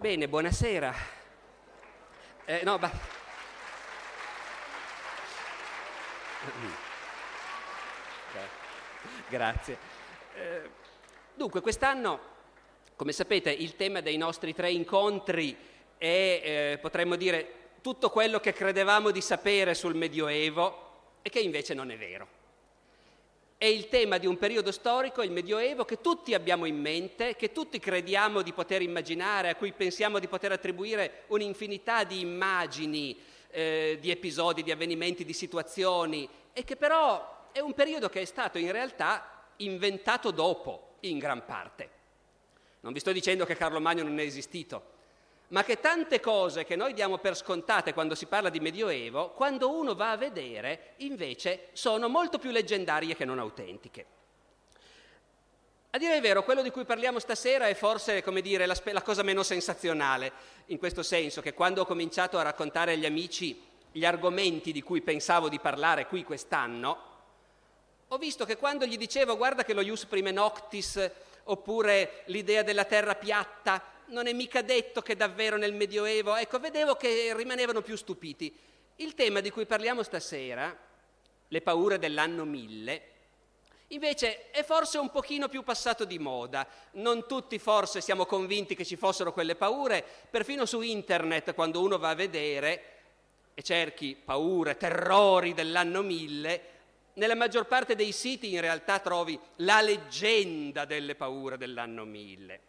Bene, buonasera. Eh, no, ba- Grazie. Eh, dunque, quest'anno, come sapete, il tema dei nostri tre incontri è, eh, potremmo dire, tutto quello che credevamo di sapere sul Medioevo e che invece non è vero è il tema di un periodo storico, il Medioevo, che tutti abbiamo in mente, che tutti crediamo di poter immaginare, a cui pensiamo di poter attribuire un'infinità di immagini, eh, di episodi, di avvenimenti, di situazioni, e che però è un periodo che è stato in realtà inventato dopo, in gran parte. Non vi sto dicendo che Carlo Magno non è esistito, ma che tante cose che noi diamo per scontate quando si parla di Medioevo, quando uno va a vedere, invece sono molto più leggendarie che non autentiche. A dire il vero, quello di cui parliamo stasera è forse, come dire, la, la cosa meno sensazionale, in questo senso che quando ho cominciato a raccontare agli amici gli argomenti di cui pensavo di parlare qui quest'anno, ho visto che quando gli dicevo guarda che lo ius prime noctis oppure l'idea della terra piatta non è mica detto che davvero nel Medioevo, ecco, vedevo che rimanevano più stupiti. Il tema di cui parliamo stasera, le paure dell'anno 1000, invece è forse un pochino più passato di moda. Non tutti forse siamo convinti che ci fossero quelle paure, perfino su internet quando uno va a vedere e cerchi paure, terrori dell'anno 1000, nella maggior parte dei siti in realtà trovi la leggenda delle paure dell'anno 1000.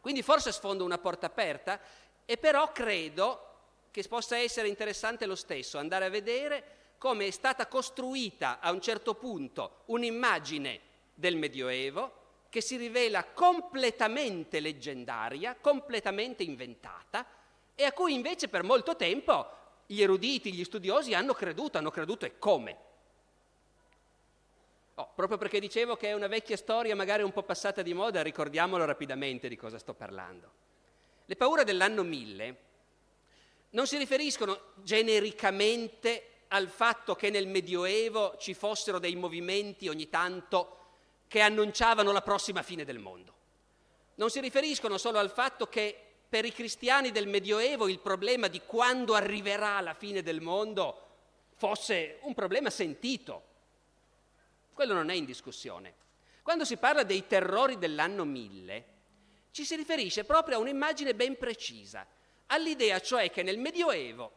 Quindi forse sfondo una porta aperta e però credo che possa essere interessante lo stesso andare a vedere come è stata costruita a un certo punto un'immagine del Medioevo che si rivela completamente leggendaria, completamente inventata e a cui invece per molto tempo gli eruditi, gli studiosi hanno creduto, hanno creduto e come. Oh, proprio perché dicevo che è una vecchia storia, magari un po' passata di moda, ricordiamolo rapidamente di cosa sto parlando. Le paure dell'anno 1000 non si riferiscono genericamente al fatto che nel Medioevo ci fossero dei movimenti ogni tanto che annunciavano la prossima fine del mondo. Non si riferiscono solo al fatto che per i cristiani del Medioevo il problema di quando arriverà la fine del mondo fosse un problema sentito, quello non è in discussione. Quando si parla dei terrori dell'anno 1000, ci si riferisce proprio a un'immagine ben precisa, all'idea cioè che nel Medioevo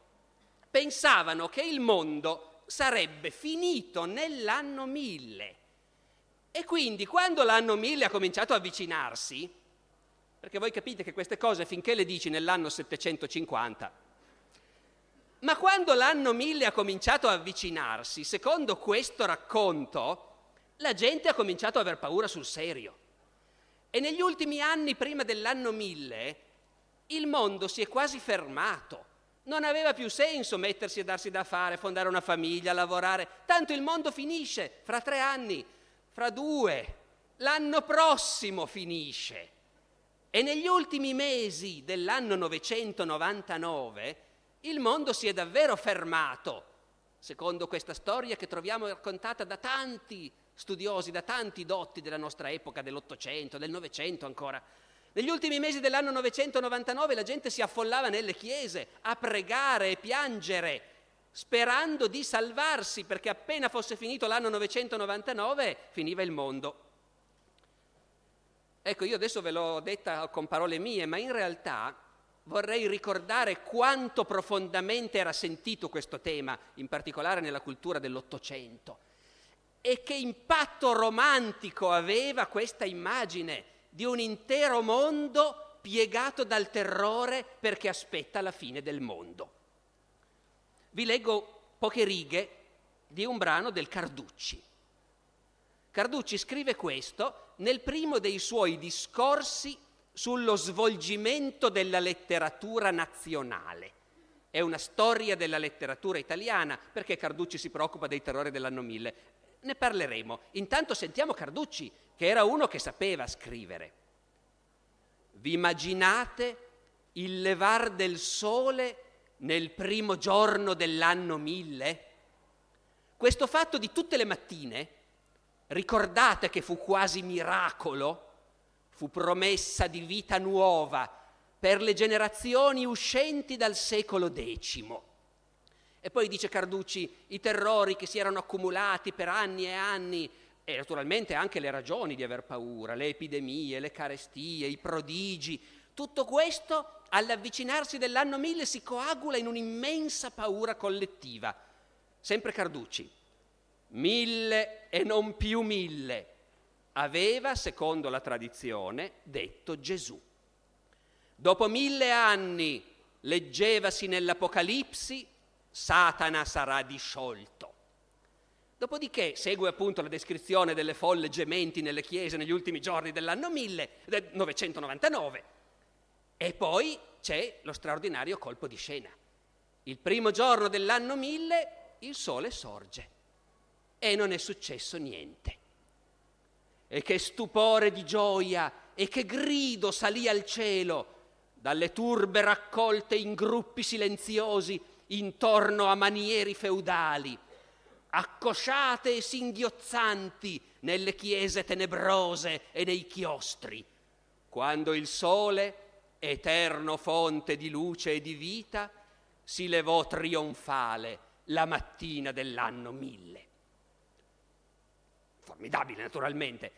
pensavano che il mondo sarebbe finito nell'anno 1000. E quindi quando l'anno 1000 ha cominciato a avvicinarsi, perché voi capite che queste cose finché le dici nell'anno 750, ma quando l'anno 1000 ha cominciato a avvicinarsi, secondo questo racconto, la gente ha cominciato ad aver paura sul serio. E negli ultimi anni, prima dell'anno 1000, il mondo si è quasi fermato. Non aveva più senso mettersi a darsi da fare, fondare una famiglia, lavorare. Tanto il mondo finisce fra tre anni, fra due, l'anno prossimo finisce. E negli ultimi mesi dell'anno 999 il mondo si è davvero fermato, secondo questa storia che troviamo raccontata da tanti studiosi, da tanti dotti della nostra epoca, dell'Ottocento, del Novecento ancora. Negli ultimi mesi dell'anno 999 la gente si affollava nelle chiese a pregare e piangere, sperando di salvarsi, perché appena fosse finito l'anno 999 finiva il mondo. Ecco, io adesso ve l'ho detta con parole mie, ma in realtà vorrei ricordare quanto profondamente era sentito questo tema, in particolare nella cultura dell'Ottocento e che impatto romantico aveva questa immagine di un intero mondo piegato dal terrore perché aspetta la fine del mondo. Vi leggo poche righe di un brano del Carducci. Carducci scrive questo nel primo dei suoi discorsi sullo svolgimento della letteratura nazionale. È una storia della letteratura italiana, perché Carducci si preoccupa dei terrori dell'anno 1000. Ne parleremo. Intanto sentiamo Carducci, che era uno che sapeva scrivere. Vi immaginate il levar del sole nel primo giorno dell'anno mille? Questo fatto di tutte le mattine, ricordate che fu quasi miracolo, fu promessa di vita nuova per le generazioni uscenti dal secolo decimo. E poi dice Carducci, i terrori che si erano accumulati per anni e anni e naturalmente anche le ragioni di aver paura, le epidemie, le carestie, i prodigi, tutto questo all'avvicinarsi dell'anno 1000 si coagula in un'immensa paura collettiva. Sempre Carducci, mille e non più mille, aveva, secondo la tradizione, detto Gesù. Dopo mille anni leggevasi nell'Apocalipsi Satana sarà disciolto. Dopodiché segue appunto la descrizione delle folle gementi nelle chiese negli ultimi giorni dell'anno 1999 e poi c'è lo straordinario colpo di scena. Il primo giorno dell'anno 1000 il sole sorge e non è successo niente. E che stupore di gioia e che grido salì al cielo dalle turbe raccolte in gruppi silenziosi intorno a manieri feudali, accosciate e singhiozzanti nelle chiese tenebrose e nei chiostri, quando il sole, eterno fonte di luce e di vita, si levò trionfale la mattina dell'anno mille. Formidabile, naturalmente.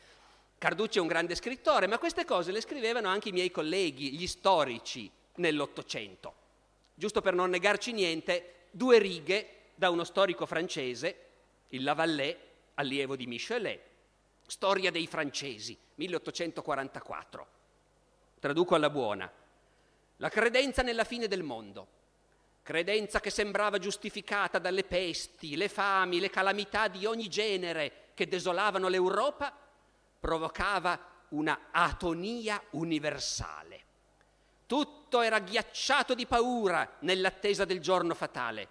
Carducci è un grande scrittore, ma queste cose le scrivevano anche i miei colleghi, gli storici, nell'Ottocento giusto per non negarci niente, due righe da uno storico francese, il Lavallée, allievo di Michelet, Storia dei francesi, 1844. Traduco alla buona. La credenza nella fine del mondo, credenza che sembrava giustificata dalle pesti, le fami, le calamità di ogni genere che desolavano l'Europa, provocava una atonia universale. Tutto era ghiacciato di paura nell'attesa del giorno fatale.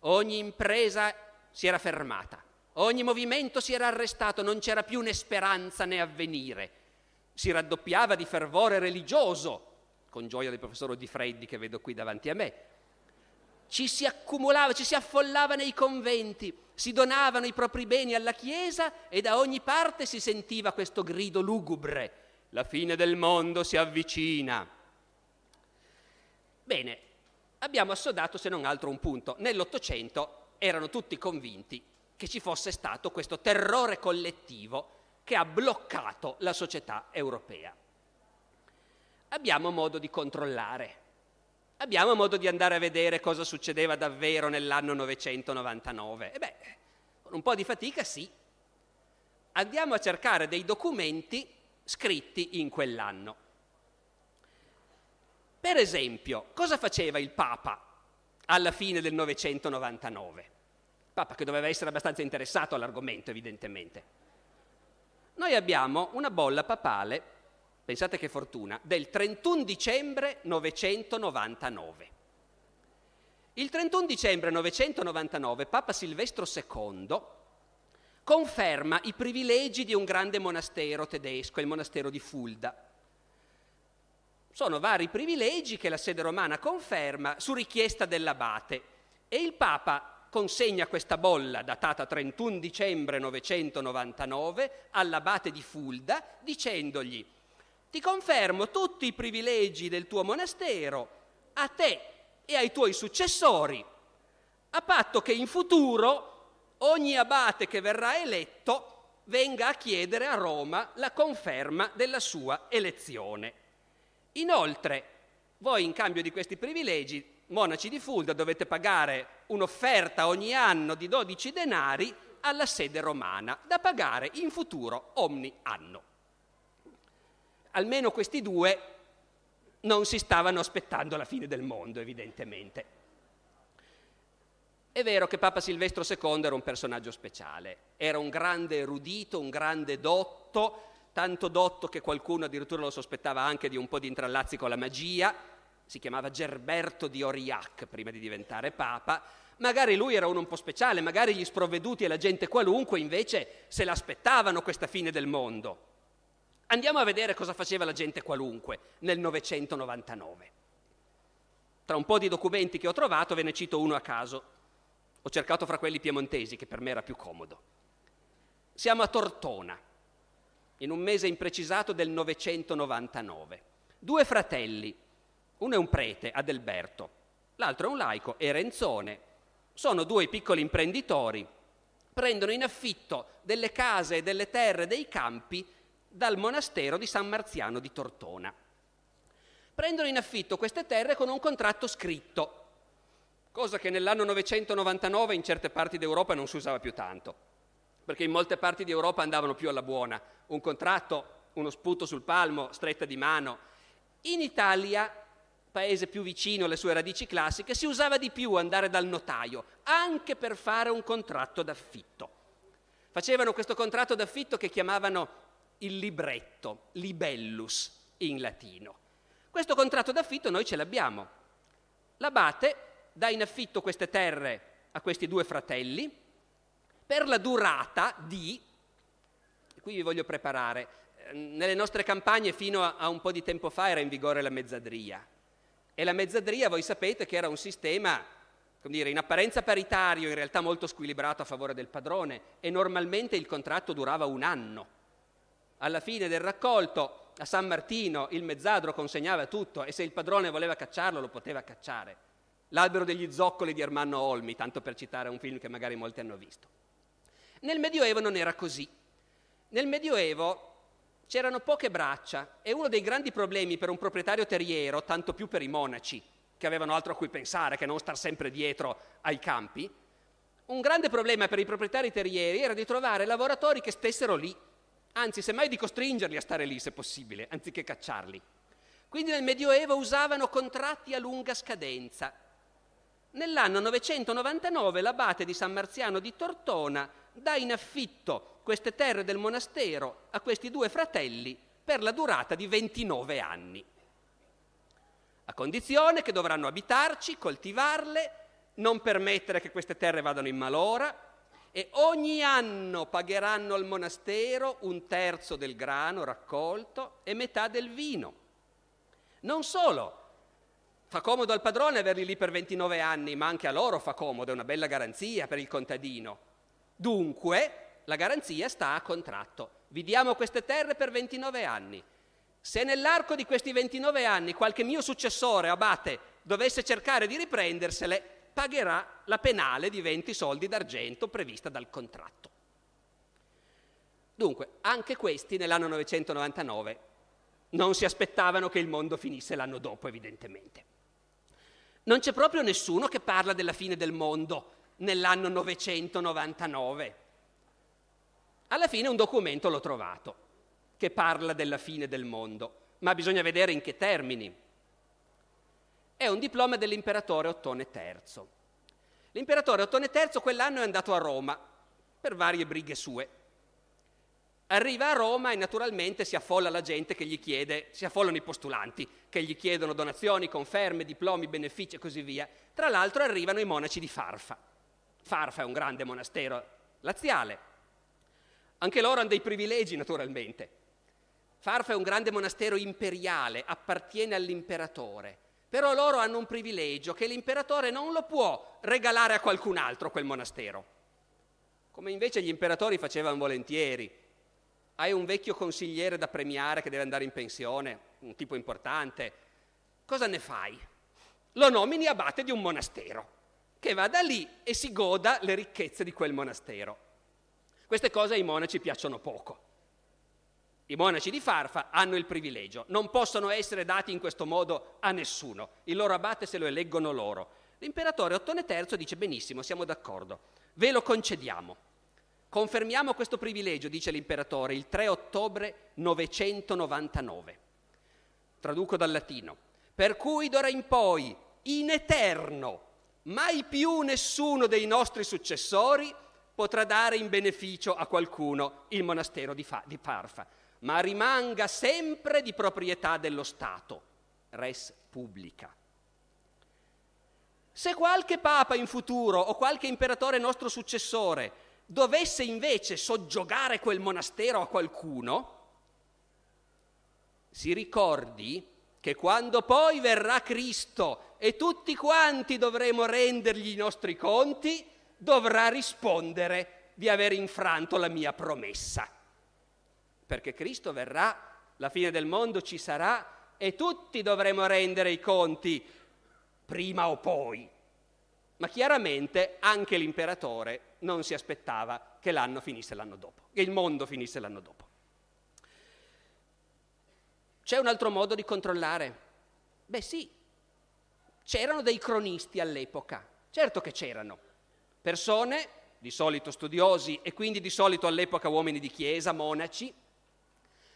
Ogni impresa si era fermata, ogni movimento si era arrestato, non c'era più né speranza né avvenire. Si raddoppiava di fervore religioso, con gioia del professor Di Freddi che vedo qui davanti a me. Ci si accumulava, ci si affollava nei conventi, si donavano i propri beni alla Chiesa e da ogni parte si sentiva questo grido lugubre. La fine del mondo si avvicina. Bene, abbiamo assodato se non altro un punto. Nell'Ottocento erano tutti convinti che ci fosse stato questo terrore collettivo che ha bloccato la società europea. Abbiamo modo di controllare, abbiamo modo di andare a vedere cosa succedeva davvero nell'anno 999. E beh, con un po' di fatica sì. Andiamo a cercare dei documenti scritti in quell'anno. Per esempio, cosa faceva il Papa alla fine del 999? Papa che doveva essere abbastanza interessato all'argomento, evidentemente. Noi abbiamo una bolla papale, pensate che fortuna, del 31 dicembre 999. Il 31 dicembre 999 Papa Silvestro II conferma i privilegi di un grande monastero tedesco, il monastero di Fulda, sono vari privilegi che la sede romana conferma su richiesta dell'abate e il Papa consegna questa bolla datata 31 dicembre 999 all'abate di Fulda dicendogli ti confermo tutti i privilegi del tuo monastero a te e ai tuoi successori, a patto che in futuro ogni abate che verrà eletto venga a chiedere a Roma la conferma della sua elezione. Inoltre, voi in cambio di questi privilegi, monaci di Fulda, dovete pagare un'offerta ogni anno di 12 denari alla sede romana, da pagare in futuro ogni anno. Almeno questi due non si stavano aspettando la fine del mondo, evidentemente. È vero che Papa Silvestro II era un personaggio speciale, era un grande erudito, un grande dotto, tanto dotto che qualcuno addirittura lo sospettava anche di un po' di intrallazzi con la magia, si chiamava Gerberto di Oriac prima di diventare papa, magari lui era uno un po' speciale, magari gli sprovveduti e la gente qualunque invece se l'aspettavano questa fine del mondo. Andiamo a vedere cosa faceva la gente qualunque nel 999. Tra un po' di documenti che ho trovato ve ne cito uno a caso. Ho cercato fra quelli piemontesi, che per me era più comodo. Siamo a Tortona, in un mese imprecisato del 999. Due fratelli, uno è un prete, Adelberto, l'altro è un laico, Erenzone. Sono due piccoli imprenditori, prendono in affitto delle case, delle terre, dei campi dal monastero di San Marziano di Tortona. Prendono in affitto queste terre con un contratto scritto, cosa che nell'anno 999 in certe parti d'Europa non si usava più tanto perché in molte parti d'Europa andavano più alla buona, un contratto, uno sputo sul palmo, stretta di mano. In Italia, paese più vicino alle sue radici classiche, si usava di più andare dal notaio, anche per fare un contratto d'affitto. Facevano questo contratto d'affitto che chiamavano il libretto, libellus in latino. Questo contratto d'affitto noi ce l'abbiamo. L'abate dà in affitto queste terre a questi due fratelli, per la durata di, qui vi voglio preparare, eh, nelle nostre campagne fino a, un po' di tempo fa era in vigore la mezzadria e la mezzadria voi sapete che era un sistema come dire, in apparenza paritario, in realtà molto squilibrato a favore del padrone e normalmente il contratto durava un anno. Alla fine del raccolto a San Martino il mezzadro consegnava tutto e se il padrone voleva cacciarlo lo poteva cacciare. L'albero degli zoccoli di Armando Olmi, tanto per citare un film che magari molti hanno visto. Nel Medioevo non era così. Nel Medioevo c'erano poche braccia e uno dei grandi problemi per un proprietario terriero, tanto più per i monaci, che avevano altro a cui pensare che non star sempre dietro ai campi, un grande problema per i proprietari terrieri era di trovare lavoratori che stessero lì, anzi semmai di costringerli a stare lì se possibile, anziché cacciarli. Quindi nel Medioevo usavano contratti a lunga scadenza. Nell'anno 999 l'abate di San Marziano di Tortona dà in affitto queste terre del monastero a questi due fratelli per la durata di 29 anni, a condizione che dovranno abitarci, coltivarle, non permettere che queste terre vadano in malora e ogni anno pagheranno al monastero un terzo del grano raccolto e metà del vino. Non solo, fa comodo al padrone averli lì per 29 anni, ma anche a loro fa comodo, è una bella garanzia per il contadino. Dunque, la garanzia sta a contratto. Vi diamo queste terre per 29 anni. Se nell'arco di questi 29 anni qualche mio successore, abate, dovesse cercare di riprendersele, pagherà la penale di 20 soldi d'argento prevista dal contratto. Dunque, anche questi nell'anno 999 non si aspettavano che il mondo finisse l'anno dopo, evidentemente. Non c'è proprio nessuno che parla della fine del mondo nell'anno 999. Alla fine un documento l'ho trovato che parla della fine del mondo, ma bisogna vedere in che termini. È un diploma dell'imperatore Ottone III. L'imperatore Ottone III quell'anno è andato a Roma per varie brighe sue. Arriva a Roma e naturalmente si affolla la gente che gli chiede, si affollano i postulanti che gli chiedono donazioni, conferme, diplomi, benefici e così via. Tra l'altro arrivano i monaci di Farfa. Farfa è un grande monastero laziale. Anche loro hanno dei privilegi, naturalmente. Farfa è un grande monastero imperiale, appartiene all'imperatore. Però loro hanno un privilegio che l'imperatore non lo può regalare a qualcun altro quel monastero. Come invece gli imperatori facevano volentieri. Hai un vecchio consigliere da premiare che deve andare in pensione, un tipo importante. Cosa ne fai? Lo nomini abate di un monastero che vada lì e si goda le ricchezze di quel monastero. Queste cose ai monaci piacciono poco. I monaci di Farfa hanno il privilegio, non possono essere dati in questo modo a nessuno, il loro abate se lo eleggono loro. L'imperatore Ottone III dice benissimo, siamo d'accordo, ve lo concediamo. Confermiamo questo privilegio, dice l'imperatore, il 3 ottobre 999. Traduco dal latino. Per cui d'ora in poi, in eterno, mai più nessuno dei nostri successori potrà dare in beneficio a qualcuno il monastero di, Fa, di Parfa, ma rimanga sempre di proprietà dello Stato, res publica. Se qualche papa in futuro o qualche imperatore nostro successore dovesse invece soggiogare quel monastero a qualcuno, si ricordi che quando poi verrà Cristo e tutti quanti dovremo rendergli i nostri conti, dovrà rispondere di aver infranto la mia promessa. Perché Cristo verrà, la fine del mondo ci sarà e tutti dovremo rendere i conti, prima o poi. Ma chiaramente anche l'imperatore non si aspettava che l'anno finisse l'anno dopo, che il mondo finisse l'anno dopo. C'è un altro modo di controllare? Beh sì, C'erano dei cronisti all'epoca, certo che c'erano, persone, di solito studiosi e quindi di solito all'epoca uomini di chiesa, monaci,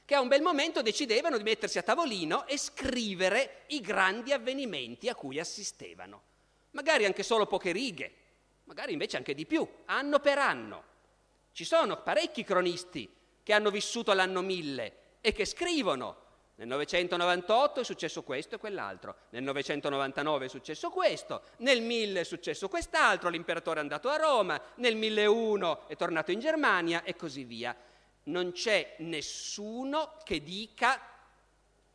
che a un bel momento decidevano di mettersi a tavolino e scrivere i grandi avvenimenti a cui assistevano, magari anche solo poche righe, magari invece anche di più, anno per anno. Ci sono parecchi cronisti che hanno vissuto l'anno 1000 e che scrivono nel 998 è successo questo e quell'altro, nel 999 è successo questo, nel 1000 è successo quest'altro, l'imperatore è andato a Roma, nel 1001 è tornato in Germania e così via. Non c'è nessuno che dica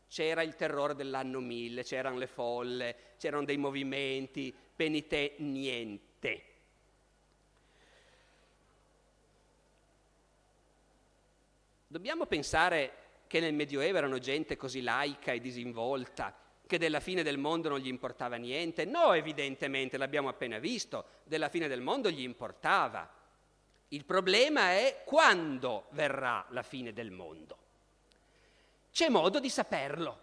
c'era il terrore dell'anno 1000, c'erano le folle, c'erano dei movimenti, penite, niente. Dobbiamo pensare che nel Medioevo erano gente così laica e disinvolta, che della fine del mondo non gli importava niente. No, evidentemente, l'abbiamo appena visto, della fine del mondo gli importava. Il problema è quando verrà la fine del mondo. C'è modo di saperlo.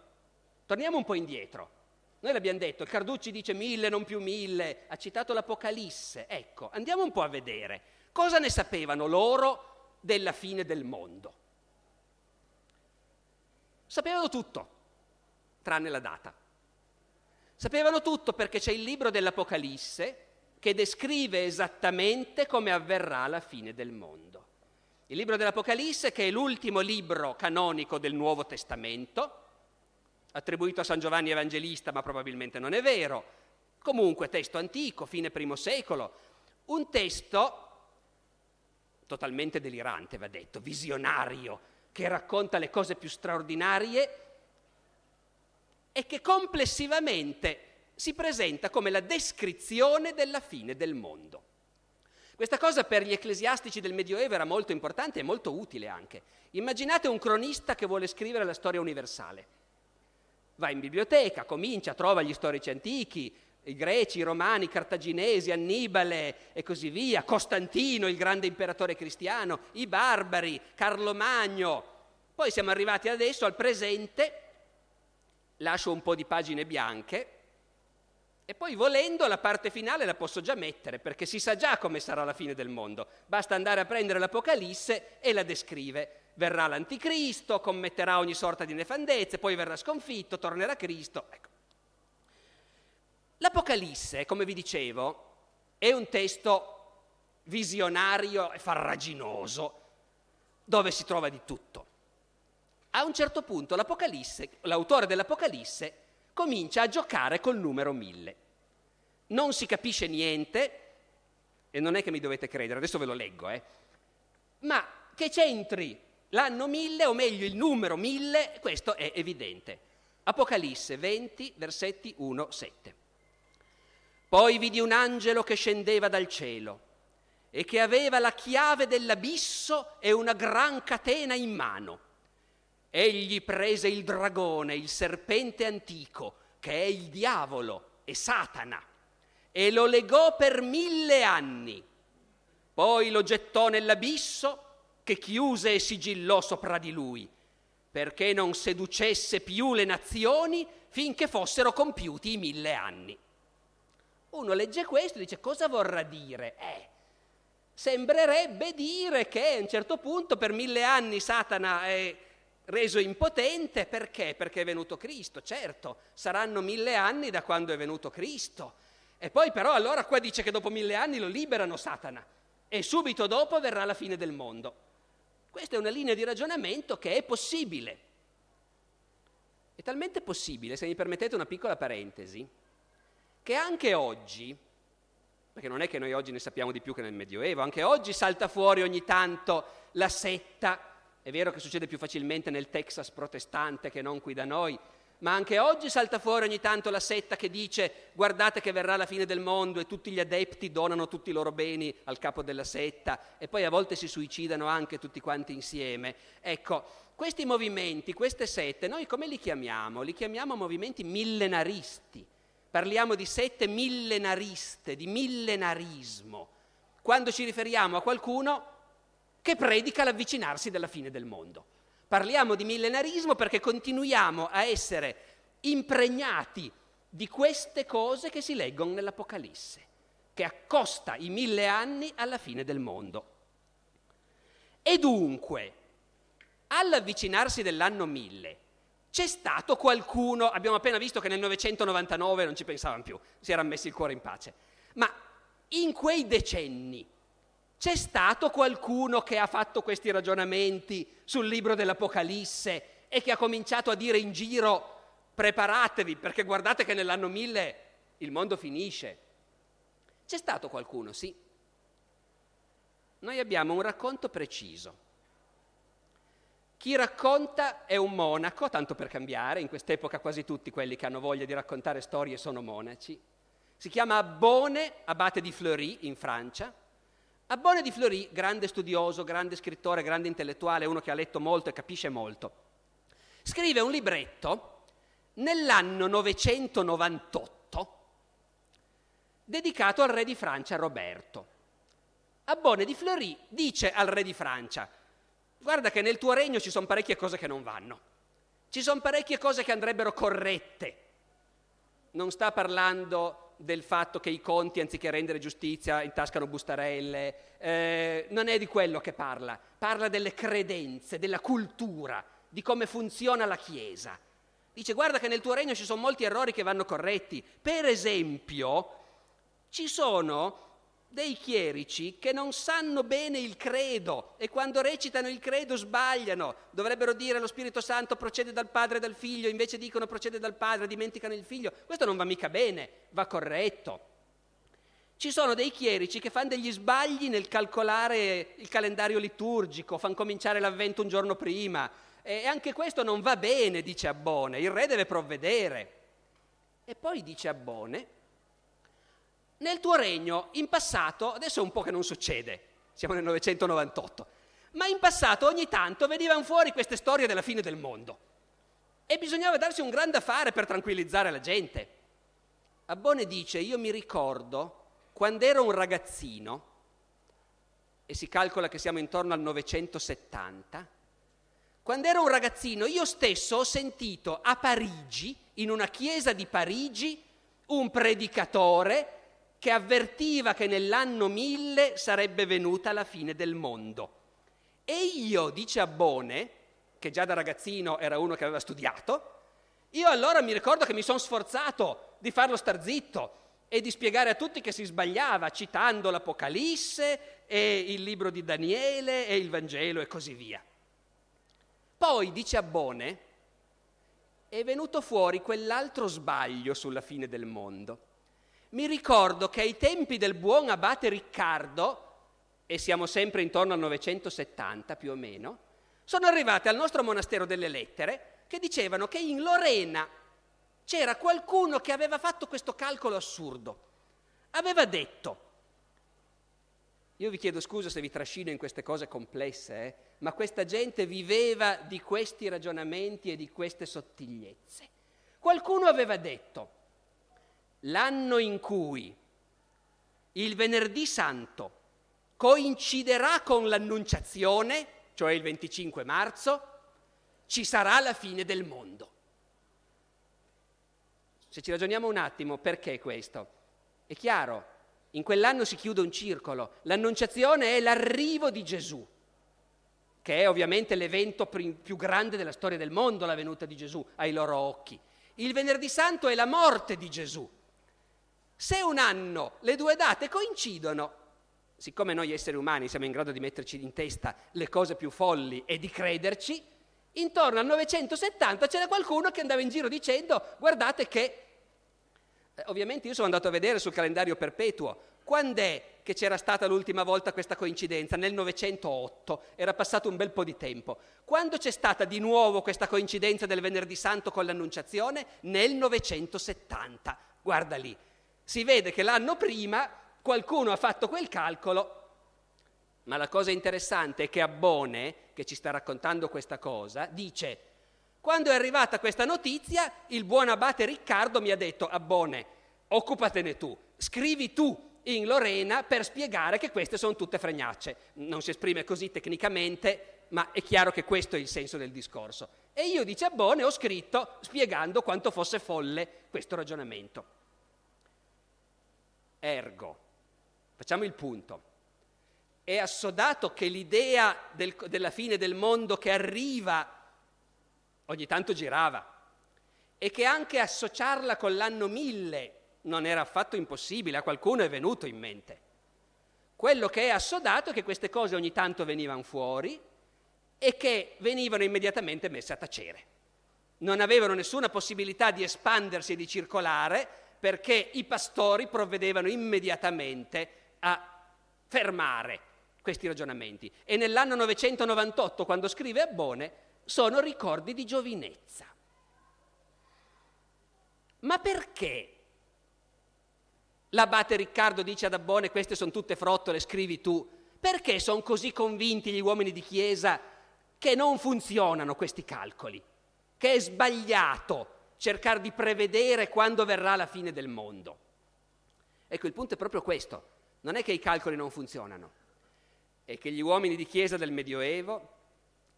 Torniamo un po' indietro. Noi l'abbiamo detto, Carducci dice mille, non più mille, ha citato l'Apocalisse. Ecco, andiamo un po' a vedere cosa ne sapevano loro della fine del mondo. Sapevano tutto, tranne la data. Sapevano tutto perché c'è il libro dell'Apocalisse che descrive esattamente come avverrà la fine del mondo. Il libro dell'Apocalisse, che è l'ultimo libro canonico del Nuovo Testamento, attribuito a San Giovanni Evangelista, ma probabilmente non è vero, comunque testo antico, fine primo secolo, un testo totalmente delirante, va detto, visionario, che racconta le cose più straordinarie e che complessivamente si presenta come la descrizione della fine del mondo. Questa cosa per gli ecclesiastici del Medioevo era molto importante e molto utile anche. Immaginate un cronista che vuole scrivere la storia universale. Va in biblioteca, comincia, trova gli storici antichi, i greci, i romani, i cartaginesi, Annibale e così via, Costantino, il grande imperatore cristiano, i barbari, Carlo Magno. Poi siamo arrivati adesso al presente, lascio un po' di pagine bianche e poi volendo la parte finale la posso già mettere perché si sa già come sarà la fine del mondo. Basta andare a prendere l'Apocalisse e la descrive. Verrà l'anticristo, commetterà ogni sorta di nefandezze, poi verrà sconfitto, tornerà Cristo. Ecco. L'Apocalisse, come vi dicevo, è un testo visionario e farraginoso, dove si trova di tutto. A un certo punto l'autore dell'Apocalisse comincia a giocare col numero mille. Non si capisce niente, e non è che mi dovete credere, adesso ve lo leggo, eh. ma che c'entri l'anno mille, o meglio il numero mille, questo è evidente. Apocalisse 20, versetti 1, 7. Poi vidi un angelo che scendeva dal cielo e che aveva la chiave dell'abisso e una gran catena in mano. Egli prese il dragone, il serpente antico, che è il diavolo e Satana, e lo legò per mille anni. Poi lo gettò nell'abisso che chiuse e sigillò sopra di lui, perché non seducesse più le nazioni finché fossero compiuti i mille anni. Uno legge questo e dice cosa vorrà dire? Eh, sembrerebbe dire che a un certo punto per mille anni Satana è reso impotente perché? Perché è venuto Cristo, certo, saranno mille anni da quando è venuto Cristo. E poi però allora qua dice che dopo mille anni lo liberano Satana e subito dopo verrà la fine del mondo. Questa è una linea di ragionamento che è possibile. È talmente possibile, se mi permettete una piccola parentesi, che anche oggi, perché non è che noi oggi ne sappiamo di più che nel Medioevo, anche oggi salta fuori ogni tanto la setta, è vero che succede più facilmente nel Texas protestante che non qui da noi, ma anche oggi salta fuori ogni tanto la setta che dice guardate che verrà la fine del mondo e tutti gli adepti donano tutti i loro beni al capo della setta e poi a volte si suicidano anche tutti quanti insieme. Ecco, questi movimenti, queste sette, noi come li chiamiamo? Li chiamiamo movimenti millenaristi, Parliamo di sette millenariste, di millenarismo, quando ci riferiamo a qualcuno che predica l'avvicinarsi della fine del mondo. Parliamo di millenarismo perché continuiamo a essere impregnati di queste cose che si leggono nell'Apocalisse, che accosta i mille anni alla fine del mondo. E dunque, all'avvicinarsi dell'anno mille, c'è stato qualcuno, abbiamo appena visto che nel 999 non ci pensavano più, si erano messi il cuore in pace, ma in quei decenni c'è stato qualcuno che ha fatto questi ragionamenti sul libro dell'Apocalisse e che ha cominciato a dire in giro preparatevi perché guardate che nell'anno 1000 il mondo finisce. C'è stato qualcuno, sì. Noi abbiamo un racconto preciso chi racconta è un monaco, tanto per cambiare, in quest'epoca quasi tutti quelli che hanno voglia di raccontare storie sono monaci. Si chiama Abbone, abate di Fleury in Francia. Abbone di Fleury, grande studioso, grande scrittore, grande intellettuale, uno che ha letto molto e capisce molto, scrive un libretto nell'anno 998 dedicato al re di Francia Roberto. Abbone di Fleury dice al re di Francia, guarda che nel tuo regno ci sono parecchie cose che non vanno, ci sono parecchie cose che andrebbero corrette. Non sta parlando del fatto che i conti, anziché rendere giustizia, intascano bustarelle, eh, non è di quello che parla, parla delle credenze, della cultura, di come funziona la Chiesa. Dice guarda che nel tuo regno ci sono molti errori che vanno corretti. Per esempio, ci sono dei chierici che non sanno bene il credo e quando recitano il credo sbagliano, dovrebbero dire lo Spirito Santo procede dal Padre e dal Figlio, invece dicono procede dal Padre, dimenticano il Figlio, questo non va mica bene, va corretto. Ci sono dei chierici che fanno degli sbagli nel calcolare il calendario liturgico, fanno cominciare l'avvento un giorno prima e anche questo non va bene, dice Abbone, il re deve provvedere. E poi dice Abbone, nel tuo regno in passato, adesso è un po' che non succede, siamo nel 998, ma in passato ogni tanto venivano fuori queste storie della fine del mondo e bisognava darsi un grande affare per tranquillizzare la gente. Abbone dice, io mi ricordo quando ero un ragazzino, e si calcola che siamo intorno al 970, quando ero un ragazzino io stesso ho sentito a Parigi, in una chiesa di Parigi, un predicatore che avvertiva che nell'anno 1000 sarebbe venuta la fine del mondo. E io, dice Abbone, che già da ragazzino era uno che aveva studiato, io allora mi ricordo che mi sono sforzato di farlo star zitto e di spiegare a tutti che si sbagliava citando l'Apocalisse e il libro di Daniele e il Vangelo e così via. Poi, dice Abbone, è venuto fuori quell'altro sbaglio sulla fine del mondo mi ricordo che ai tempi del buon abate Riccardo, e siamo sempre intorno al 970 più o meno, sono arrivate al nostro monastero delle lettere che dicevano che in Lorena c'era qualcuno che aveva fatto questo calcolo assurdo. Aveva detto, io vi chiedo scusa se vi trascino in queste cose complesse, eh, ma questa gente viveva di questi ragionamenti e di queste sottigliezze. Qualcuno aveva detto, l'anno in cui il venerdì santo coinciderà con l'annunciazione, cioè il 25 marzo, ci sarà la fine del mondo. Se ci ragioniamo un attimo, perché questo? È chiaro, in quell'anno si chiude un circolo. L'annunciazione è l'arrivo di Gesù, che è ovviamente l'evento più grande della storia del mondo, la venuta di Gesù ai loro occhi. Il venerdì santo è la morte di Gesù, se un anno le due date coincidono, siccome noi esseri umani siamo in grado di metterci in testa le cose più folli e di crederci, intorno al 970 c'era qualcuno che andava in giro dicendo guardate che, eh, ovviamente io sono andato a vedere sul calendario perpetuo, quando è che c'era stata l'ultima volta questa coincidenza? Nel 908, era passato un bel po' di tempo. Quando c'è stata di nuovo questa coincidenza del venerdì santo con l'annunciazione? Nel 970, guarda lì si vede che l'anno prima qualcuno ha fatto quel calcolo, ma la cosa interessante è che Abbone, che ci sta raccontando questa cosa, dice, quando è arrivata questa notizia, il buon abate Riccardo mi ha detto, Abbone, occupatene tu, scrivi tu in Lorena per spiegare che queste sono tutte fregnacce. Non si esprime così tecnicamente, ma è chiaro che questo è il senso del discorso. E io, dice Abbone, ho scritto spiegando quanto fosse folle questo ragionamento ergo, facciamo il punto, è assodato che l'idea del, della fine del mondo che arriva ogni tanto girava e che anche associarla con l'anno 1000 non era affatto impossibile, a qualcuno è venuto in mente. Quello che è assodato è che queste cose ogni tanto venivano fuori e che venivano immediatamente messe a tacere. Non avevano nessuna possibilità di espandersi e di circolare perché i pastori provvedevano immediatamente a fermare questi ragionamenti. E nell'anno 998, quando scrive Abbone, sono ricordi di giovinezza. Ma perché l'abate Riccardo dice ad Abbone queste sono tutte frottole, scrivi tu? Perché sono così convinti gli uomini di chiesa che non funzionano questi calcoli, che è sbagliato cercare di prevedere quando verrà la fine del mondo. Ecco, il punto è proprio questo. Non è che i calcoli non funzionano, è che gli uomini di chiesa del Medioevo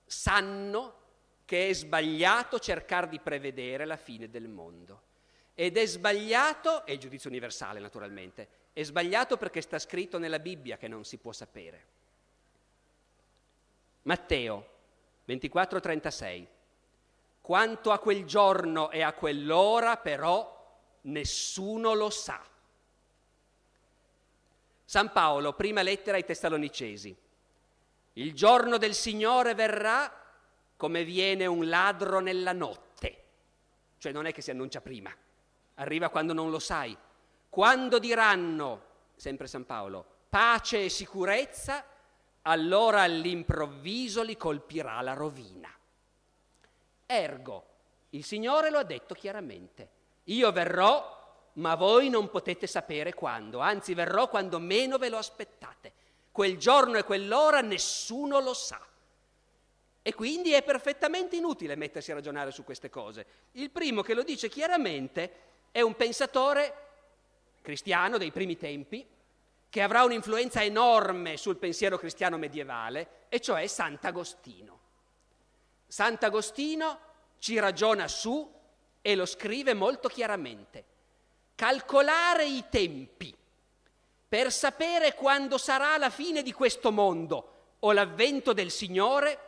sanno che è sbagliato cercare di prevedere la fine del mondo. Ed è sbagliato, è il giudizio universale naturalmente, è sbagliato perché sta scritto nella Bibbia che non si può sapere. Matteo 24:36 quanto a quel giorno e a quell'ora però nessuno lo sa. San Paolo, prima lettera ai Tessalonicesi. Il giorno del Signore verrà come viene un ladro nella notte. Cioè non è che si annuncia prima, arriva quando non lo sai. Quando diranno, sempre San Paolo, pace e sicurezza, allora all'improvviso li colpirà la rovina. Ergo, il Signore lo ha detto chiaramente, io verrò, ma voi non potete sapere quando, anzi verrò quando meno ve lo aspettate. Quel giorno e quell'ora nessuno lo sa. E quindi è perfettamente inutile mettersi a ragionare su queste cose. Il primo che lo dice chiaramente è un pensatore cristiano dei primi tempi, che avrà un'influenza enorme sul pensiero cristiano medievale, e cioè Sant'Agostino. Sant'Agostino ci ragiona su e lo scrive molto chiaramente. Calcolare i tempi per sapere quando sarà la fine di questo mondo o l'avvento del Signore,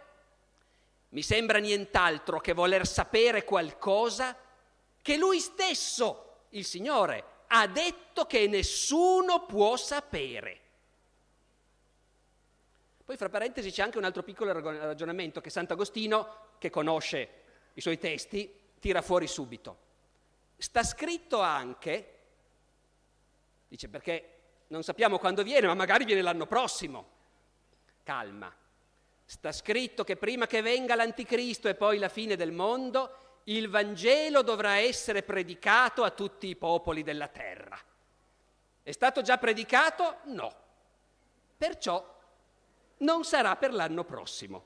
mi sembra nient'altro che voler sapere qualcosa che Lui stesso, il Signore, ha detto che nessuno può sapere. Poi fra parentesi c'è anche un altro piccolo ragionamento che Sant'Agostino, che conosce i suoi testi, tira fuori subito. Sta scritto anche, dice perché non sappiamo quando viene, ma magari viene l'anno prossimo. Calma. Sta scritto che prima che venga l'anticristo e poi la fine del mondo, il Vangelo dovrà essere predicato a tutti i popoli della terra. È stato già predicato? No. Perciò non sarà per l'anno prossimo.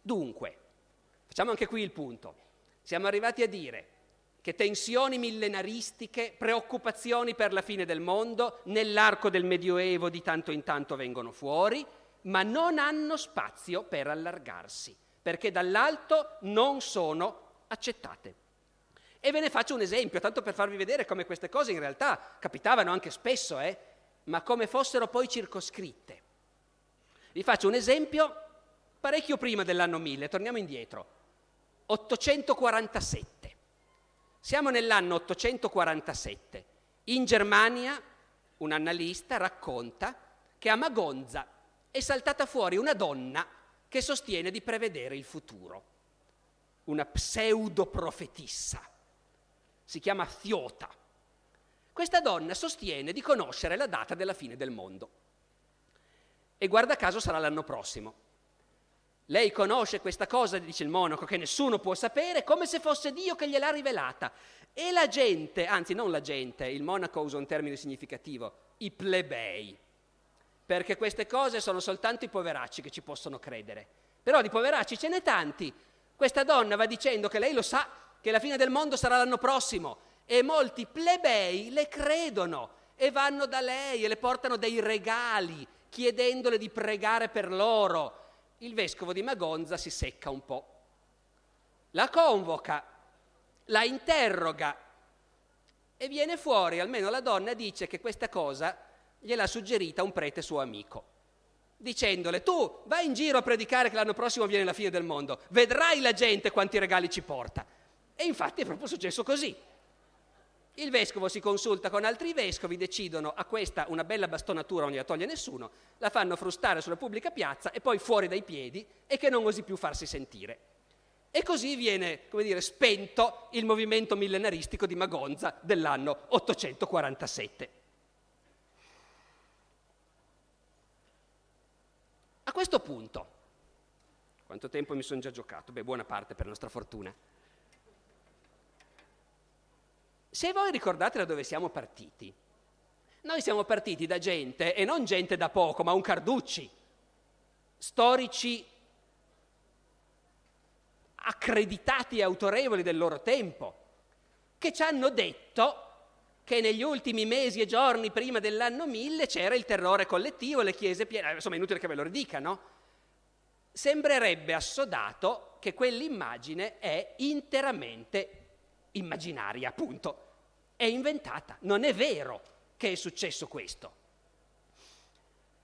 Dunque, facciamo anche qui il punto. Siamo arrivati a dire che tensioni millenaristiche, preoccupazioni per la fine del mondo nell'arco del Medioevo di tanto in tanto vengono fuori, ma non hanno spazio per allargarsi, perché dall'alto non sono accettate. E ve ne faccio un esempio, tanto per farvi vedere come queste cose in realtà capitavano anche spesso, eh, ma come fossero poi circoscritte. Vi faccio un esempio parecchio prima dell'anno 1000, torniamo indietro. 847. Siamo nell'anno 847. In Germania un analista racconta che a Magonza è saltata fuori una donna che sostiene di prevedere il futuro, una pseudoprofetissa si chiama Thiota. Questa donna sostiene di conoscere la data della fine del mondo. E guarda caso sarà l'anno prossimo. Lei conosce questa cosa, dice il monaco, che nessuno può sapere, come se fosse Dio che gliel'ha rivelata. E la gente, anzi non la gente, il monaco usa un termine significativo, i plebei, perché queste cose sono soltanto i poveracci che ci possono credere. Però di poveracci ce n'è tanti. Questa donna va dicendo che lei lo sa che la fine del mondo sarà l'anno prossimo e molti plebei le credono e vanno da lei e le portano dei regali chiedendole di pregare per loro. Il vescovo di Magonza si secca un po'. La convoca, la interroga e viene fuori, almeno la donna dice che questa cosa gliel'ha suggerita un prete suo amico dicendole tu vai in giro a predicare che l'anno prossimo viene la fine del mondo, vedrai la gente quanti regali ci porta. E infatti è proprio successo così. Il vescovo si consulta con altri vescovi, decidono a questa una bella bastonatura, non gliela toglie nessuno, la fanno frustare sulla pubblica piazza e poi fuori dai piedi e che non osi più farsi sentire. E così viene, come dire, spento il movimento millenaristico di Magonza dell'anno 847. A questo punto, quanto tempo mi sono già giocato? Beh, buona parte per nostra fortuna. Se voi ricordate da dove siamo partiti, noi siamo partiti da gente, e non gente da poco, ma un Carducci, storici accreditati e autorevoli del loro tempo, che ci hanno detto che negli ultimi mesi e giorni prima dell'anno 1000 c'era il terrore collettivo, le chiese piene, eh, insomma è inutile che ve lo ridica, no? Sembrerebbe assodato che quell'immagine è interamente immaginaria, appunto è inventata, non è vero che è successo questo.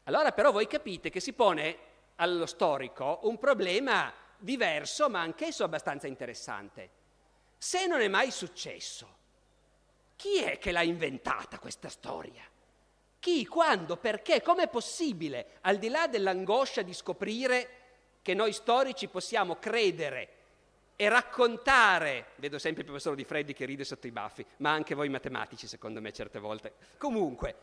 Allora però voi capite che si pone allo storico un problema diverso ma anch'esso abbastanza interessante. Se non è mai successo, chi è che l'ha inventata questa storia? Chi, quando, perché, com'è possibile, al di là dell'angoscia di scoprire che noi storici possiamo credere e raccontare, vedo sempre il professor Di Freddi che ride sotto i baffi, ma anche voi matematici secondo me certe volte. Comunque,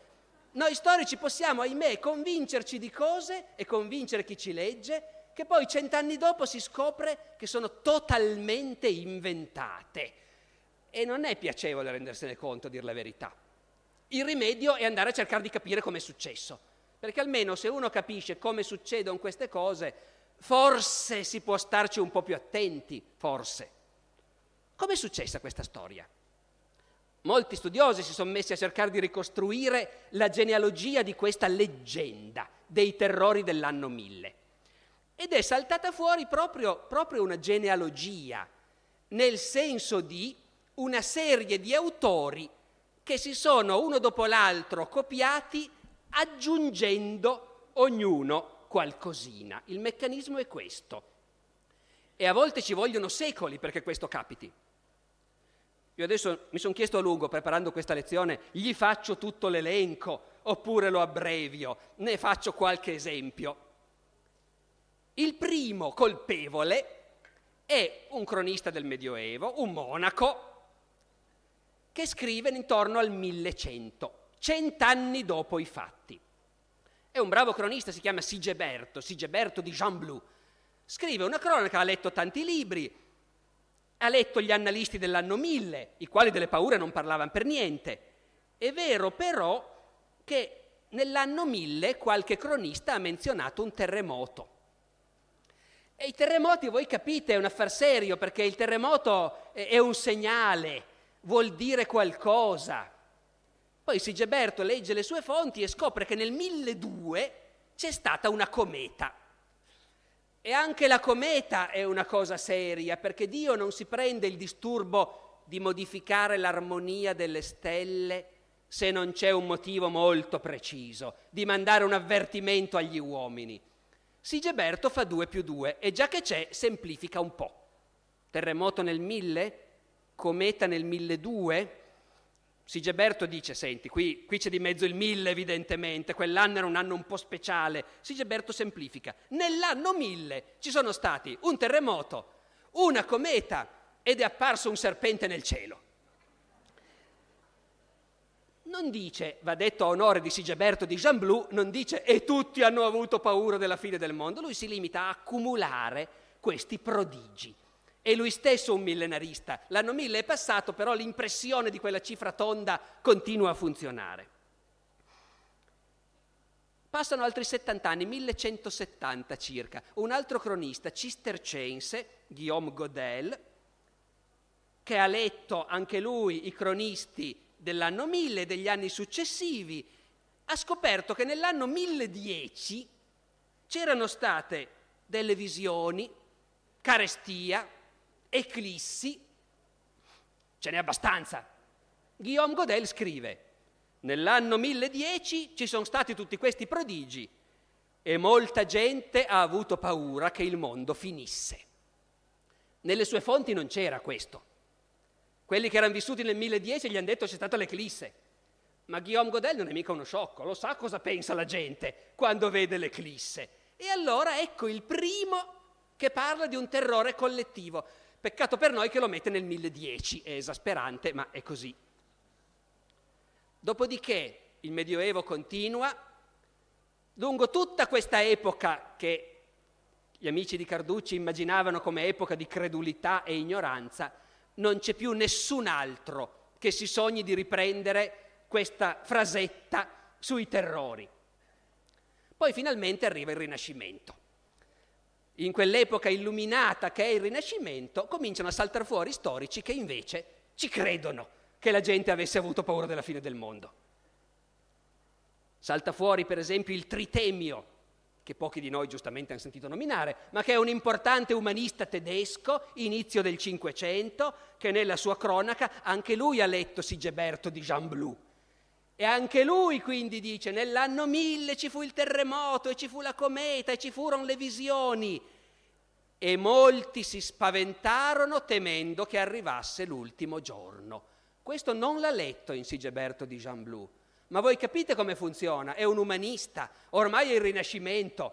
noi storici possiamo, ahimè, convincerci di cose e convincere chi ci legge che poi cent'anni dopo si scopre che sono totalmente inventate. E non è piacevole rendersene conto, dire la verità. Il rimedio è andare a cercare di capire come è successo, perché almeno se uno capisce come succedono queste cose, Forse si può starci un po' più attenti, forse. Com'è successa questa storia? Molti studiosi si sono messi a cercare di ricostruire la genealogia di questa leggenda dei terrori dell'anno 1000. Ed è saltata fuori proprio, proprio una genealogia, nel senso di una serie di autori che si sono uno dopo l'altro copiati aggiungendo ognuno qualcosina. Il meccanismo è questo. E a volte ci vogliono secoli perché questo capiti. Io adesso mi sono chiesto a lungo, preparando questa lezione, gli faccio tutto l'elenco oppure lo abbrevio, ne faccio qualche esempio. Il primo colpevole è un cronista del Medioevo, un monaco, che scrive intorno al 1100, cent'anni dopo i fatti. È un bravo cronista, si chiama Sigeberto, Sigeberto di Jean Blou. Scrive una cronaca, ha letto tanti libri, ha letto gli analisti dell'anno 1000, i quali delle paure non parlavano per niente. È vero però che nell'anno 1000 qualche cronista ha menzionato un terremoto. E i terremoti, voi capite, è un affar serio perché il terremoto è un segnale, vuol dire qualcosa. Poi Sigeberto legge le sue fonti e scopre che nel 1002 c'è stata una cometa. E anche la cometa è una cosa seria, perché Dio non si prende il disturbo di modificare l'armonia delle stelle se non c'è un motivo molto preciso, di mandare un avvertimento agli uomini. Sigeberto fa 2 più 2 e già che c'è semplifica un po'. Terremoto nel 1000, cometa nel 1002, Sigeberto dice, senti, qui, qui c'è di mezzo il mille evidentemente, quell'anno era un anno un po' speciale. Sigeberto semplifica, nell'anno mille ci sono stati un terremoto, una cometa ed è apparso un serpente nel cielo. Non dice, va detto a onore di Sigeberto di Jean Jamblou, non dice e tutti hanno avuto paura della fine del mondo, lui si limita a accumulare questi prodigi è lui stesso un millenarista. L'anno 1000 è passato, però l'impressione di quella cifra tonda continua a funzionare. Passano altri 70 anni, 1170 circa. Un altro cronista cistercense, Guillaume Godel, che ha letto anche lui i cronisti dell'anno 1000 e degli anni successivi, ha scoperto che nell'anno 1010 c'erano state delle visioni, carestia, eclissi, ce n'è abbastanza. Guillaume Godel scrive, nell'anno 1010 ci sono stati tutti questi prodigi e molta gente ha avuto paura che il mondo finisse. Nelle sue fonti non c'era questo. Quelli che erano vissuti nel 1010 gli hanno detto c'è stata l'eclisse. Ma Guillaume Godel non è mica uno sciocco, lo sa cosa pensa la gente quando vede l'eclisse. E allora ecco il primo che parla di un terrore collettivo. Peccato per noi che lo mette nel 1010, è esasperante, ma è così. Dopodiché il Medioevo continua, lungo tutta questa epoca che gli amici di Carducci immaginavano come epoca di credulità e ignoranza, non c'è più nessun altro che si sogni di riprendere questa frasetta sui terrori. Poi finalmente arriva il Rinascimento in quell'epoca illuminata che è il Rinascimento, cominciano a saltare fuori storici che invece ci credono che la gente avesse avuto paura della fine del mondo. Salta fuori per esempio il Tritemio, che pochi di noi giustamente hanno sentito nominare, ma che è un importante umanista tedesco, inizio del Cinquecento, che nella sua cronaca anche lui ha letto Sigeberto di Jean Blou e anche lui quindi dice, nell'anno 1000 ci fu il terremoto e ci fu la cometa e ci furono le visioni. E molti si spaventarono temendo che arrivasse l'ultimo giorno. Questo non l'ha letto in Sigeberto di Jean Blou, ma voi capite come funziona? È un umanista, ormai è il Rinascimento.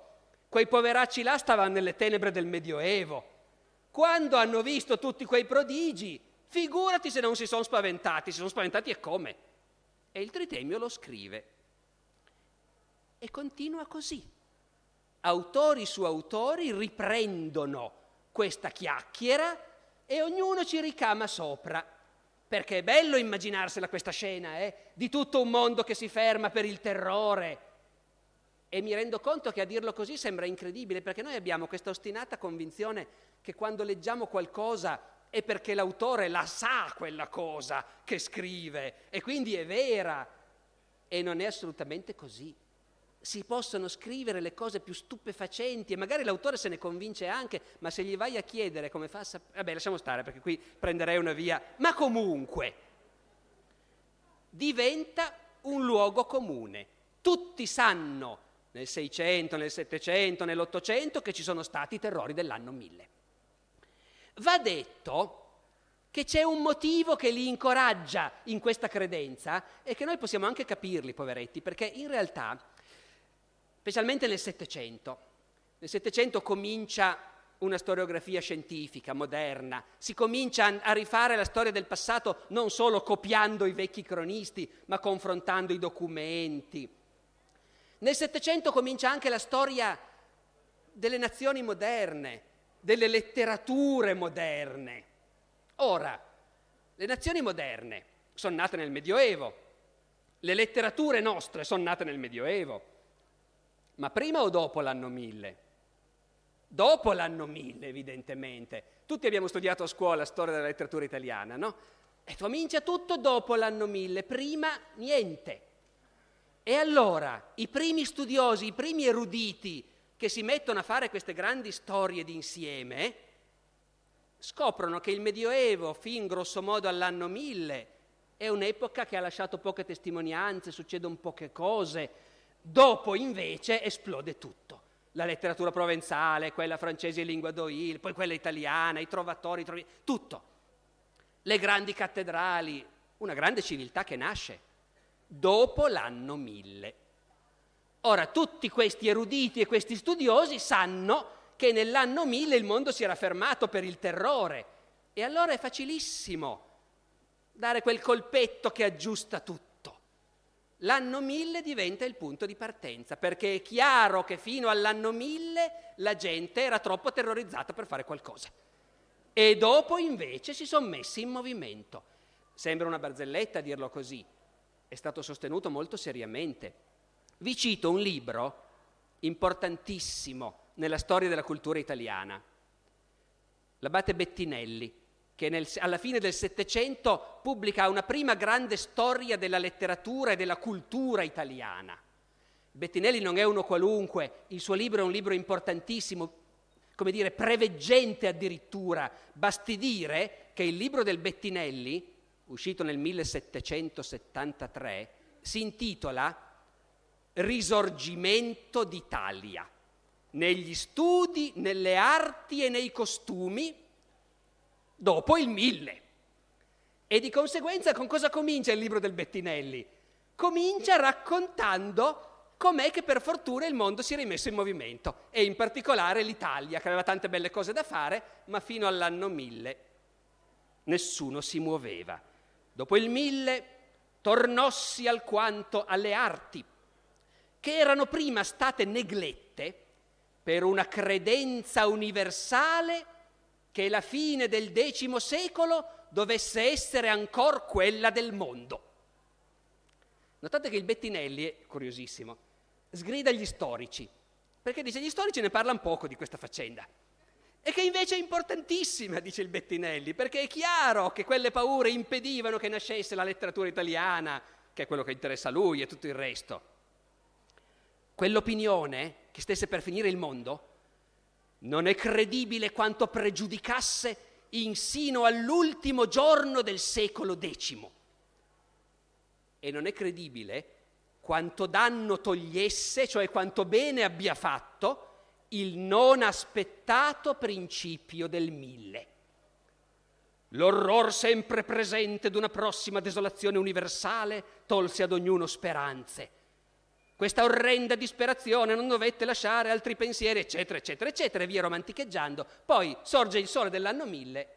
Quei poveracci là stavano nelle tenebre del Medioevo. Quando hanno visto tutti quei prodigi, figurati se non si sono spaventati, si sono spaventati e come? E il tritemio lo scrive. E continua così. Autori su autori riprendono questa chiacchiera e ognuno ci ricama sopra. Perché è bello immaginarsela questa scena, eh? Di tutto un mondo che si ferma per il terrore. E mi rendo conto che a dirlo così sembra incredibile, perché noi abbiamo questa ostinata convinzione che quando leggiamo qualcosa è perché l'autore la sa quella cosa che scrive e quindi è vera. E non è assolutamente così. Si possono scrivere le cose più stupefacenti e magari l'autore se ne convince anche, ma se gli vai a chiedere come fa a sapere... Vabbè, lasciamo stare perché qui prenderei una via. Ma comunque, diventa un luogo comune. Tutti sanno nel 600, nel 700, nell'Ottocento che ci sono stati i terrori dell'anno 1000 va detto che c'è un motivo che li incoraggia in questa credenza e che noi possiamo anche capirli, poveretti, perché in realtà, specialmente nel Settecento, nel Settecento comincia una storiografia scientifica moderna, si comincia a rifare la storia del passato non solo copiando i vecchi cronisti, ma confrontando i documenti. Nel Settecento comincia anche la storia delle nazioni moderne, delle letterature moderne. Ora, le nazioni moderne sono nate nel Medioevo, le letterature nostre sono nate nel Medioevo, ma prima o dopo l'anno 1000? Dopo l'anno 1000, evidentemente. Tutti abbiamo studiato a scuola storia della letteratura italiana, no? E comincia tutto dopo l'anno 1000, prima niente. E allora i primi studiosi, i primi eruditi che si mettono a fare queste grandi storie d'insieme, scoprono che il Medioevo, fin grosso modo all'anno 1000, è un'epoca che ha lasciato poche testimonianze, succedono poche cose, dopo invece esplode tutto. La letteratura provenzale, quella francese in lingua d'Oil, poi quella italiana, i trovatori, i trovi... tutto. Le grandi cattedrali, una grande civiltà che nasce dopo l'anno 1000. Ora, tutti questi eruditi e questi studiosi sanno che nell'anno 1000 il mondo si era fermato per il terrore e allora è facilissimo dare quel colpetto che aggiusta tutto. L'anno 1000 diventa il punto di partenza, perché è chiaro che fino all'anno 1000 la gente era troppo terrorizzata per fare qualcosa. E dopo invece si sono messi in movimento. Sembra una barzelletta dirlo così, è stato sostenuto molto seriamente. Vi cito un libro importantissimo nella storia della cultura italiana, l'abate Bettinelli, che nel, alla fine del Settecento pubblica una prima grande storia della letteratura e della cultura italiana. Bettinelli non è uno qualunque, il suo libro è un libro importantissimo, come dire, preveggente addirittura. Basti dire che il libro del Bettinelli, uscito nel 1773, si intitola risorgimento d'Italia, negli studi, nelle arti e nei costumi, dopo il mille. E di conseguenza con cosa comincia il libro del Bettinelli? Comincia raccontando com'è che per fortuna il mondo si è rimesso in movimento e in particolare l'Italia che aveva tante belle cose da fare, ma fino all'anno 1000 nessuno si muoveva. Dopo il 1000 tornossi alquanto alle arti, che erano prima state neglette per una credenza universale che la fine del X secolo dovesse essere ancora quella del mondo. Notate che il Bettinelli, è curiosissimo, sgrida gli storici, perché dice gli storici ne parlano poco di questa faccenda e che invece è importantissima, dice il Bettinelli, perché è chiaro che quelle paure impedivano che nascesse la letteratura italiana, che è quello che interessa a lui e tutto il resto quell'opinione che stesse per finire il mondo non è credibile quanto pregiudicasse insino all'ultimo giorno del secolo X. E non è credibile quanto danno togliesse, cioè quanto bene abbia fatto, il non aspettato principio del mille. L'orror sempre presente d'una prossima desolazione universale tolse ad ognuno speranze questa orrenda disperazione, non dovette lasciare altri pensieri, eccetera, eccetera, eccetera, e via romanticheggiando. Poi sorge il sole dell'anno 1000,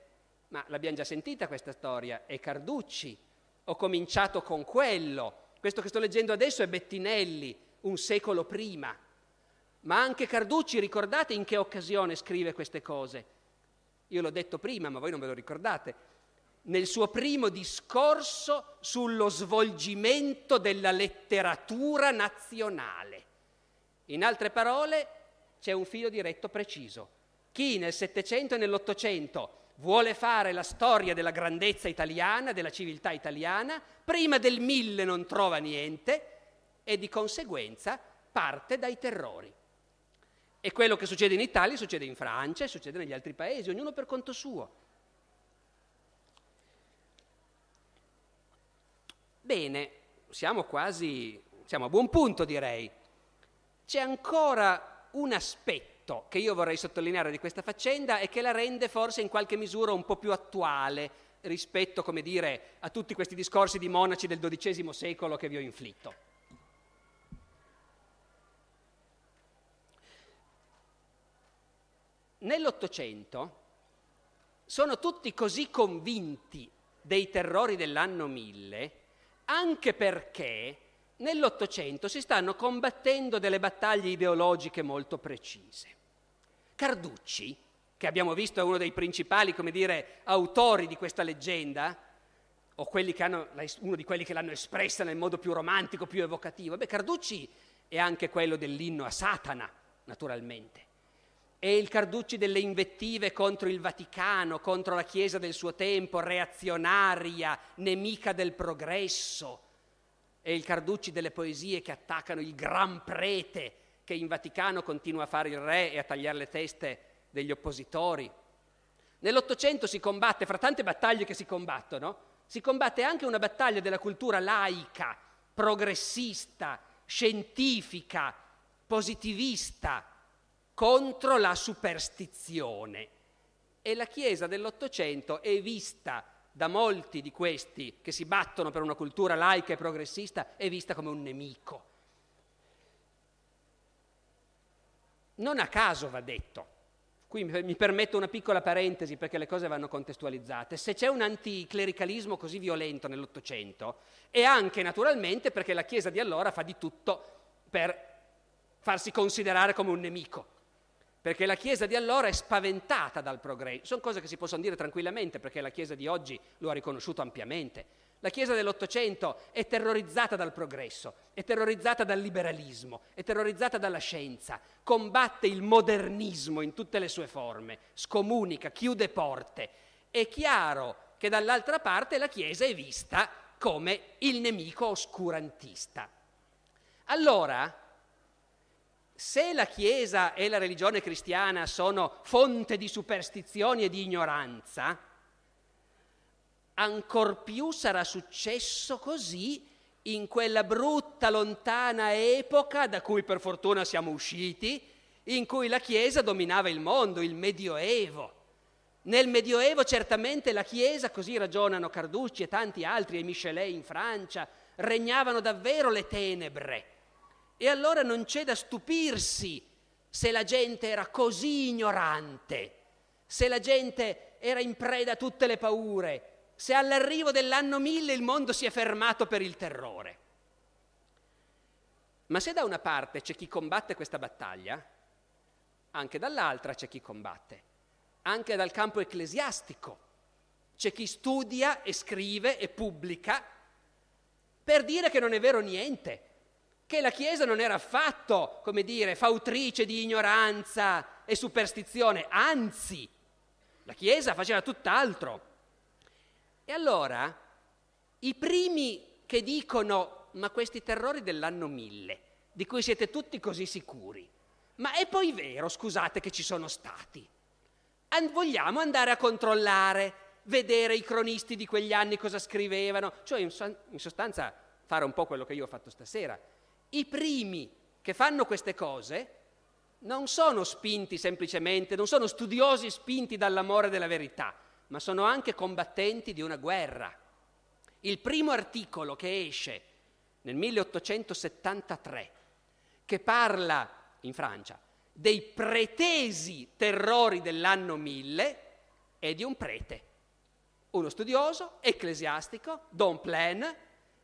ma l'abbiamo già sentita questa storia, è Carducci, ho cominciato con quello, questo che sto leggendo adesso è Bettinelli, un secolo prima, ma anche Carducci, ricordate in che occasione scrive queste cose? Io l'ho detto prima, ma voi non ve lo ricordate nel suo primo discorso sullo svolgimento della letteratura nazionale. In altre parole, c'è un filo diretto preciso. Chi nel Settecento e nell'Ottocento vuole fare la storia della grandezza italiana, della civiltà italiana, prima del mille non trova niente e di conseguenza parte dai terrori. E quello che succede in Italia succede in Francia e succede negli altri paesi, ognuno per conto suo. Bene, siamo quasi, siamo a buon punto direi. C'è ancora un aspetto che io vorrei sottolineare di questa faccenda e che la rende forse in qualche misura un po' più attuale rispetto, come dire, a tutti questi discorsi di monaci del XII secolo che vi ho inflitto. Nell'Ottocento sono tutti così convinti dei terrori dell'anno 1000 anche perché nell'Ottocento si stanno combattendo delle battaglie ideologiche molto precise. Carducci, che abbiamo visto è uno dei principali, come dire, autori di questa leggenda, o hanno, uno di quelli che l'hanno espressa nel modo più romantico, più evocativo, beh, Carducci è anche quello dell'inno a Satana, naturalmente e il Carducci delle invettive contro il Vaticano, contro la Chiesa del suo tempo, reazionaria, nemica del progresso, e il Carducci delle poesie che attaccano il gran prete che in Vaticano continua a fare il re e a tagliare le teste degli oppositori. Nell'Ottocento si combatte, fra tante battaglie che si combattono, si combatte anche una battaglia della cultura laica, progressista, scientifica, positivista, contro la superstizione. E la Chiesa dell'Ottocento è vista da molti di questi che si battono per una cultura laica e progressista, è vista come un nemico. Non a caso va detto, qui mi permetto una piccola parentesi perché le cose vanno contestualizzate, se c'è un anticlericalismo così violento nell'Ottocento è anche naturalmente perché la Chiesa di allora fa di tutto per farsi considerare come un nemico perché la Chiesa di allora è spaventata dal progresso. Sono cose che si possono dire tranquillamente perché la Chiesa di oggi lo ha riconosciuto ampiamente. La Chiesa dell'Ottocento è terrorizzata dal progresso, è terrorizzata dal liberalismo, è terrorizzata dalla scienza, combatte il modernismo in tutte le sue forme, scomunica, chiude porte. È chiaro che dall'altra parte la Chiesa è vista come il nemico oscurantista. Allora, se la Chiesa e la religione cristiana sono fonte di superstizioni e di ignoranza, ancor più sarà successo così in quella brutta, lontana epoca da cui per fortuna siamo usciti, in cui la Chiesa dominava il mondo, il Medioevo. Nel Medioevo certamente la Chiesa, così ragionano Carducci e tanti altri e Michelet in Francia, regnavano davvero le tenebre. E allora non c'è da stupirsi se la gente era così ignorante, se la gente era in preda a tutte le paure, se all'arrivo dell'anno 1000 il mondo si è fermato per il terrore. Ma se da una parte c'è chi combatte questa battaglia, anche dall'altra c'è chi combatte, anche dal campo ecclesiastico c'è chi studia e scrive e pubblica per dire che non è vero niente, che la Chiesa non era affatto, come dire, fautrice di ignoranza e superstizione, anzi, la Chiesa faceva tutt'altro. E allora i primi che dicono, ma questi terrori dell'anno mille, di cui siete tutti così sicuri, ma è poi vero, scusate, che ci sono stati. And- vogliamo andare a controllare, vedere i cronisti di quegli anni cosa scrivevano, cioè in, so- in sostanza fare un po' quello che io ho fatto stasera, i primi che fanno queste cose non sono spinti semplicemente, non sono studiosi spinti dall'amore della verità, ma sono anche combattenti di una guerra. Il primo articolo che esce nel 1873, che parla in Francia dei pretesi terrori dell'anno 1000, è di un prete, uno studioso ecclesiastico, Don Plaine,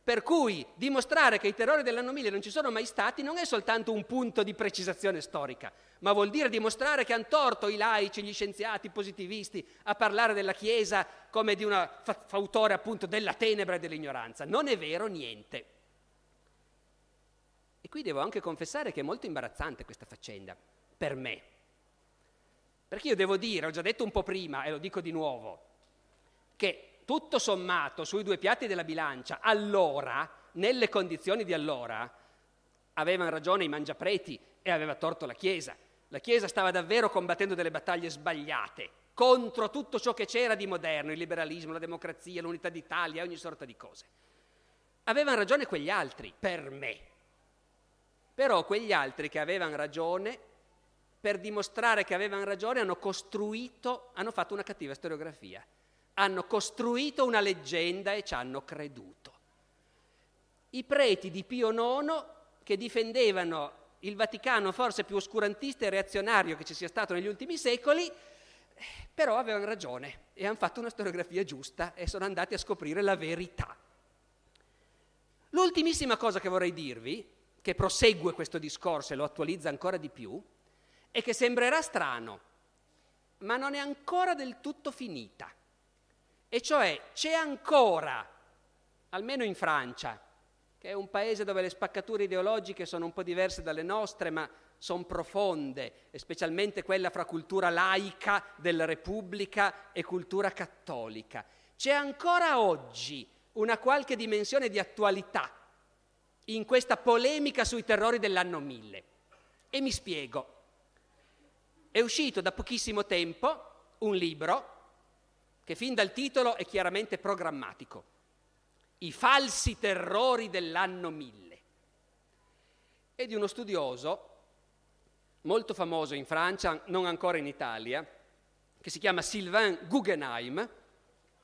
per cui dimostrare che i terrori dell'anno 1000 non ci sono mai stati non è soltanto un punto di precisazione storica, ma vuol dire dimostrare che hanno torto i laici, gli scienziati, i positivisti a parlare della Chiesa come di un fautore appunto della tenebra e dell'ignoranza. Non è vero niente. E qui devo anche confessare che è molto imbarazzante questa faccenda, per me. Perché io devo dire, ho già detto un po' prima e lo dico di nuovo, che tutto sommato sui due piatti della bilancia, allora, nelle condizioni di allora, avevano ragione i mangiapreti e aveva torto la Chiesa. La Chiesa stava davvero combattendo delle battaglie sbagliate contro tutto ciò che c'era di moderno, il liberalismo, la democrazia, l'unità d'Italia, ogni sorta di cose. Avevano ragione quegli altri, per me. Però quegli altri che avevano ragione, per dimostrare che avevano ragione, hanno costruito, hanno fatto una cattiva storiografia hanno costruito una leggenda e ci hanno creduto. I preti di Pio IX che difendevano il Vaticano forse più oscurantista e reazionario che ci sia stato negli ultimi secoli, però avevano ragione e hanno fatto una storiografia giusta e sono andati a scoprire la verità. L'ultimissima cosa che vorrei dirvi, che prosegue questo discorso e lo attualizza ancora di più, è che sembrerà strano, ma non è ancora del tutto finita. E cioè c'è ancora, almeno in Francia, che è un paese dove le spaccature ideologiche sono un po' diverse dalle nostre, ma sono profonde, e specialmente quella fra cultura laica della Repubblica e cultura cattolica. C'è ancora oggi una qualche dimensione di attualità in questa polemica sui terrori dell'anno 1000. E mi spiego. È uscito da pochissimo tempo un libro che fin dal titolo è chiaramente programmatico. I falsi terrori dell'anno 1000. E di uno studioso molto famoso in Francia, non ancora in Italia, che si chiama Sylvain Guggenheim,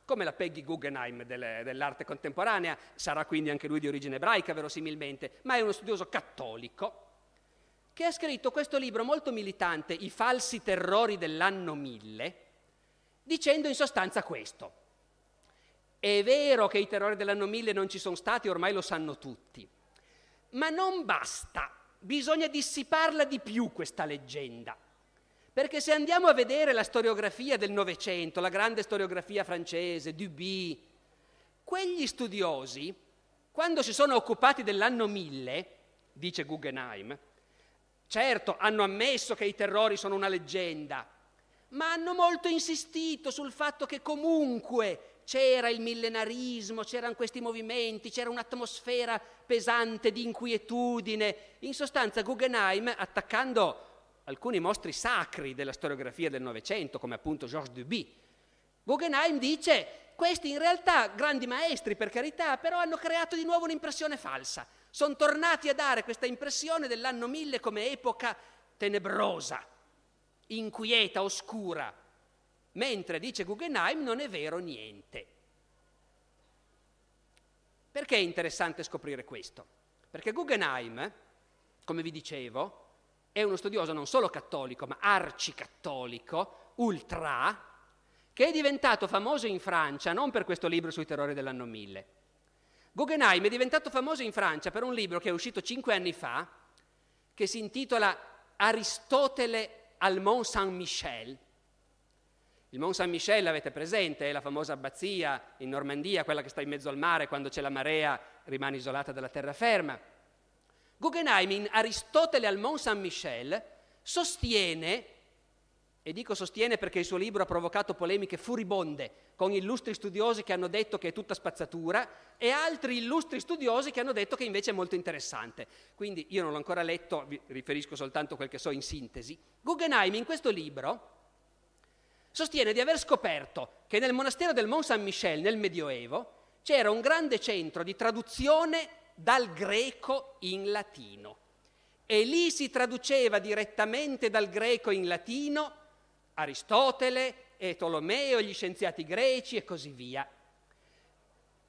come la Peggy Guggenheim delle, dell'arte contemporanea, sarà quindi anche lui di origine ebraica verosimilmente, ma è uno studioso cattolico, che ha scritto questo libro molto militante, I falsi terrori dell'anno 1000, dicendo in sostanza questo. È vero che i terrori dell'anno 1000 non ci sono stati, ormai lo sanno tutti, ma non basta, bisogna dissiparla di più questa leggenda. Perché se andiamo a vedere la storiografia del Novecento, la grande storiografia francese, Duby, quegli studiosi, quando si sono occupati dell'anno 1000, dice Guggenheim, certo hanno ammesso che i terrori sono una leggenda, ma hanno molto insistito sul fatto che comunque c'era il millenarismo, c'erano questi movimenti, c'era un'atmosfera pesante di inquietudine. In sostanza Guggenheim, attaccando alcuni mostri sacri della storiografia del Novecento, come appunto Georges Duby, Guggenheim dice questi in realtà, grandi maestri per carità, però hanno creato di nuovo un'impressione falsa. Sono tornati a dare questa impressione dell'anno 1000 come epoca tenebrosa, inquieta, oscura, mentre dice Guggenheim non è vero niente. Perché è interessante scoprire questo? Perché Guggenheim, come vi dicevo, è uno studioso non solo cattolico, ma arcicattolico, ultra, che è diventato famoso in Francia non per questo libro sui terrori dell'anno 1000. Guggenheim è diventato famoso in Francia per un libro che è uscito cinque anni fa, che si intitola Aristotele al Mont Saint-Michel. Il Mont Saint-Michel, l'avete presente, è la famosa abbazia in Normandia, quella che sta in mezzo al mare, quando c'è la marea rimane isolata dalla terraferma. Guggenheim in Aristotele al Mont Saint-Michel sostiene e dico sostiene perché il suo libro ha provocato polemiche furibonde con illustri studiosi che hanno detto che è tutta spazzatura e altri illustri studiosi che hanno detto che invece è molto interessante. Quindi io non l'ho ancora letto, vi riferisco soltanto quel che so in sintesi. Guggenheim in questo libro sostiene di aver scoperto che nel monastero del Mont Saint-Michel nel Medioevo c'era un grande centro di traduzione dal greco in latino. E lì si traduceva direttamente dal greco in latino Aristotele e Tolomeo, gli scienziati greci e così via.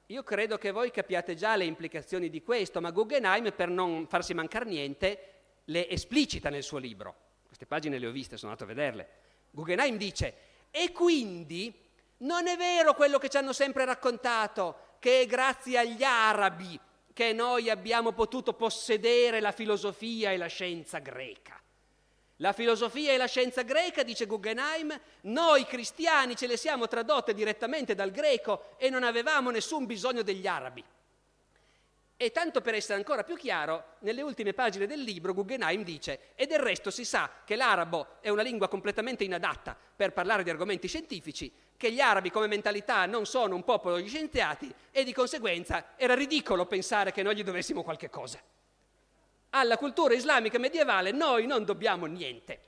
Io credo che voi capiate già le implicazioni di questo, ma Guggenheim, per non farsi mancare niente, le esplicita nel suo libro. Queste pagine le ho viste, sono andato a vederle. Guggenheim dice, e quindi non è vero quello che ci hanno sempre raccontato, che è grazie agli arabi che noi abbiamo potuto possedere la filosofia e la scienza greca. La filosofia e la scienza greca, dice Guggenheim, noi cristiani ce le siamo tradotte direttamente dal greco e non avevamo nessun bisogno degli arabi. E tanto per essere ancora più chiaro, nelle ultime pagine del libro Guggenheim dice, e del resto si sa che l'arabo è una lingua completamente inadatta per parlare di argomenti scientifici, che gli arabi come mentalità non sono un popolo di scienziati e di conseguenza era ridicolo pensare che noi gli dovessimo qualche cosa alla cultura islamica medievale noi non dobbiamo niente.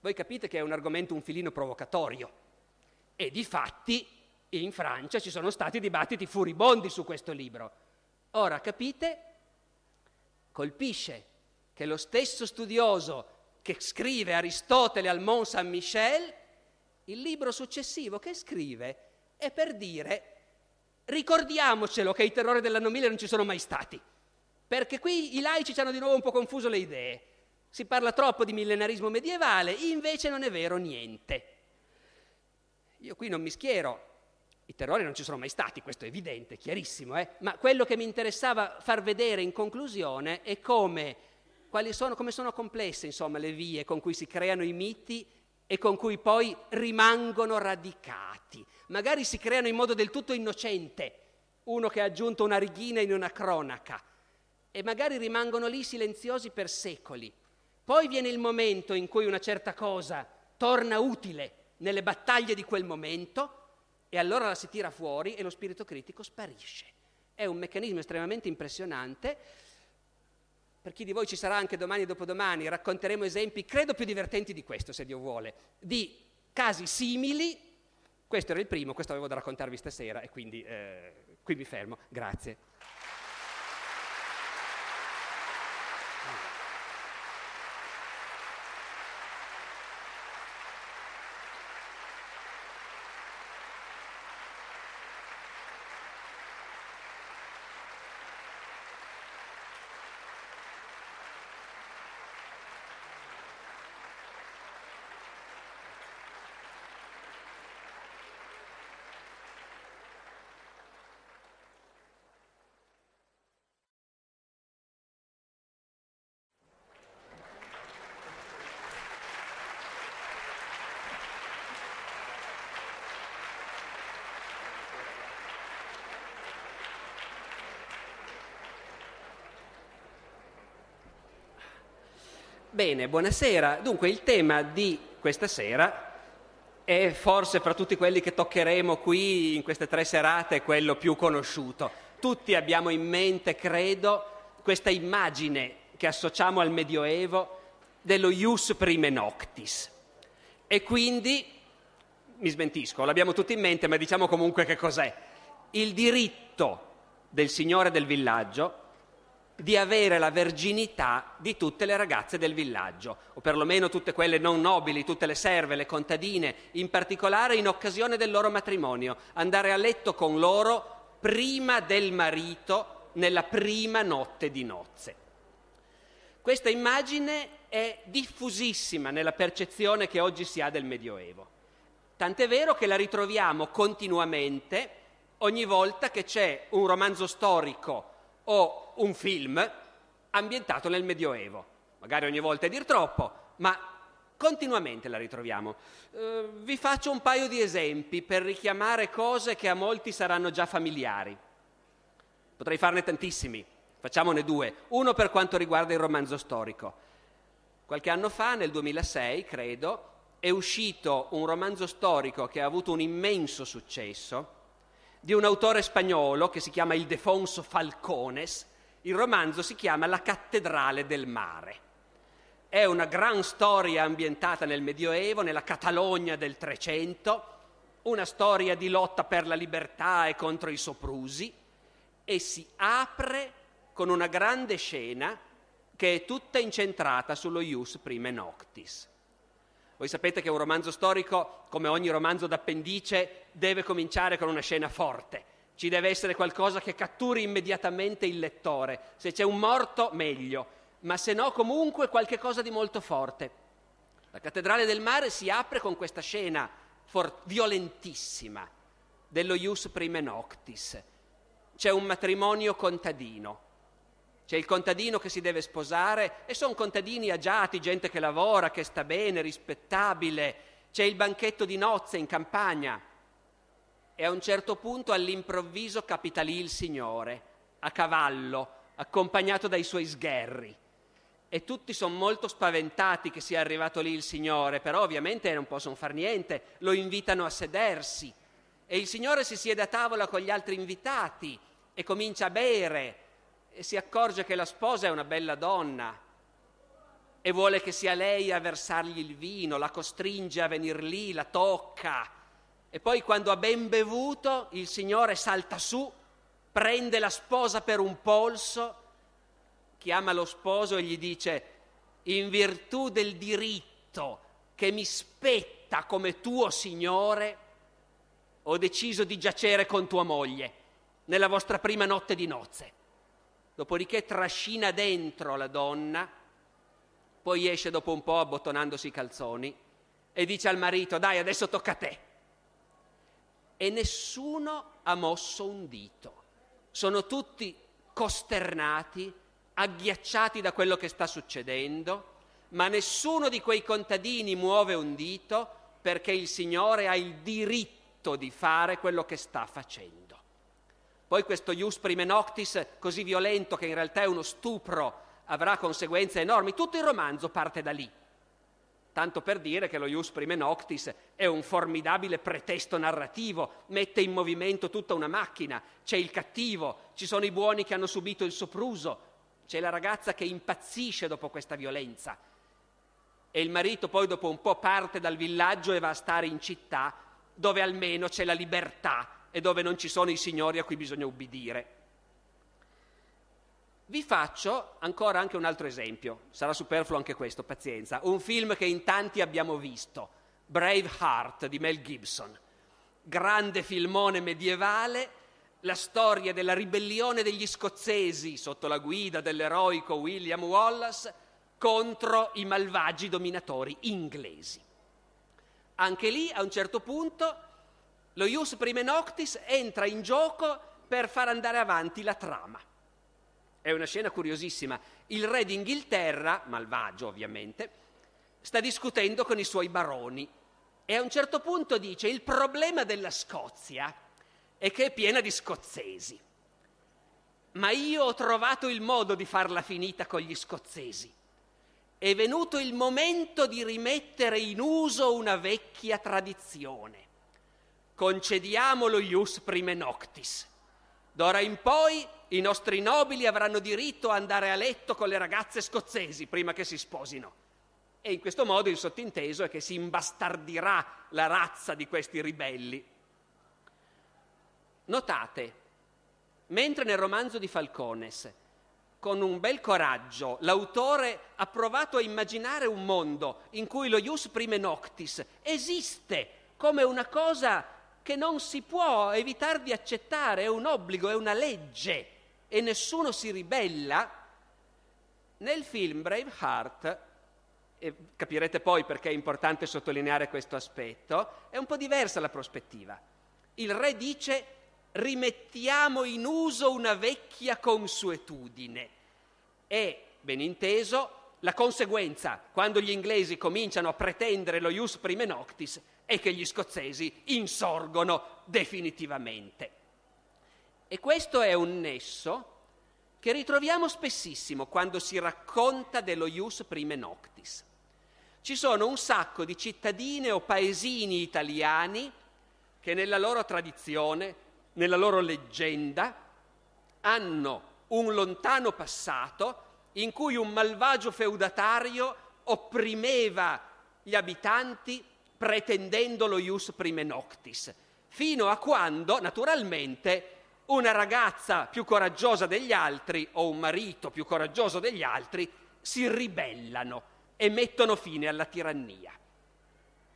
Voi capite che è un argomento un filino provocatorio e di fatti in Francia ci sono stati dibattiti furibondi su questo libro. Ora capite? Colpisce che lo stesso studioso che scrive Aristotele al Mont Saint-Michel, il libro successivo che scrive è per dire ricordiamocelo che i terrori dell'anno 1000 non ci sono mai stati perché qui i laici ci hanno di nuovo un po' confuso le idee. Si parla troppo di millenarismo medievale, invece non è vero niente. Io qui non mi schiero, i terrori non ci sono mai stati, questo è evidente, chiarissimo, eh? ma quello che mi interessava far vedere in conclusione è come, sono, come sono complesse insomma, le vie con cui si creano i miti e con cui poi rimangono radicati. Magari si creano in modo del tutto innocente, uno che ha aggiunto una righina in una cronaca, e magari rimangono lì silenziosi per secoli. Poi viene il momento in cui una certa cosa torna utile nelle battaglie di quel momento e allora la si tira fuori e lo spirito critico sparisce. È un meccanismo estremamente impressionante. Per chi di voi ci sarà anche domani e dopodomani, racconteremo esempi, credo più divertenti di questo, se Dio vuole, di casi simili. Questo era il primo, questo avevo da raccontarvi stasera e quindi eh, qui mi fermo. Grazie. Bene, buonasera. Dunque il tema di questa sera è forse fra tutti quelli che toccheremo qui in queste tre serate quello più conosciuto. Tutti abbiamo in mente, credo, questa immagine che associamo al Medioevo dello ius prime noctis. E quindi, mi smentisco, l'abbiamo tutti in mente, ma diciamo comunque che cos'è. Il diritto del signore del villaggio di avere la verginità di tutte le ragazze del villaggio, o perlomeno tutte quelle non nobili, tutte le serve, le contadine, in particolare in occasione del loro matrimonio, andare a letto con loro prima del marito, nella prima notte di nozze. Questa immagine è diffusissima nella percezione che oggi si ha del Medioevo, tant'è vero che la ritroviamo continuamente ogni volta che c'è un romanzo storico o un film ambientato nel Medioevo. Magari ogni volta è dir troppo, ma continuamente la ritroviamo. Eh, vi faccio un paio di esempi per richiamare cose che a molti saranno già familiari. Potrei farne tantissimi, facciamone due. Uno per quanto riguarda il romanzo storico. Qualche anno fa, nel 2006, credo, è uscito un romanzo storico che ha avuto un immenso successo, di un autore spagnolo che si chiama Ildefonso Falcones. Il romanzo si chiama La cattedrale del mare. È una gran storia ambientata nel Medioevo, nella Catalogna del Trecento, una storia di lotta per la libertà e contro i soprusi e si apre con una grande scena che è tutta incentrata sullo ius prime noctis. Voi sapete che un romanzo storico, come ogni romanzo d'appendice, deve cominciare con una scena forte. Ci deve essere qualcosa che catturi immediatamente il lettore. Se c'è un morto, meglio, ma se no comunque qualche cosa di molto forte. La cattedrale del mare si apre con questa scena for- violentissima dello Ius Prime Noctis. C'è un matrimonio contadino c'è il contadino che si deve sposare e sono contadini agiati, gente che lavora, che sta bene, rispettabile. C'è il banchetto di nozze in campagna. E a un certo punto all'improvviso capita lì il Signore, a cavallo, accompagnato dai suoi sgherri. E tutti sono molto spaventati che sia arrivato lì il Signore, però ovviamente non possono far niente, lo invitano a sedersi. E il Signore si siede a tavola con gli altri invitati e comincia a bere e si accorge che la sposa è una bella donna e vuole che sia lei a versargli il vino, la costringe a venir lì, la tocca. E poi quando ha ben bevuto, il Signore salta su, prende la sposa per un polso, chiama lo sposo e gli dice, in virtù del diritto che mi spetta come tuo Signore, ho deciso di giacere con tua moglie nella vostra prima notte di nozze dopodiché trascina dentro la donna, poi esce dopo un po' abbottonandosi i calzoni e dice al marito, dai, adesso tocca a te. E nessuno ha mosso un dito. Sono tutti costernati, agghiacciati da quello che sta succedendo, ma nessuno di quei contadini muove un dito perché il Signore ha il diritto di fare quello che sta facendo. Poi questo ius prime noctis così violento che in realtà è uno stupro avrà conseguenze enormi. Tutto il romanzo parte da lì. Tanto per dire che lo ius prime noctis è un formidabile pretesto narrativo, mette in movimento tutta una macchina, c'è il cattivo, ci sono i buoni che hanno subito il sopruso, c'è la ragazza che impazzisce dopo questa violenza e il marito poi dopo un po' parte dal villaggio e va a stare in città dove almeno c'è la libertà e dove non ci sono i signori a cui bisogna ubbidire. Vi faccio ancora anche un altro esempio, sarà superfluo anche questo, pazienza, un film che in tanti abbiamo visto, Brave Heart di Mel Gibson, grande filmone medievale, la storia della ribellione degli scozzesi sotto la guida dell'eroico William Wallace contro i malvagi dominatori inglesi. Anche lì a un certo punto lo ius prime noctis entra in gioco per far andare avanti la trama. È una scena curiosissima. Il re d'Inghilterra, malvagio ovviamente, sta discutendo con i suoi baroni e a un certo punto dice il problema della Scozia è che è piena di scozzesi. Ma io ho trovato il modo di farla finita con gli scozzesi. È venuto il momento di rimettere in uso una vecchia tradizione concediamolo ius prime noctis. D'ora in poi i nostri nobili avranno diritto a andare a letto con le ragazze scozzesi prima che si sposino. E in questo modo il sottinteso è che si imbastardirà la razza di questi ribelli. Notate, mentre nel romanzo di Falcones, con un bel coraggio, l'autore ha provato a immaginare un mondo in cui lo ius prime noctis esiste come una cosa che non si può evitare di accettare, è un obbligo, è una legge e nessuno si ribella, nel film Braveheart, e capirete poi perché è importante sottolineare questo aspetto, è un po' diversa la prospettiva. Il re dice rimettiamo in uso una vecchia consuetudine e, ben inteso, la conseguenza, quando gli inglesi cominciano a pretendere lo ius prime noctis, e che gli scozzesi insorgono definitivamente. E questo è un nesso che ritroviamo spessissimo quando si racconta dello ius prime noctis. Ci sono un sacco di cittadine o paesini italiani che nella loro tradizione, nella loro leggenda, hanno un lontano passato in cui un malvagio feudatario opprimeva gli abitanti pretendendo lo ius prime noctis, fino a quando, naturalmente, una ragazza più coraggiosa degli altri o un marito più coraggioso degli altri si ribellano e mettono fine alla tirannia.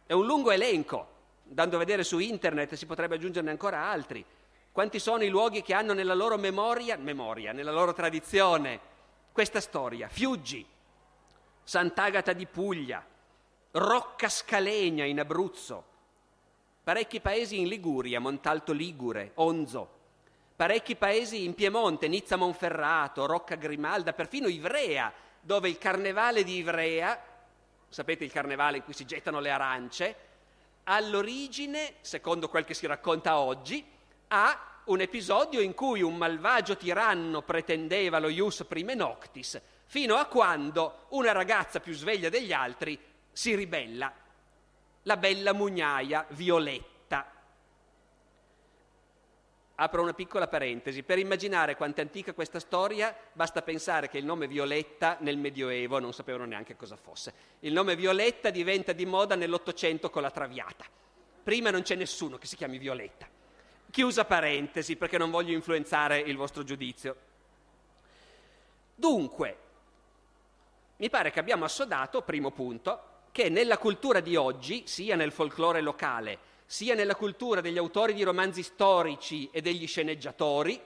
È un lungo elenco, dando a vedere su internet si potrebbe aggiungerne ancora altri. Quanti sono i luoghi che hanno nella loro memoria, memoria nella loro tradizione, questa storia? Fiuggi, Sant'Agata di Puglia, Rocca Scalegna in Abruzzo, parecchi paesi in Liguria, Montalto Ligure, Onzo, parecchi paesi in Piemonte, Nizza Monferrato, Rocca Grimalda, perfino Ivrea, dove il carnevale di Ivrea, sapete il carnevale in cui si gettano le arance, all'origine, secondo quel che si racconta oggi, ha un episodio in cui un malvagio tiranno pretendeva lo ius prime noctis, fino a quando una ragazza più sveglia degli altri si ribella, la bella mugnaia violetta. Apro una piccola parentesi, per immaginare quanto è antica questa storia basta pensare che il nome Violetta nel Medioevo non sapevano neanche cosa fosse. Il nome Violetta diventa di moda nell'Ottocento con la Traviata. Prima non c'è nessuno che si chiami Violetta. Chiusa parentesi perché non voglio influenzare il vostro giudizio. Dunque, mi pare che abbiamo assodato, primo punto, che nella cultura di oggi, sia nel folklore locale, sia nella cultura degli autori di romanzi storici e degli sceneggiatori,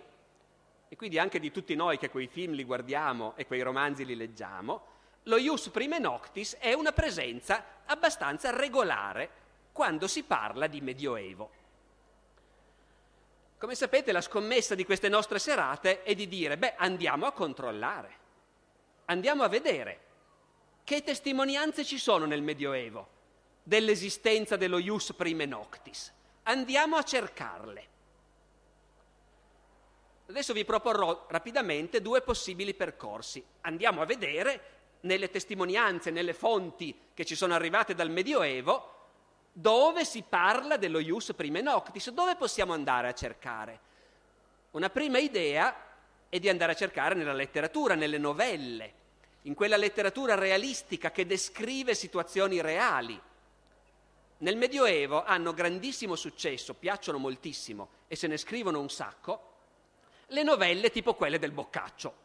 e quindi anche di tutti noi che quei film li guardiamo e quei romanzi li leggiamo, lo ius prime noctis è una presenza abbastanza regolare quando si parla di Medioevo. Come sapete la scommessa di queste nostre serate è di dire, beh, andiamo a controllare, andiamo a vedere che testimonianze ci sono nel Medioevo dell'esistenza dello ius prime noctis? Andiamo a cercarle. Adesso vi proporrò rapidamente due possibili percorsi. Andiamo a vedere nelle testimonianze, nelle fonti che ci sono arrivate dal Medioevo, dove si parla dello ius prime noctis, dove possiamo andare a cercare. Una prima idea è di andare a cercare nella letteratura, nelle novelle in quella letteratura realistica che descrive situazioni reali. Nel Medioevo hanno grandissimo successo, piacciono moltissimo e se ne scrivono un sacco, le novelle tipo quelle del Boccaccio.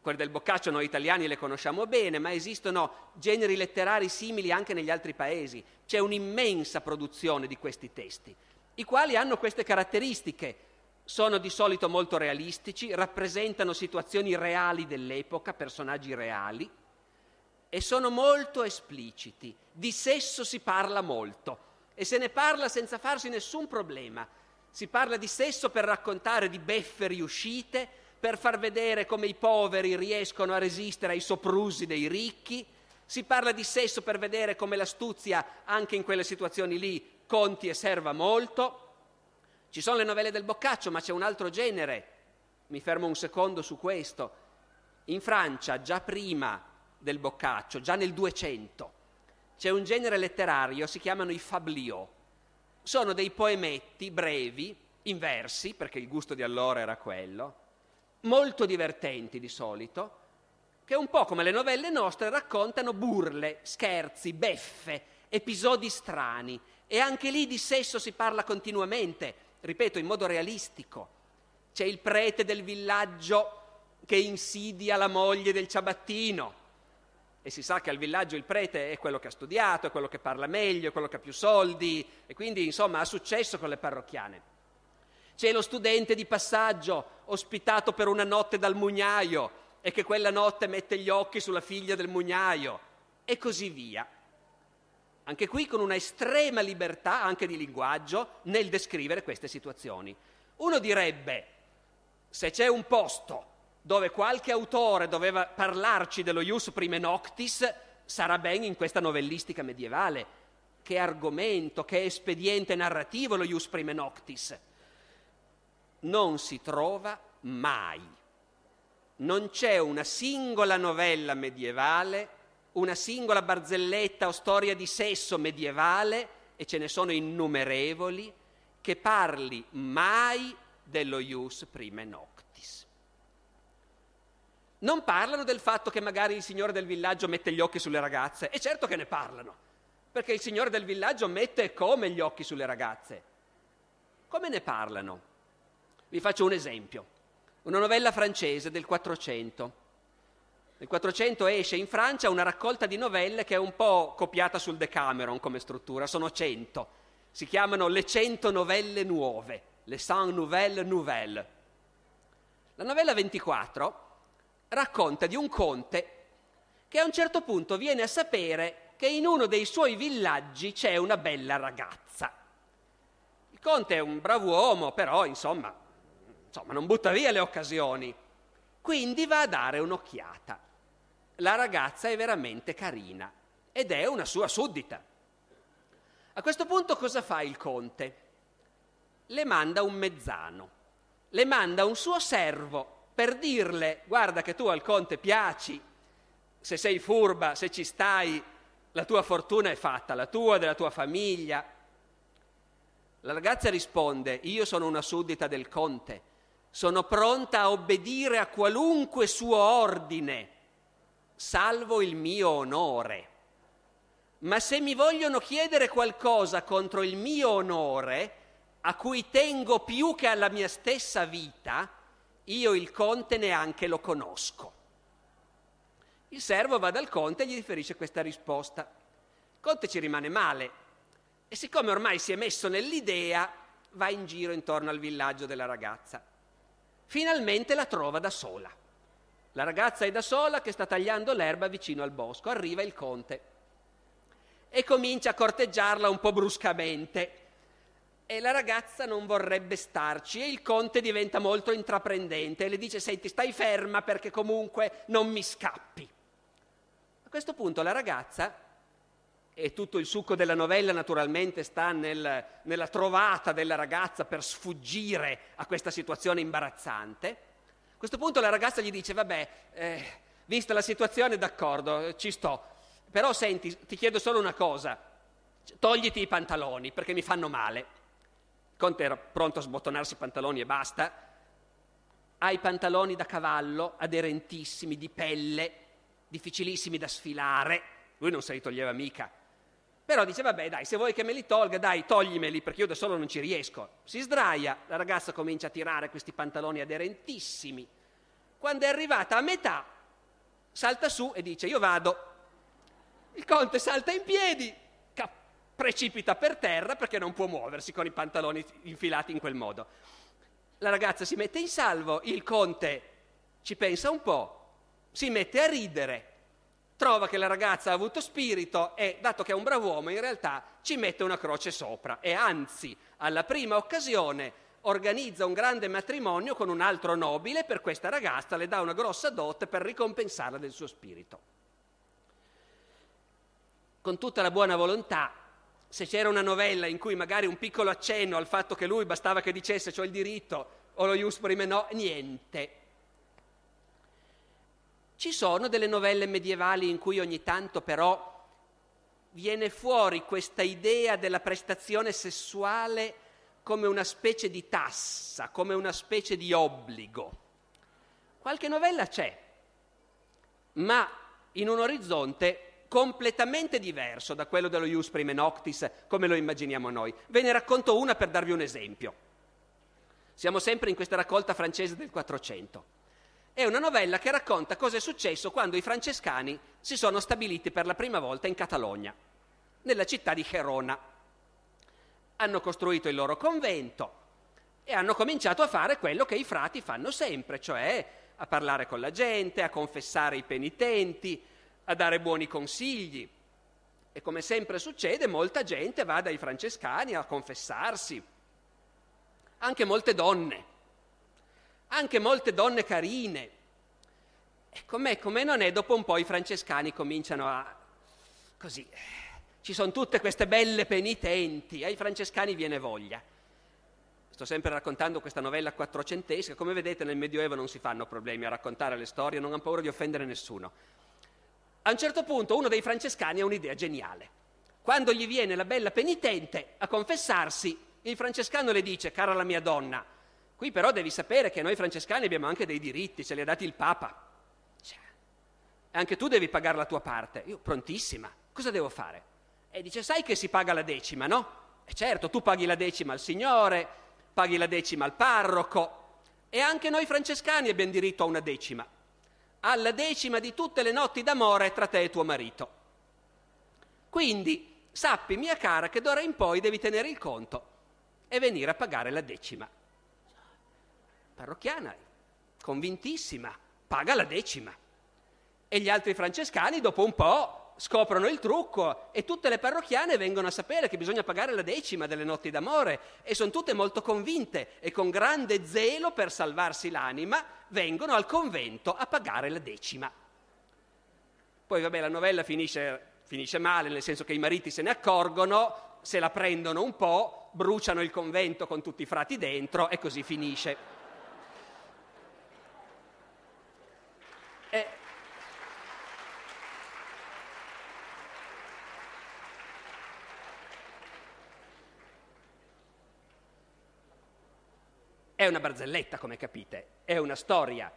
Quelle del Boccaccio noi italiani le conosciamo bene, ma esistono generi letterari simili anche negli altri paesi. C'è un'immensa produzione di questi testi, i quali hanno queste caratteristiche sono di solito molto realistici, rappresentano situazioni reali dell'epoca, personaggi reali, e sono molto espliciti. Di sesso si parla molto e se ne parla senza farsi nessun problema. Si parla di sesso per raccontare di beffe riuscite, per far vedere come i poveri riescono a resistere ai soprusi dei ricchi, si parla di sesso per vedere come l'astuzia, anche in quelle situazioni lì, conti e serva molto. Ci sono le novelle del Boccaccio, ma c'è un altro genere. Mi fermo un secondo su questo. In Francia, già prima del Boccaccio, già nel 200, c'è un genere letterario, si chiamano i fabliaux. Sono dei poemetti brevi, in versi, perché il gusto di allora era quello, molto divertenti di solito, che un po' come le novelle nostre raccontano burle, scherzi, beffe, episodi strani. E anche lì di sesso si parla continuamente ripeto, in modo realistico. C'è il prete del villaggio che insidia la moglie del ciabattino. E si sa che al villaggio il prete è quello che ha studiato, è quello che parla meglio, è quello che ha più soldi e quindi insomma ha successo con le parrocchiane. C'è lo studente di passaggio ospitato per una notte dal mugnaio e che quella notte mette gli occhi sulla figlia del mugnaio e così via anche qui con una estrema libertà anche di linguaggio nel descrivere queste situazioni. Uno direbbe, se c'è un posto dove qualche autore doveva parlarci dello ius prime noctis, sarà ben in questa novellistica medievale. Che argomento, che espediente narrativo lo ius prime noctis. Non si trova mai. Non c'è una singola novella medievale una singola barzelletta o storia di sesso medievale, e ce ne sono innumerevoli, che parli mai dello ius prime noctis. Non parlano del fatto che magari il signore del villaggio mette gli occhi sulle ragazze, e certo che ne parlano, perché il signore del villaggio mette come gli occhi sulle ragazze. Come ne parlano? Vi faccio un esempio, una novella francese del 400 nel 400 esce in Francia una raccolta di novelle che è un po' copiata sul Decameron come struttura, sono 100. Si chiamano Le 100 novelle nuove, Le 100 nouvelles nouvelles. La novella 24 racconta di un conte che a un certo punto viene a sapere che in uno dei suoi villaggi c'è una bella ragazza. Il conte è un bravo uomo, però insomma, insomma non butta via le occasioni. Quindi va a dare un'occhiata la ragazza è veramente carina ed è una sua suddita. A questo punto cosa fa il conte? Le manda un mezzano, le manda un suo servo per dirle guarda che tu al conte piaci, se sei furba, se ci stai, la tua fortuna è fatta, la tua, della tua famiglia. La ragazza risponde io sono una suddita del conte, sono pronta a obbedire a qualunque suo ordine salvo il mio onore. Ma se mi vogliono chiedere qualcosa contro il mio onore, a cui tengo più che alla mia stessa vita, io il conte neanche lo conosco. Il servo va dal conte e gli riferisce questa risposta. Il conte ci rimane male e siccome ormai si è messo nell'idea, va in giro intorno al villaggio della ragazza. Finalmente la trova da sola. La ragazza è da sola che sta tagliando l'erba vicino al bosco. Arriva il conte e comincia a corteggiarla un po' bruscamente. E la ragazza non vorrebbe starci e il conte diventa molto intraprendente e le dice senti stai ferma perché comunque non mi scappi. A questo punto la ragazza e tutto il succo della novella naturalmente sta nel, nella trovata della ragazza per sfuggire a questa situazione imbarazzante, a questo punto la ragazza gli dice, vabbè, eh, vista la situazione d'accordo, ci sto, però senti, ti chiedo solo una cosa, togliti i pantaloni perché mi fanno male. Conte era pronto a sbottonarsi i pantaloni e basta. Ha i pantaloni da cavallo, aderentissimi, di pelle, difficilissimi da sfilare. Lui non se li toglieva mica. Però dice, vabbè dai, se vuoi che me li tolga, dai, toglimeli perché io da solo non ci riesco. Si sdraia, la ragazza comincia a tirare questi pantaloni aderentissimi. Quando è arrivata a metà, salta su e dice, io vado. Il conte salta in piedi, precipita per terra perché non può muoversi con i pantaloni infilati in quel modo. La ragazza si mette in salvo, il conte ci pensa un po', si mette a ridere trova che la ragazza ha avuto spirito e, dato che è un bravo uomo, in realtà ci mette una croce sopra e anzi, alla prima occasione, organizza un grande matrimonio con un altro nobile per questa ragazza, le dà una grossa dote per ricompensarla del suo spirito. Con tutta la buona volontà, se c'era una novella in cui magari un piccolo accenno al fatto che lui bastava che dicesse ho il diritto o lo ius prime no, niente, ci sono delle novelle medievali in cui ogni tanto però viene fuori questa idea della prestazione sessuale come una specie di tassa, come una specie di obbligo. Qualche novella c'è, ma in un orizzonte completamente diverso da quello dello Ius Prime Noctis, come lo immaginiamo noi. Ve ne racconto una per darvi un esempio. Siamo sempre in questa raccolta francese del 400. È una novella che racconta cosa è successo quando i francescani si sono stabiliti per la prima volta in Catalogna, nella città di Gerona. Hanno costruito il loro convento e hanno cominciato a fare quello che i frati fanno sempre, cioè a parlare con la gente, a confessare i penitenti, a dare buoni consigli. E come sempre succede, molta gente va dai francescani a confessarsi, anche molte donne anche molte donne carine. E com'è, come non è, dopo un po' i francescani cominciano a... così, ci sono tutte queste belle penitenti, ai francescani viene voglia. Sto sempre raccontando questa novella quattrocentesca, come vedete nel Medioevo non si fanno problemi a raccontare le storie, non hanno paura di offendere nessuno. A un certo punto uno dei francescani ha un'idea geniale. Quando gli viene la bella penitente a confessarsi, il francescano le dice, cara la mia donna, Qui però devi sapere che noi francescani abbiamo anche dei diritti, ce li ha dati il Papa. Cioè, anche tu devi pagare la tua parte. Io prontissima, cosa devo fare? E dice, sai che si paga la decima, no? E certo, tu paghi la decima al Signore, paghi la decima al parroco, e anche noi francescani abbiamo diritto a una decima, alla decima di tutte le notti d'amore tra te e tuo marito. Quindi sappi, mia cara, che d'ora in poi devi tenere il conto e venire a pagare la decima parrocchiana, convintissima, paga la decima. E gli altri francescani dopo un po' scoprono il trucco e tutte le parrocchiane vengono a sapere che bisogna pagare la decima delle notti d'amore e sono tutte molto convinte e con grande zelo per salvarsi l'anima vengono al convento a pagare la decima. Poi vabbè la novella finisce, finisce male, nel senso che i mariti se ne accorgono, se la prendono un po', bruciano il convento con tutti i frati dentro e così finisce. E... Eh. È una barzelletta, come capite, è una storia.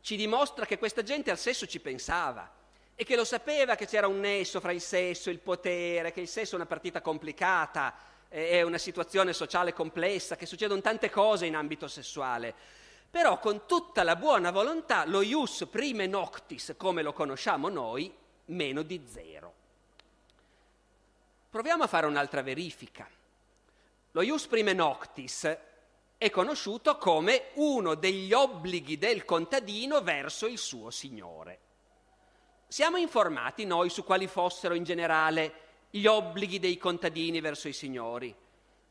Ci dimostra che questa gente al sesso ci pensava e che lo sapeva che c'era un nesso fra il sesso e il potere, che il sesso è una partita complicata, eh, è una situazione sociale complessa, che succedono tante cose in ambito sessuale però con tutta la buona volontà lo ius prime noctis, come lo conosciamo noi, meno di zero. Proviamo a fare un'altra verifica. Lo ius prime noctis è conosciuto come uno degli obblighi del contadino verso il suo signore. Siamo informati noi su quali fossero in generale gli obblighi dei contadini verso i signori?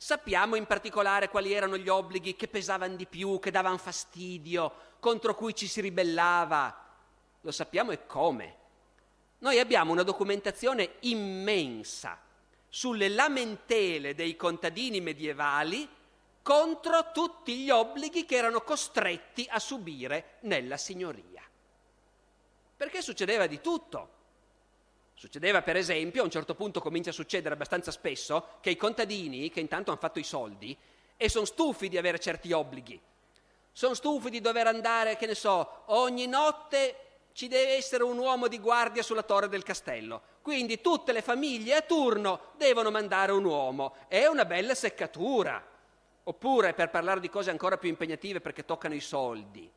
Sappiamo in particolare quali erano gli obblighi che pesavano di più, che davano fastidio, contro cui ci si ribellava. Lo sappiamo e come. Noi abbiamo una documentazione immensa sulle lamentele dei contadini medievali contro tutti gli obblighi che erano costretti a subire nella signoria. Perché succedeva di tutto. Succedeva per esempio, a un certo punto comincia a succedere abbastanza spesso, che i contadini, che intanto hanno fatto i soldi, e sono stufi di avere certi obblighi, sono stufi di dover andare, che ne so, ogni notte ci deve essere un uomo di guardia sulla torre del castello. Quindi tutte le famiglie a turno devono mandare un uomo. È una bella seccatura. Oppure, per parlare di cose ancora più impegnative perché toccano i soldi,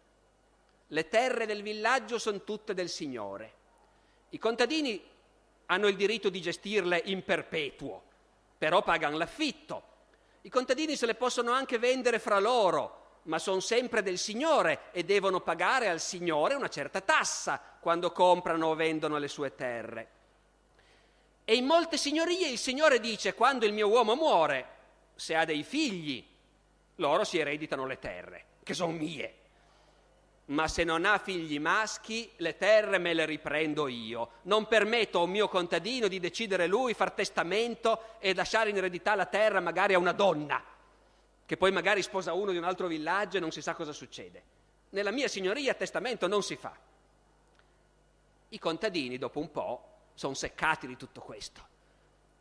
le terre del villaggio sono tutte del Signore. I contadini hanno il diritto di gestirle in perpetuo, però pagano l'affitto. I contadini se le possono anche vendere fra loro, ma sono sempre del Signore e devono pagare al Signore una certa tassa quando comprano o vendono le sue terre. E in molte signorie il Signore dice quando il mio uomo muore, se ha dei figli, loro si ereditano le terre, che sono mie, ma se non ha figli maschi le terre me le riprendo io. Non permetto a un mio contadino di decidere lui, far testamento e lasciare in eredità la terra magari a una donna, che poi magari sposa uno di un altro villaggio e non si sa cosa succede. Nella mia signoria testamento non si fa. I contadini dopo un po' sono seccati di tutto questo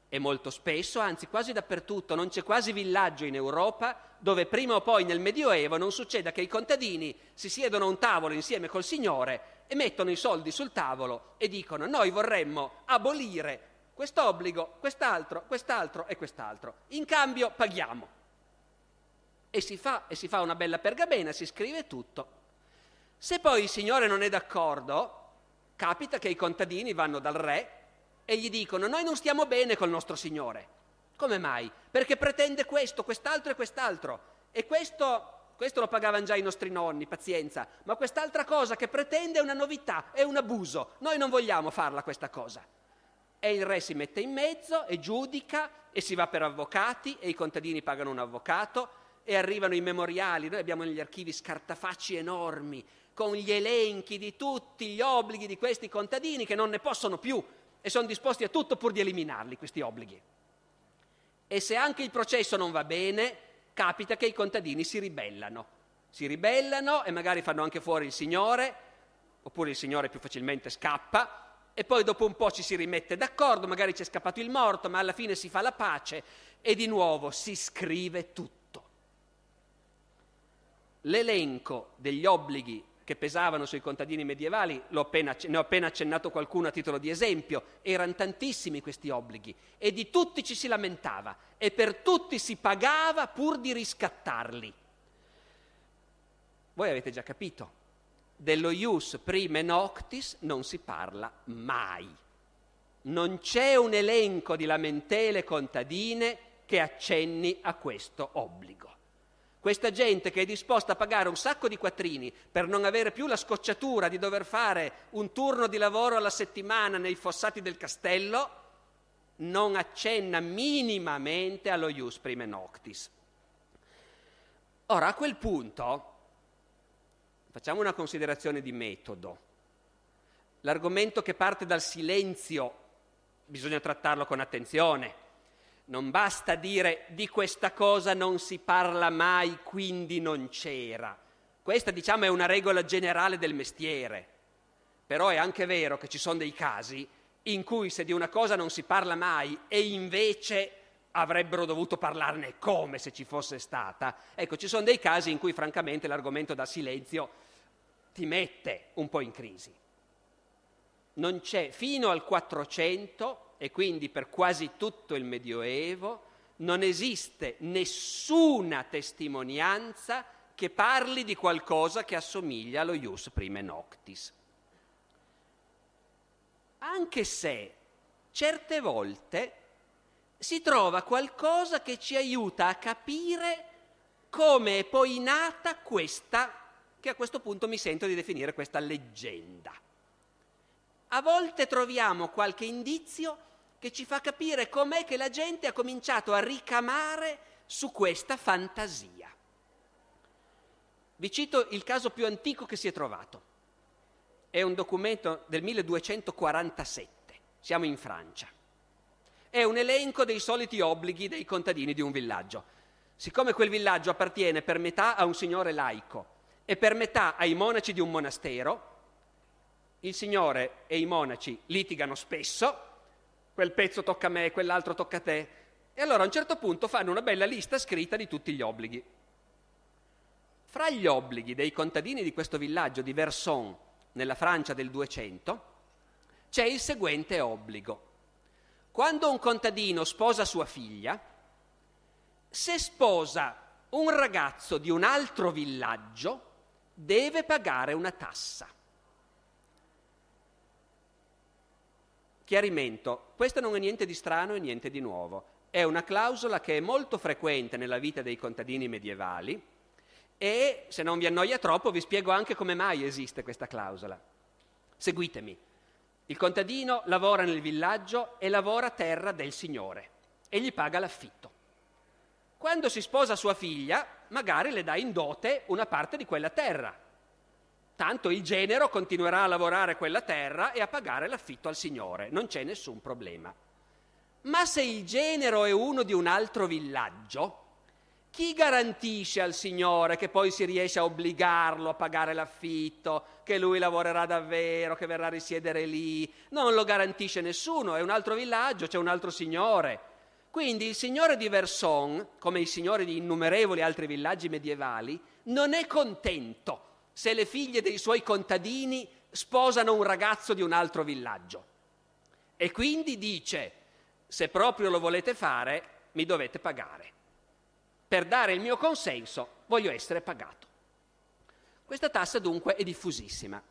e molto spesso, anzi quasi dappertutto, non c'è quasi villaggio in Europa dove prima o poi nel Medioevo non succeda che i contadini si siedono a un tavolo insieme col Signore e mettono i soldi sul tavolo e dicono noi vorremmo abolire quest'obbligo, quest'altro, quest'altro e quest'altro. In cambio paghiamo. E si fa, e si fa una bella pergamena, si scrive tutto. Se poi il Signore non è d'accordo, capita che i contadini vanno dal re e gli dicono noi non stiamo bene col nostro Signore. Come mai? Perché pretende questo, quest'altro e quest'altro. E questo, questo lo pagavano già i nostri nonni, pazienza, ma quest'altra cosa che pretende è una novità, è un abuso. Noi non vogliamo farla questa cosa. E il re si mette in mezzo e giudica e si va per avvocati e i contadini pagano un avvocato e arrivano i memoriali, noi abbiamo negli archivi scartafacci enormi con gli elenchi di tutti gli obblighi di questi contadini che non ne possono più e sono disposti a tutto pur di eliminarli questi obblighi. E se anche il processo non va bene, capita che i contadini si ribellano. Si ribellano e magari fanno anche fuori il signore, oppure il signore più facilmente scappa, e poi dopo un po' ci si rimette d'accordo, magari c'è scappato il morto, ma alla fine si fa la pace e di nuovo si scrive tutto. L'elenco degli obblighi che pesavano sui contadini medievali, appena, ne ho appena accennato qualcuno a titolo di esempio, erano tantissimi questi obblighi e di tutti ci si lamentava e per tutti si pagava pur di riscattarli. Voi avete già capito, dello ius prime noctis non si parla mai. Non c'è un elenco di lamentele contadine che accenni a questo obbligo. Questa gente che è disposta a pagare un sacco di quattrini per non avere più la scocciatura di dover fare un turno di lavoro alla settimana nei fossati del castello, non accenna minimamente allo ius prime noctis. Ora, a quel punto, facciamo una considerazione di metodo. L'argomento che parte dal silenzio bisogna trattarlo con attenzione non basta dire di questa cosa non si parla mai, quindi non c'era. Questa diciamo è una regola generale del mestiere, però è anche vero che ci sono dei casi in cui se di una cosa non si parla mai e invece avrebbero dovuto parlarne come se ci fosse stata. Ecco, ci sono dei casi in cui francamente l'argomento da silenzio ti mette un po' in crisi. Non c'è, fino al 400 e quindi per quasi tutto il Medioevo, non esiste nessuna testimonianza che parli di qualcosa che assomiglia allo ius prime noctis. Anche se certe volte si trova qualcosa che ci aiuta a capire come è poi nata questa, che a questo punto mi sento di definire questa leggenda a volte troviamo qualche indizio che ci fa capire com'è che la gente ha cominciato a ricamare su questa fantasia. Vi cito il caso più antico che si è trovato. È un documento del 1247, siamo in Francia. È un elenco dei soliti obblighi dei contadini di un villaggio. Siccome quel villaggio appartiene per metà a un signore laico e per metà ai monaci di un monastero, il Signore e i monaci litigano spesso, quel pezzo tocca a me, quell'altro tocca a te, e allora a un certo punto fanno una bella lista scritta di tutti gli obblighi. Fra gli obblighi dei contadini di questo villaggio di Verson, nella Francia del 200, c'è il seguente obbligo. Quando un contadino sposa sua figlia, se sposa un ragazzo di un altro villaggio, deve pagare una tassa. Chiarimento, questo non è niente di strano e niente di nuovo, è una clausola che è molto frequente nella vita dei contadini medievali e se non vi annoia troppo vi spiego anche come mai esiste questa clausola. Seguitemi. Il contadino lavora nel villaggio e lavora terra del Signore e gli paga l'affitto. Quando si sposa sua figlia, magari le dà in dote una parte di quella terra tanto il genero continuerà a lavorare quella terra e a pagare l'affitto al Signore, non c'è nessun problema. Ma se il genero è uno di un altro villaggio, chi garantisce al Signore che poi si riesce a obbligarlo a pagare l'affitto, che lui lavorerà davvero, che verrà a risiedere lì? Non lo garantisce nessuno, è un altro villaggio, c'è un altro Signore. Quindi il Signore di Verson, come il Signore di innumerevoli altri villaggi medievali, non è contento se le figlie dei suoi contadini sposano un ragazzo di un altro villaggio. E quindi dice, se proprio lo volete fare, mi dovete pagare. Per dare il mio consenso voglio essere pagato. Questa tassa dunque è diffusissima.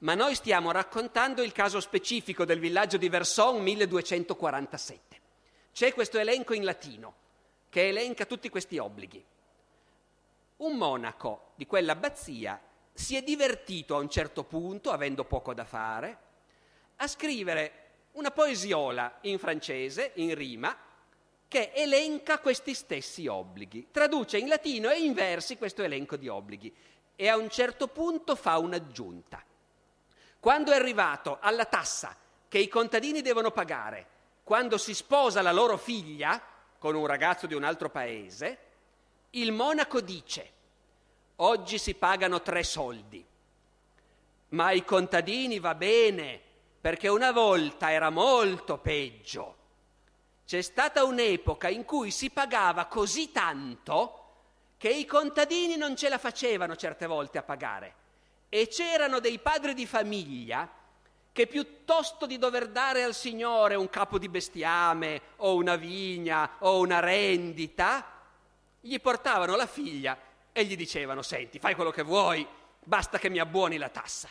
Ma noi stiamo raccontando il caso specifico del villaggio di Verson 1247. C'è questo elenco in latino che elenca tutti questi obblighi un monaco di quell'abbazia si è divertito a un certo punto, avendo poco da fare, a scrivere una poesiola in francese, in rima, che elenca questi stessi obblighi. Traduce in latino e in versi questo elenco di obblighi e a un certo punto fa un'aggiunta. Quando è arrivato alla tassa che i contadini devono pagare quando si sposa la loro figlia con un ragazzo di un altro paese, il monaco dice, oggi si pagano tre soldi, ma ai contadini va bene, perché una volta era molto peggio. C'è stata un'epoca in cui si pagava così tanto che i contadini non ce la facevano certe volte a pagare e c'erano dei padri di famiglia che piuttosto di dover dare al Signore un capo di bestiame o una vigna o una rendita, gli portavano la figlia e gli dicevano, senti, fai quello che vuoi, basta che mi abbuoni la tassa.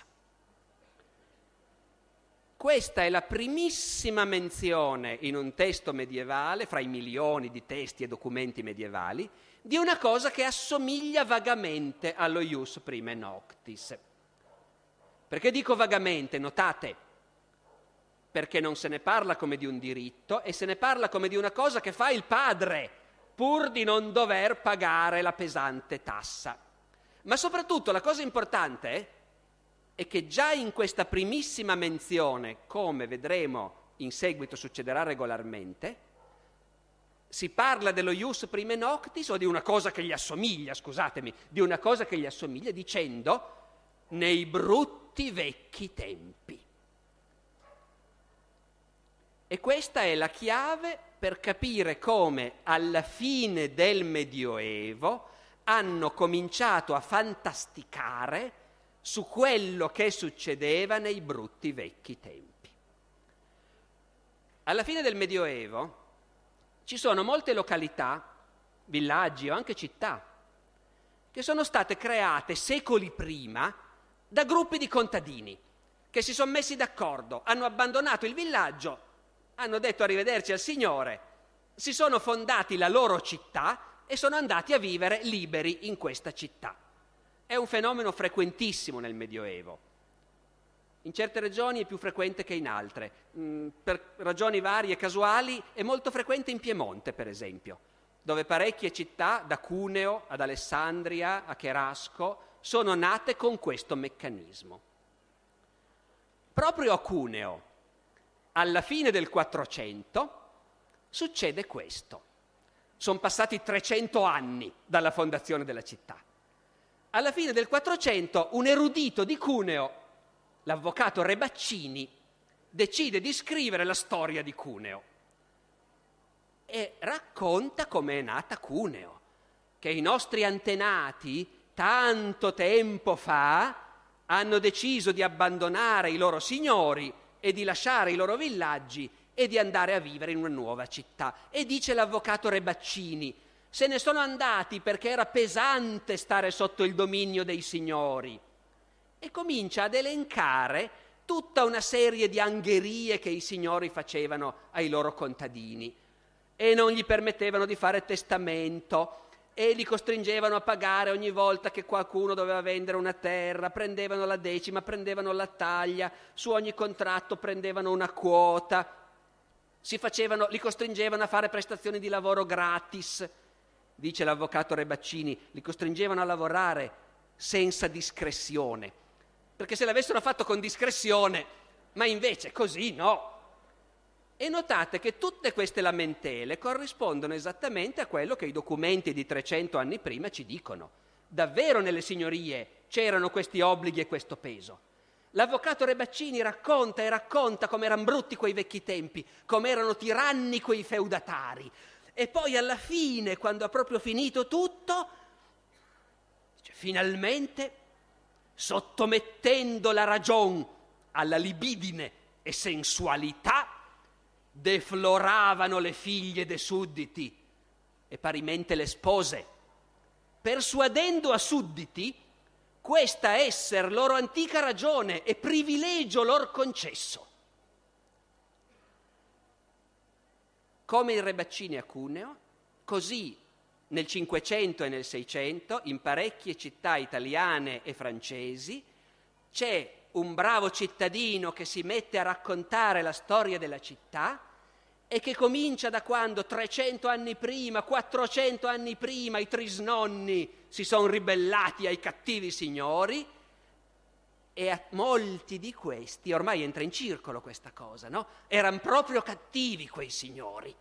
Questa è la primissima menzione in un testo medievale, fra i milioni di testi e documenti medievali, di una cosa che assomiglia vagamente allo ius prime noctis. Perché dico vagamente, notate, perché non se ne parla come di un diritto e se ne parla come di una cosa che fa il padre, pur di non dover pagare la pesante tassa. Ma soprattutto la cosa importante è che già in questa primissima menzione, come vedremo in seguito succederà regolarmente, si parla dello ius prime noctis o di una cosa che gli assomiglia, scusatemi, di una cosa che gli assomiglia dicendo nei brutti vecchi tempi. E questa è la chiave per capire come alla fine del Medioevo hanno cominciato a fantasticare su quello che succedeva nei brutti vecchi tempi. Alla fine del Medioevo ci sono molte località, villaggi o anche città, che sono state create secoli prima da gruppi di contadini che si sono messi d'accordo, hanno abbandonato il villaggio hanno detto arrivederci al Signore, si sono fondati la loro città e sono andati a vivere liberi in questa città. È un fenomeno frequentissimo nel Medioevo. In certe regioni è più frequente che in altre. Mm, per ragioni varie e casuali è molto frequente in Piemonte, per esempio, dove parecchie città, da Cuneo ad Alessandria a Cherasco, sono nate con questo meccanismo. Proprio a Cuneo, alla fine del 400 succede questo. Sono passati 300 anni dalla fondazione della città. Alla fine del 400 un erudito di Cuneo, l'avvocato Rebaccini, decide di scrivere la storia di Cuneo e racconta come è nata Cuneo, che i nostri antenati tanto tempo fa hanno deciso di abbandonare i loro signori e di lasciare i loro villaggi e di andare a vivere in una nuova città. E dice l'avvocato Rebaccini, se ne sono andati perché era pesante stare sotto il dominio dei signori. E comincia ad elencare tutta una serie di angherie che i signori facevano ai loro contadini e non gli permettevano di fare testamento e li costringevano a pagare ogni volta che qualcuno doveva vendere una terra, prendevano la decima, prendevano la taglia, su ogni contratto prendevano una quota, facevano, li costringevano a fare prestazioni di lavoro gratis, dice l'avvocato Rebaccini, li costringevano a lavorare senza discrezione, perché se l'avessero fatto con discrezione, ma invece così no, e notate che tutte queste lamentele corrispondono esattamente a quello che i documenti di 300 anni prima ci dicono. Davvero nelle signorie c'erano questi obblighi e questo peso. L'avvocato Rebaccini racconta e racconta come erano brutti quei vecchi tempi, come erano tiranni quei feudatari. E poi alla fine, quando ha proprio finito tutto, dice, finalmente, sottomettendo la ragion alla libidine e sensualità defloravano le figlie dei sudditi e parimente le spose, persuadendo a sudditi questa esser loro antica ragione e privilegio lor concesso. Come il Rebaccini a Cuneo, così nel Cinquecento e nel Seicento, in parecchie città italiane e francesi, c'è un bravo cittadino che si mette a raccontare la storia della città e che comincia da quando 300 anni prima, 400 anni prima i trisnonni si sono ribellati ai cattivi signori e a molti di questi, ormai entra in circolo questa cosa, no? Erano proprio cattivi quei signori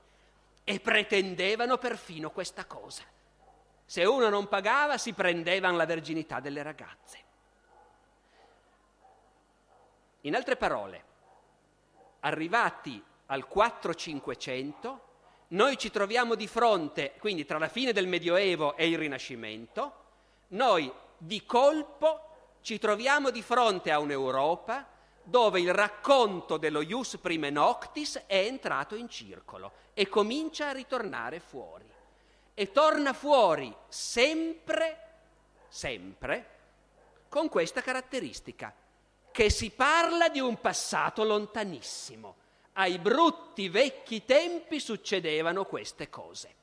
e pretendevano perfino questa cosa. Se uno non pagava si prendevano la verginità delle ragazze. In altre parole, arrivati al 4500, noi ci troviamo di fronte, quindi tra la fine del Medioevo e il Rinascimento, noi di colpo ci troviamo di fronte a un'Europa dove il racconto dello Ius prime noctis è entrato in circolo e comincia a ritornare fuori. E torna fuori sempre, sempre, con questa caratteristica, che si parla di un passato lontanissimo ai brutti vecchi tempi succedevano queste cose.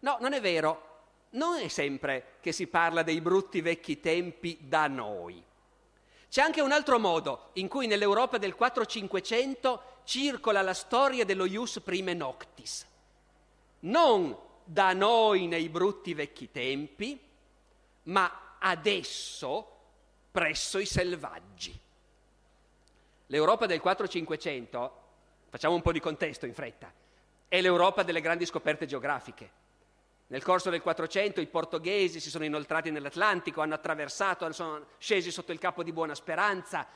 No, non è vero, non è sempre che si parla dei brutti vecchi tempi da noi. C'è anche un altro modo in cui nell'Europa del 4-500 circola la storia dello ius prime noctis. Non da noi nei brutti vecchi tempi, ma adesso presso i selvaggi. L'Europa del 4-500, facciamo un po' di contesto in fretta, è l'Europa delle grandi scoperte geografiche. Nel corso del 400 i portoghesi si sono inoltrati nell'Atlantico, hanno attraversato, sono scesi sotto il capo di Buona Speranza,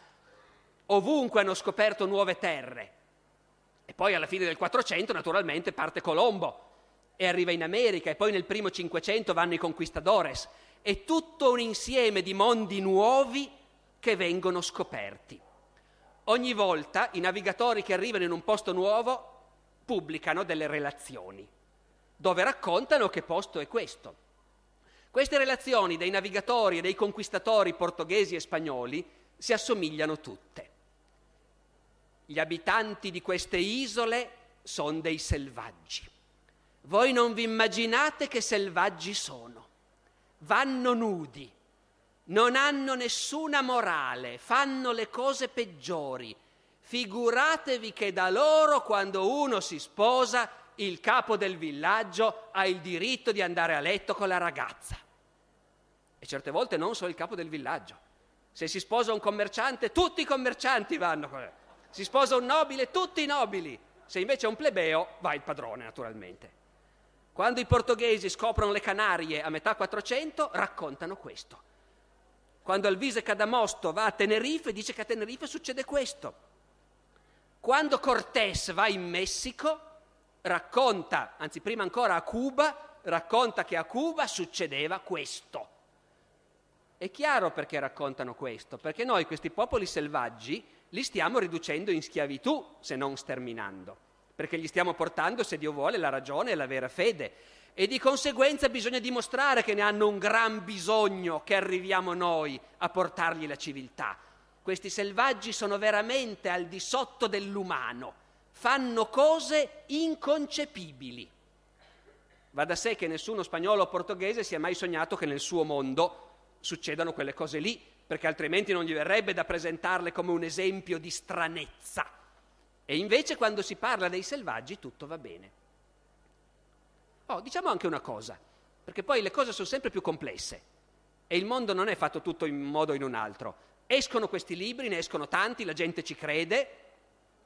ovunque hanno scoperto nuove terre. E poi alla fine del 400 naturalmente parte Colombo e arriva in America e poi nel primo 500 vanno i conquistadores. È tutto un insieme di mondi nuovi che vengono scoperti ogni volta i navigatori che arrivano in un posto nuovo pubblicano delle relazioni dove raccontano che posto è questo. Queste relazioni dei navigatori e dei conquistatori portoghesi e spagnoli si assomigliano tutte. Gli abitanti di queste isole sono dei selvaggi. Voi non vi immaginate che selvaggi sono. Vanno nudi, non hanno nessuna morale, fanno le cose peggiori. Figuratevi che da loro, quando uno si sposa, il capo del villaggio ha il diritto di andare a letto con la ragazza. E certe volte non solo il capo del villaggio. Se si sposa un commerciante, tutti i commercianti vanno con Si sposa un nobile, tutti i nobili. Se invece è un plebeo, va il padrone, naturalmente. Quando i portoghesi scoprono le Canarie a metà 400, raccontano questo quando Alvise Cadamosto va a Tenerife dice che a Tenerife succede questo. Quando Cortés va in Messico racconta, anzi prima ancora a Cuba, racconta che a Cuba succedeva questo. È chiaro perché raccontano questo, perché noi questi popoli selvaggi li stiamo riducendo in schiavitù se non sterminando, perché gli stiamo portando, se Dio vuole, la ragione e la vera fede e di conseguenza bisogna dimostrare che ne hanno un gran bisogno che arriviamo noi a portargli la civiltà. Questi selvaggi sono veramente al di sotto dell'umano, fanno cose inconcepibili. Va da sé che nessuno spagnolo o portoghese sia mai sognato che nel suo mondo succedano quelle cose lì, perché altrimenti non gli verrebbe da presentarle come un esempio di stranezza. E invece quando si parla dei selvaggi tutto va bene. Oh, diciamo anche una cosa, perché poi le cose sono sempre più complesse e il mondo non è fatto tutto in un modo o in un altro. Escono questi libri, ne escono tanti, la gente ci crede,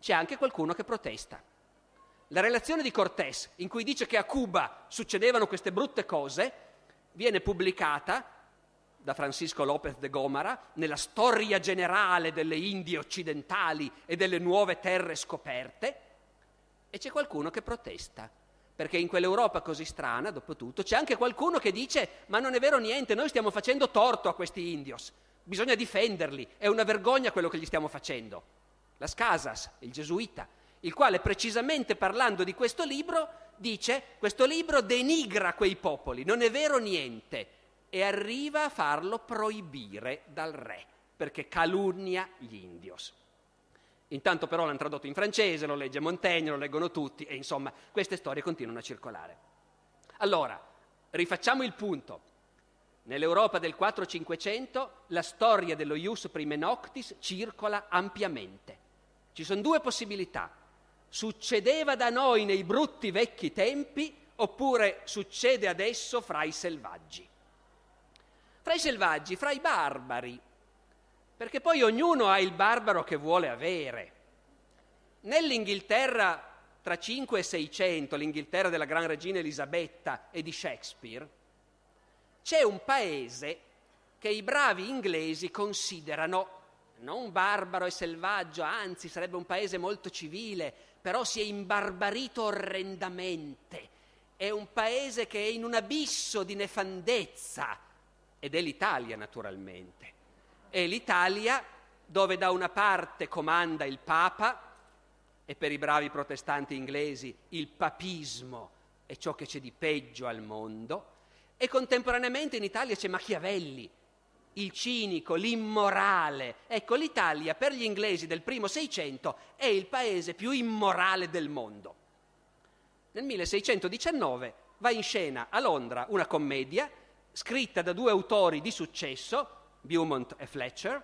c'è anche qualcuno che protesta. La relazione di Cortés, in cui dice che a Cuba succedevano queste brutte cose, viene pubblicata da Francisco López de Gomara nella storia generale delle Indie occidentali e delle nuove terre scoperte e c'è qualcuno che protesta perché in quell'Europa così strana, dopo tutto, c'è anche qualcuno che dice ma non è vero niente, noi stiamo facendo torto a questi indios, bisogna difenderli, è una vergogna quello che gli stiamo facendo. Las Casas, il gesuita, il quale precisamente parlando di questo libro dice questo libro denigra quei popoli, non è vero niente, e arriva a farlo proibire dal re, perché calunnia gli indios. Intanto però l'hanno tradotto in francese, lo legge Montaigne, lo leggono tutti e insomma queste storie continuano a circolare. Allora, rifacciamo il punto. Nell'Europa del 4-500 la storia dello ius prime noctis circola ampiamente. Ci sono due possibilità. Succedeva da noi nei brutti vecchi tempi oppure succede adesso fra i selvaggi. Fra i selvaggi, fra i barbari, perché poi ognuno ha il barbaro che vuole avere. Nell'Inghilterra tra 5 e 600, l'Inghilterra della Gran Regina Elisabetta e di Shakespeare, c'è un paese che i bravi inglesi considerano non barbaro e selvaggio, anzi sarebbe un paese molto civile, però si è imbarbarito orrendamente. È un paese che è in un abisso di nefandezza ed è l'Italia naturalmente è l'Italia dove da una parte comanda il Papa e per i bravi protestanti inglesi il papismo è ciò che c'è di peggio al mondo e contemporaneamente in Italia c'è Machiavelli, il cinico, l'immorale. Ecco, l'Italia per gli inglesi del primo Seicento è il paese più immorale del mondo. Nel 1619 va in scena a Londra una commedia scritta da due autori di successo, Beaumont e Fletcher,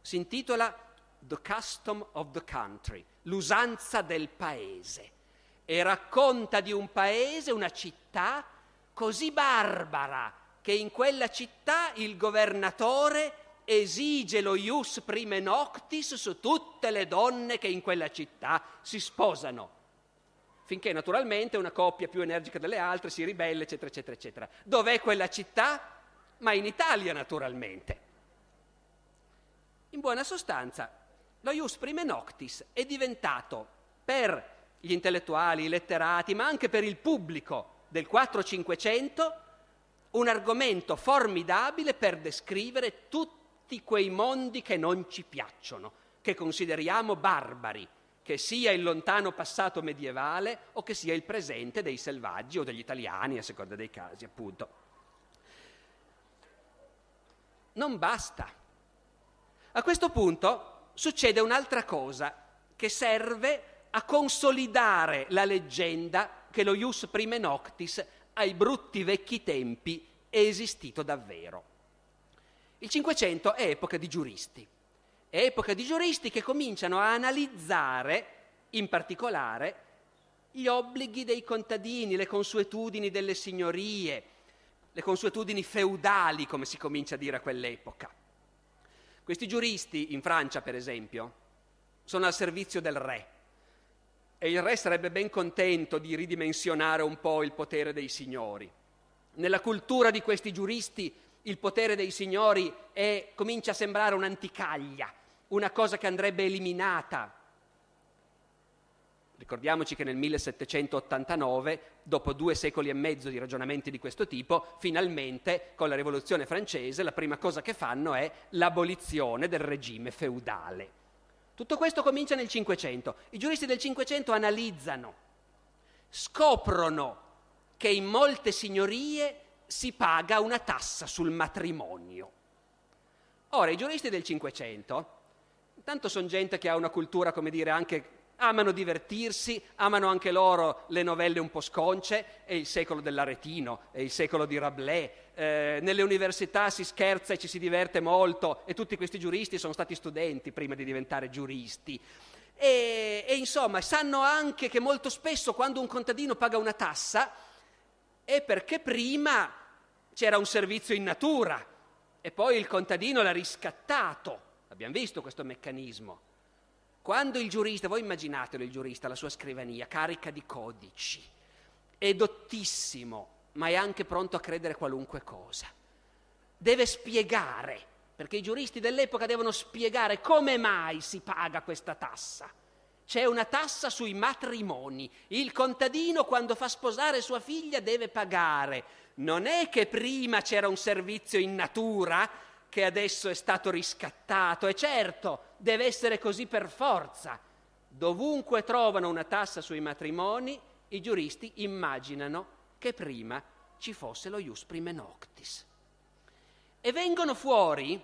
si intitola The Custom of the Country, l'usanza del paese, e racconta di un paese, una città così barbara che in quella città il governatore esige lo ius prime noctis su tutte le donne che in quella città si sposano finché naturalmente una coppia più energica delle altre si ribelle, eccetera, eccetera, eccetera. Dov'è quella città? ma in Italia naturalmente. In buona sostanza, lo ius prime noctis è diventato per gli intellettuali, i letterati, ma anche per il pubblico del 4-500 un argomento formidabile per descrivere tutti quei mondi che non ci piacciono, che consideriamo barbari, che sia il lontano passato medievale o che sia il presente dei selvaggi o degli italiani, a seconda dei casi, appunto. Non basta. A questo punto succede un'altra cosa che serve a consolidare la leggenda che lo ius prime noctis ai brutti vecchi tempi è esistito davvero. Il Cinquecento è epoca di giuristi, è epoca di giuristi che cominciano a analizzare in particolare gli obblighi dei contadini, le consuetudini delle signorie, le consuetudini feudali, come si comincia a dire a quell'epoca. Questi giuristi in Francia, per esempio, sono al servizio del re e il re sarebbe ben contento di ridimensionare un po' il potere dei signori. Nella cultura di questi giuristi il potere dei signori è, comincia a sembrare un'anticaglia, una cosa che andrebbe eliminata Ricordiamoci che nel 1789, dopo due secoli e mezzo di ragionamenti di questo tipo, finalmente con la rivoluzione francese la prima cosa che fanno è l'abolizione del regime feudale. Tutto questo comincia nel Cinquecento. I giuristi del Cinquecento analizzano, scoprono che in molte signorie si paga una tassa sul matrimonio. Ora, i giuristi del Cinquecento, intanto sono gente che ha una cultura, come dire, anche amano divertirsi, amano anche loro le novelle un po' sconce, è il secolo dell'Aretino, è il secolo di Rabelais, eh, nelle università si scherza e ci si diverte molto e tutti questi giuristi sono stati studenti prima di diventare giuristi. E, e insomma sanno anche che molto spesso quando un contadino paga una tassa è perché prima c'era un servizio in natura e poi il contadino l'ha riscattato. Abbiamo visto questo meccanismo. Quando il giurista, voi immaginatelo il giurista, la sua scrivania carica di codici, è dottissimo, ma è anche pronto a credere qualunque cosa. Deve spiegare, perché i giuristi dell'epoca devono spiegare come mai si paga questa tassa. C'è una tassa sui matrimoni. Il contadino quando fa sposare sua figlia deve pagare. Non è che prima c'era un servizio in natura che adesso è stato riscattato e certo deve essere così per forza. Dovunque trovano una tassa sui matrimoni, i giuristi immaginano che prima ci fosse lo ius prime noctis. E vengono fuori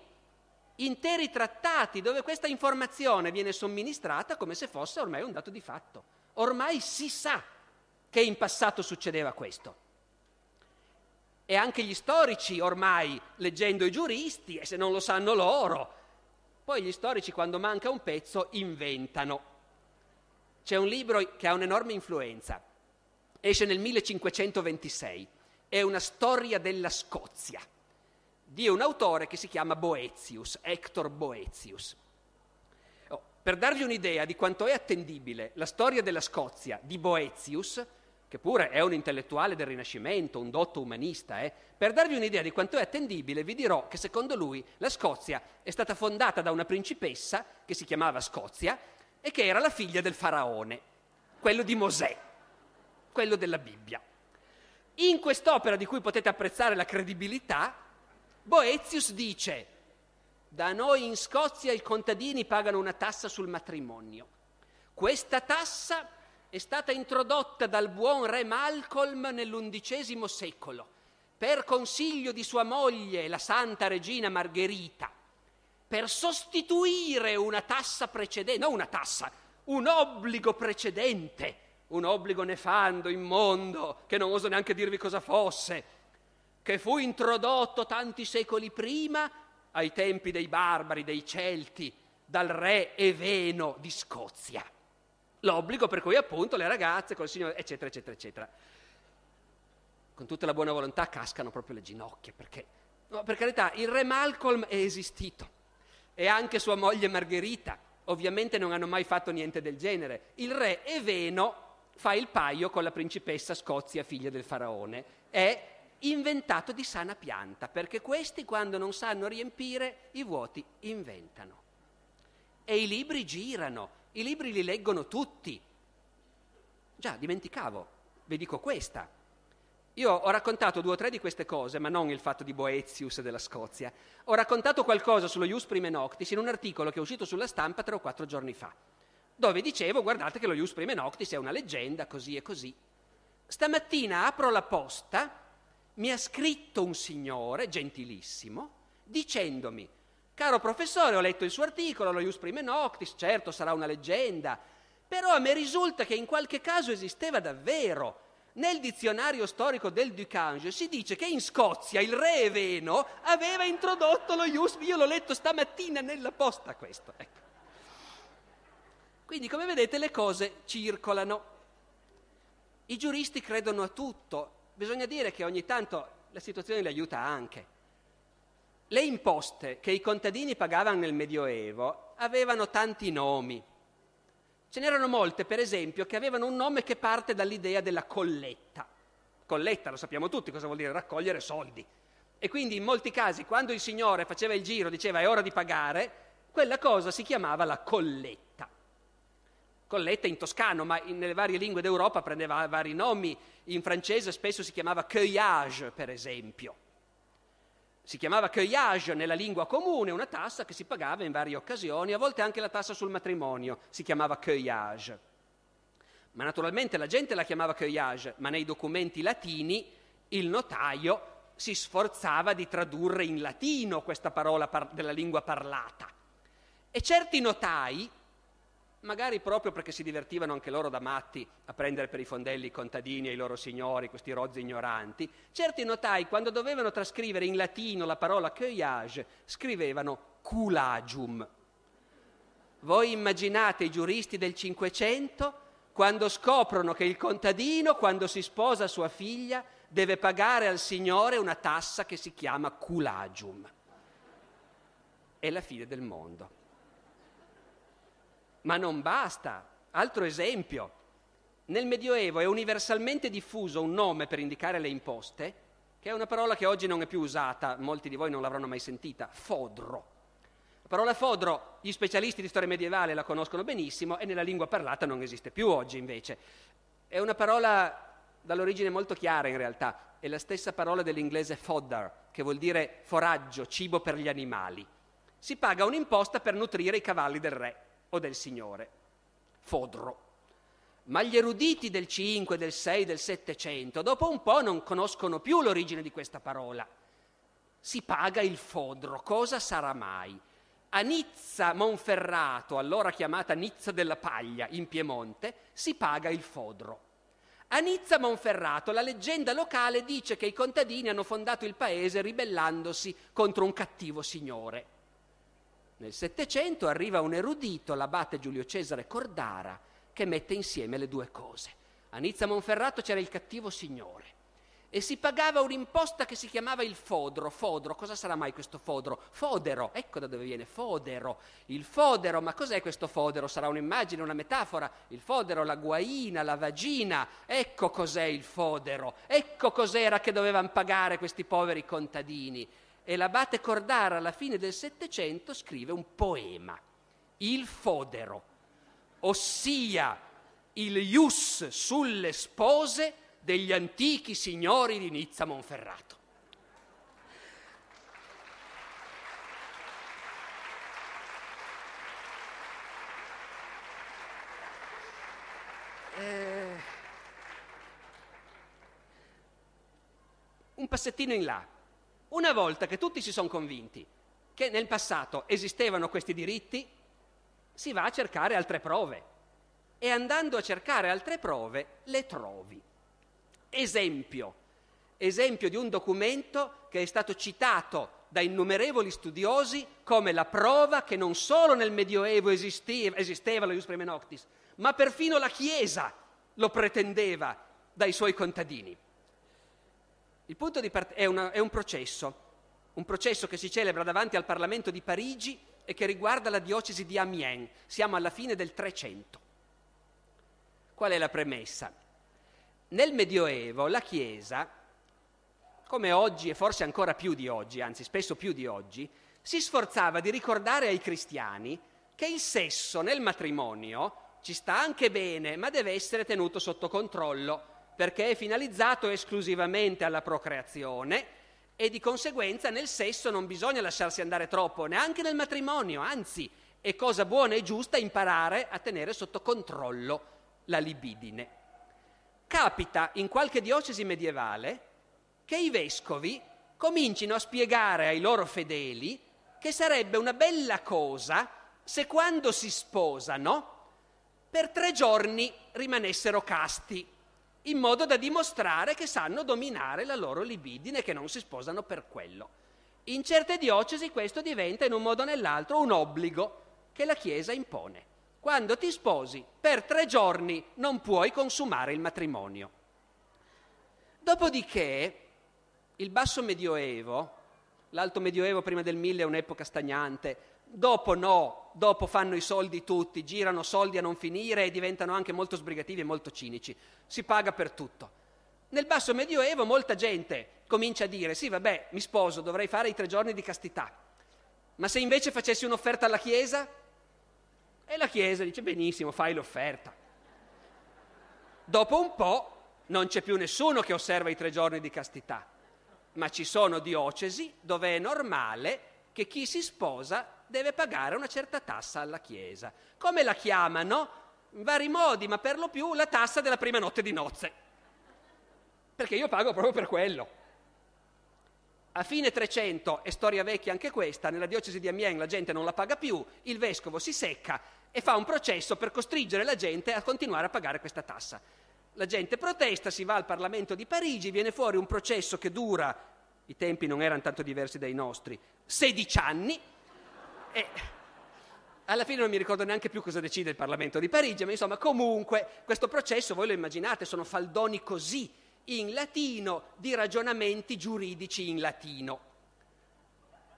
interi trattati dove questa informazione viene somministrata come se fosse ormai un dato di fatto. Ormai si sa che in passato succedeva questo e anche gli storici ormai, leggendo i giuristi, e se non lo sanno loro, poi gli storici quando manca un pezzo inventano. C'è un libro che ha un'enorme influenza, esce nel 1526, è una storia della Scozia, di un autore che si chiama Boetius, Hector Boetius. Oh, per darvi un'idea di quanto è attendibile la storia della Scozia di Boetius, che pure è un intellettuale del Rinascimento, un dotto umanista, eh? per darvi un'idea di quanto è attendibile, vi dirò che secondo lui la Scozia è stata fondata da una principessa che si chiamava Scozia e che era la figlia del faraone, quello di Mosè, quello della Bibbia. In quest'opera di cui potete apprezzare la credibilità, Boetius dice, da noi in Scozia i contadini pagano una tassa sul matrimonio. Questa tassa è stata introdotta dal buon re Malcolm nell'undicesimo secolo per consiglio di sua moglie, la santa regina Margherita, per sostituire una tassa precedente, non una tassa, un obbligo precedente, un obbligo nefando, immondo, che non oso neanche dirvi cosa fosse, che fu introdotto tanti secoli prima, ai tempi dei barbari, dei Celti, dal re Eveno di Scozia l'obbligo per cui appunto le ragazze col signore, eccetera, eccetera, eccetera. Con tutta la buona volontà cascano proprio le ginocchia, perché, no, per carità, il re Malcolm è esistito, e anche sua moglie Margherita, ovviamente non hanno mai fatto niente del genere. Il re Eveno fa il paio con la principessa Scozia, figlia del faraone, è inventato di sana pianta, perché questi quando non sanno riempire i vuoti inventano. E i libri girano, i libri li leggono tutti. Già, dimenticavo, vi dico questa. Io ho raccontato due o tre di queste cose, ma non il fatto di Boetius e della Scozia. Ho raccontato qualcosa sullo Ius Prime Noctis in un articolo che è uscito sulla stampa tre o quattro giorni fa, dove dicevo, guardate che lo Ius Prime Noctis è una leggenda, così e così. Stamattina apro la posta, mi ha scritto un signore, gentilissimo, dicendomi Caro professore, ho letto il suo articolo, lo Ius Prime Noctis, certo sarà una leggenda, però a me risulta che in qualche caso esisteva davvero. Nel dizionario storico del Ducange si dice che in Scozia il re Eveno aveva introdotto lo Ius, io l'ho letto stamattina nella posta questo. Ecco. Quindi come vedete le cose circolano. I giuristi credono a tutto, bisogna dire che ogni tanto la situazione li aiuta anche. Le imposte che i contadini pagavano nel Medioevo avevano tanti nomi. Ce n'erano molte, per esempio, che avevano un nome che parte dall'idea della colletta. Colletta, lo sappiamo tutti cosa vuol dire, raccogliere soldi. E quindi in molti casi, quando il Signore faceva il giro, diceva è ora di pagare, quella cosa si chiamava la colletta. Colletta in toscano, ma in, nelle varie lingue d'Europa prendeva vari nomi. In francese spesso si chiamava cueillage, per esempio si chiamava cueillage nella lingua comune, una tassa che si pagava in varie occasioni, a volte anche la tassa sul matrimonio si chiamava cueillage. Ma naturalmente la gente la chiamava cueillage, ma nei documenti latini il notaio si sforzava di tradurre in latino questa parola par- della lingua parlata. E certi notai magari proprio perché si divertivano anche loro da matti a prendere per i fondelli i contadini e i loro signori, questi rozzi ignoranti, certi notai quando dovevano trascrivere in latino la parola cueillage scrivevano culagium. Voi immaginate i giuristi del Cinquecento quando scoprono che il contadino, quando si sposa sua figlia, deve pagare al Signore una tassa che si chiama culagium. È la fine del mondo ma non basta. Altro esempio, nel Medioevo è universalmente diffuso un nome per indicare le imposte, che è una parola che oggi non è più usata, molti di voi non l'avranno mai sentita, fodro. La parola fodro, gli specialisti di storia medievale la conoscono benissimo e nella lingua parlata non esiste più oggi invece. È una parola dall'origine molto chiara in realtà, è la stessa parola dell'inglese fodder, che vuol dire foraggio, cibo per gli animali. Si paga un'imposta per nutrire i cavalli del re o del Signore. Fodro. Ma gli eruditi del 5, del 6, del 700, dopo un po' non conoscono più l'origine di questa parola. Si paga il fodro, cosa sarà mai? A Nizza Monferrato, allora chiamata Nizza della Paglia, in Piemonte, si paga il fodro. A Nizza Monferrato la leggenda locale dice che i contadini hanno fondato il paese ribellandosi contro un cattivo signore. Nel Settecento arriva un erudito, l'abate Giulio Cesare Cordara, che mette insieme le due cose. A Nizza Monferrato c'era il cattivo signore e si pagava un'imposta che si chiamava il fodro. Fodro, cosa sarà mai questo fodro? Fodero, ecco da dove viene fodero. Il fodero, ma cos'è questo fodero? Sarà un'immagine, una metafora? Il fodero, la guaina, la vagina, ecco cos'è il fodero, ecco cos'era che dovevano pagare questi poveri contadini e l'abate Cordara alla fine del Settecento scrive un poema, Il Fodero, ossia il ius sulle spose degli antichi signori di Nizza Monferrato. Eh, un passettino in là. Una volta che tutti si sono convinti che nel passato esistevano questi diritti, si va a cercare altre prove e andando a cercare altre prove le trovi. Esempio, esempio di un documento che è stato citato da innumerevoli studiosi come la prova che non solo nel Medioevo esisteva, esisteva la Ius Prime Noctis, ma perfino la Chiesa lo pretendeva dai suoi contadini. Il punto part- è, una, è un processo, un processo che si celebra davanti al Parlamento di Parigi e che riguarda la diocesi di Amiens. Siamo alla fine del 300. Qual è la premessa? Nel Medioevo la Chiesa, come oggi e forse ancora più di oggi, anzi spesso più di oggi, si sforzava di ricordare ai cristiani che il sesso nel matrimonio ci sta anche bene, ma deve essere tenuto sotto controllo perché è finalizzato esclusivamente alla procreazione e di conseguenza nel sesso non bisogna lasciarsi andare troppo, neanche nel matrimonio, anzi è cosa buona e giusta imparare a tenere sotto controllo la libidine. Capita in qualche diocesi medievale che i vescovi comincino a spiegare ai loro fedeli che sarebbe una bella cosa se quando si sposano per tre giorni rimanessero casti in modo da dimostrare che sanno dominare la loro libidine e che non si sposano per quello. In certe diocesi questo diventa in un modo o nell'altro un obbligo che la Chiesa impone. Quando ti sposi per tre giorni non puoi consumare il matrimonio. Dopodiché il basso medioevo, l'alto medioevo prima del mille è un'epoca stagnante, dopo no, dopo fanno i soldi tutti, girano soldi a non finire e diventano anche molto sbrigativi e molto cinici. Si paga per tutto. Nel basso medioevo molta gente comincia a dire sì, vabbè, mi sposo, dovrei fare i tre giorni di castità. Ma se invece facessi un'offerta alla Chiesa? E la Chiesa dice benissimo, fai l'offerta. Dopo un po' non c'è più nessuno che osserva i tre giorni di castità, ma ci sono diocesi dove è normale che chi si sposa deve pagare una certa tassa alla Chiesa. Come la chiamano? In vari modi, ma per lo più la tassa della prima notte di nozze. Perché io pago proprio per quello. A fine 300, è storia vecchia anche questa, nella diocesi di Amiens la gente non la paga più, il vescovo si secca e fa un processo per costringere la gente a continuare a pagare questa tassa. La gente protesta, si va al Parlamento di Parigi, viene fuori un processo che dura, i tempi non erano tanto diversi dai nostri, 16 anni, e alla fine non mi ricordo neanche più cosa decide il Parlamento di Parigi, ma insomma comunque questo processo, voi lo immaginate, sono faldoni così in latino di ragionamenti giuridici in latino.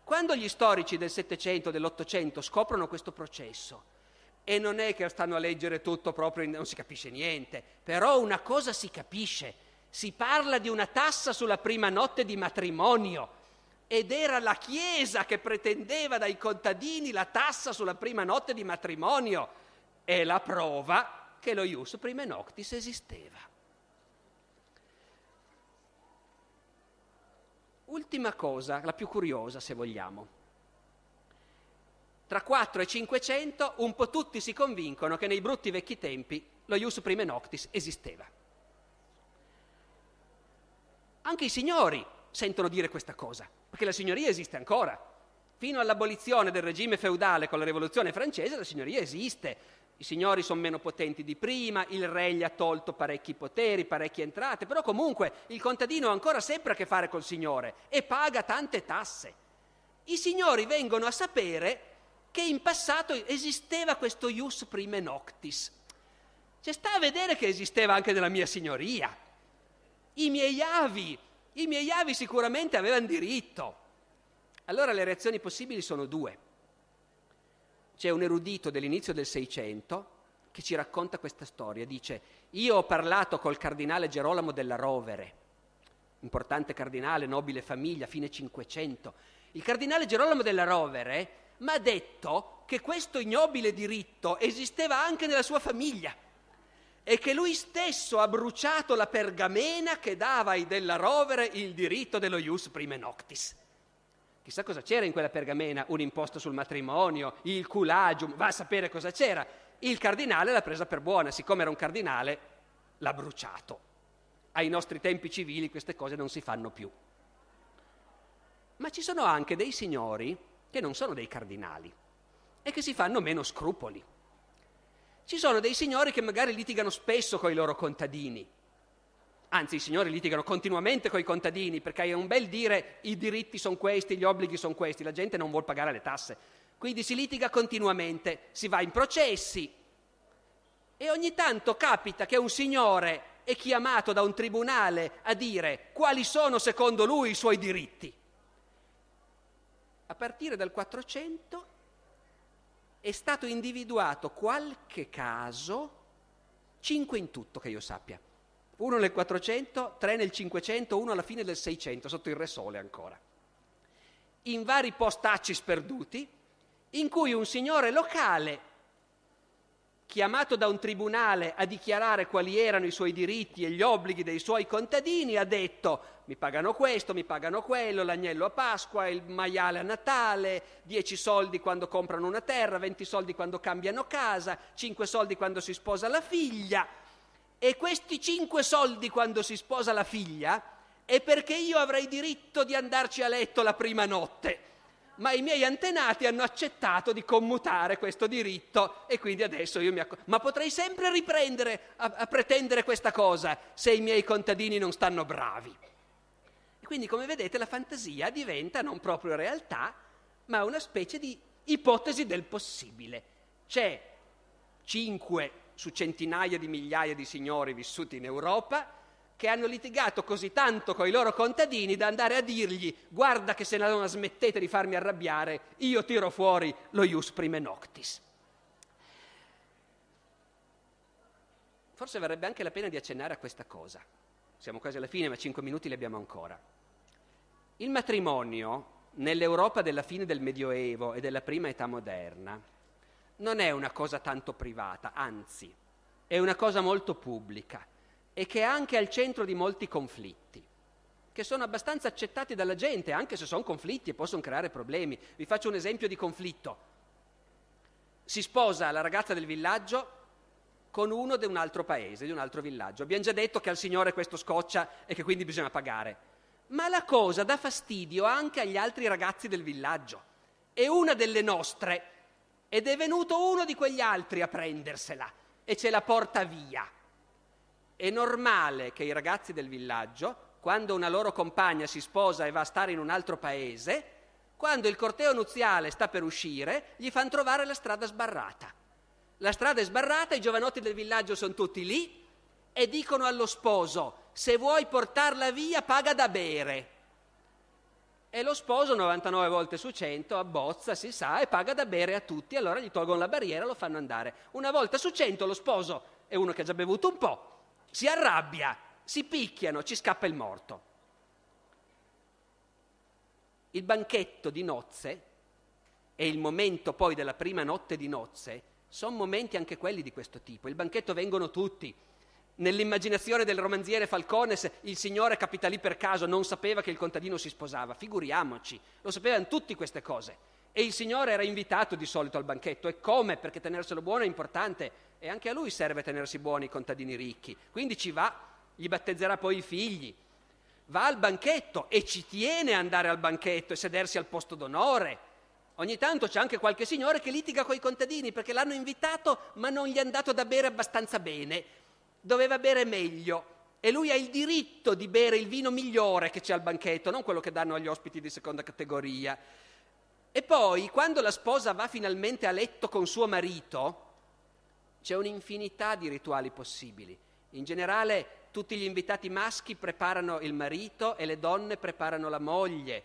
Quando gli storici del Settecento, dell'Ottocento scoprono questo processo, e non è che stanno a leggere tutto proprio, in, non si capisce niente, però una cosa si capisce, si parla di una tassa sulla prima notte di matrimonio, ed era la Chiesa che pretendeva dai contadini la tassa sulla prima notte di matrimonio. È la prova che lo ius prime noctis esisteva. Ultima cosa, la più curiosa se vogliamo. Tra 4 e 500 un po' tutti si convincono che nei brutti vecchi tempi lo ius prime noctis esisteva. Anche i signori sentono dire questa cosa perché la signoria esiste ancora. Fino all'abolizione del regime feudale con la rivoluzione francese la signoria esiste, i signori sono meno potenti di prima, il re gli ha tolto parecchi poteri, parecchie entrate, però comunque il contadino ha ancora sempre a che fare col signore e paga tante tasse. I signori vengono a sapere che in passato esisteva questo ius prime noctis. Cioè sta a vedere che esisteva anche nella mia signoria. I miei avi i miei avi sicuramente avevano diritto. Allora le reazioni possibili sono due. C'è un erudito dell'inizio del Seicento che ci racconta questa storia. Dice, io ho parlato col cardinale Gerolamo della Rovere, importante cardinale, nobile famiglia, fine Cinquecento. Il cardinale Gerolamo della Rovere mi ha detto che questo ignobile diritto esisteva anche nella sua famiglia e che lui stesso ha bruciato la pergamena che dava ai della Rovere il diritto dello ius prime noctis. Chissà cosa c'era in quella pergamena, un imposto sul matrimonio, il culagium, va a sapere cosa c'era. Il cardinale l'ha presa per buona, siccome era un cardinale l'ha bruciato. Ai nostri tempi civili queste cose non si fanno più. Ma ci sono anche dei signori che non sono dei cardinali e che si fanno meno scrupoli. Ci sono dei signori che magari litigano spesso con i loro contadini. Anzi, i signori litigano continuamente con i contadini perché è un bel dire i diritti sono questi, gli obblighi sono questi, la gente non vuole pagare le tasse. Quindi si litiga continuamente, si va in processi e ogni tanto capita che un signore è chiamato da un tribunale a dire quali sono secondo lui i suoi diritti. A partire dal 400 è stato individuato qualche caso, 5 in tutto che io sappia, uno nel 400, 3 nel 500, uno alla fine del 600, sotto il Re Sole ancora, in vari postacci sperduti, in cui un signore locale chiamato da un tribunale a dichiarare quali erano i suoi diritti e gli obblighi dei suoi contadini, ha detto mi pagano questo, mi pagano quello, l'agnello a Pasqua, il maiale a Natale, 10 soldi quando comprano una terra, 20 soldi quando cambiano casa, 5 soldi quando si sposa la figlia. E questi 5 soldi quando si sposa la figlia è perché io avrei diritto di andarci a letto la prima notte ma i miei antenati hanno accettato di commutare questo diritto e quindi adesso io mi accorgo. Ma potrei sempre riprendere a, a pretendere questa cosa se i miei contadini non stanno bravi. E quindi, come vedete, la fantasia diventa non proprio realtà, ma una specie di ipotesi del possibile. C'è cinque su centinaia di migliaia di signori vissuti in Europa che hanno litigato così tanto con i loro contadini da andare a dirgli guarda che se non smettete di farmi arrabbiare io tiro fuori lo ius prime noctis. Forse varrebbe anche la pena di accennare a questa cosa. Siamo quasi alla fine, ma cinque minuti li abbiamo ancora. Il matrimonio nell'Europa della fine del Medioevo e della prima età moderna non è una cosa tanto privata, anzi è una cosa molto pubblica e che è anche al centro di molti conflitti, che sono abbastanza accettati dalla gente, anche se sono conflitti e possono creare problemi. Vi faccio un esempio di conflitto. Si sposa la ragazza del villaggio con uno di un altro paese, di un altro villaggio. Abbiamo già detto che al Signore questo scoccia e che quindi bisogna pagare. Ma la cosa dà fastidio anche agli altri ragazzi del villaggio. È una delle nostre ed è venuto uno di quegli altri a prendersela e ce la porta via. È normale che i ragazzi del villaggio, quando una loro compagna si sposa e va a stare in un altro paese, quando il corteo nuziale sta per uscire, gli fanno trovare la strada sbarrata. La strada è sbarrata, i giovanotti del villaggio sono tutti lì e dicono allo sposo, se vuoi portarla via paga da bere. E lo sposo 99 volte su 100 abbozza, si sa, e paga da bere a tutti, allora gli tolgono la barriera e lo fanno andare. Una volta su 100 lo sposo è uno che ha già bevuto un po', si arrabbia, si picchiano, ci scappa il morto. Il banchetto di nozze e il momento poi della prima notte di nozze sono momenti anche quelli di questo tipo. Il banchetto vengono tutti. Nell'immaginazione del romanziere Falcones il signore capita lì per caso, non sapeva che il contadino si sposava, figuriamoci, lo sapevano tutti queste cose. E il signore era invitato di solito al banchetto, e come? Perché tenerselo buono è importante e anche a lui serve tenersi buoni i contadini ricchi, quindi ci va, gli battezzerà poi i figli, va al banchetto e ci tiene ad andare al banchetto e sedersi al posto d'onore. Ogni tanto c'è anche qualche signore che litiga con i contadini perché l'hanno invitato ma non gli è andato da bere abbastanza bene, doveva bere meglio e lui ha il diritto di bere il vino migliore che c'è al banchetto, non quello che danno agli ospiti di seconda categoria. E poi, quando la sposa va finalmente a letto con suo marito, c'è un'infinità di rituali possibili. In generale tutti gli invitati maschi preparano il marito e le donne preparano la moglie.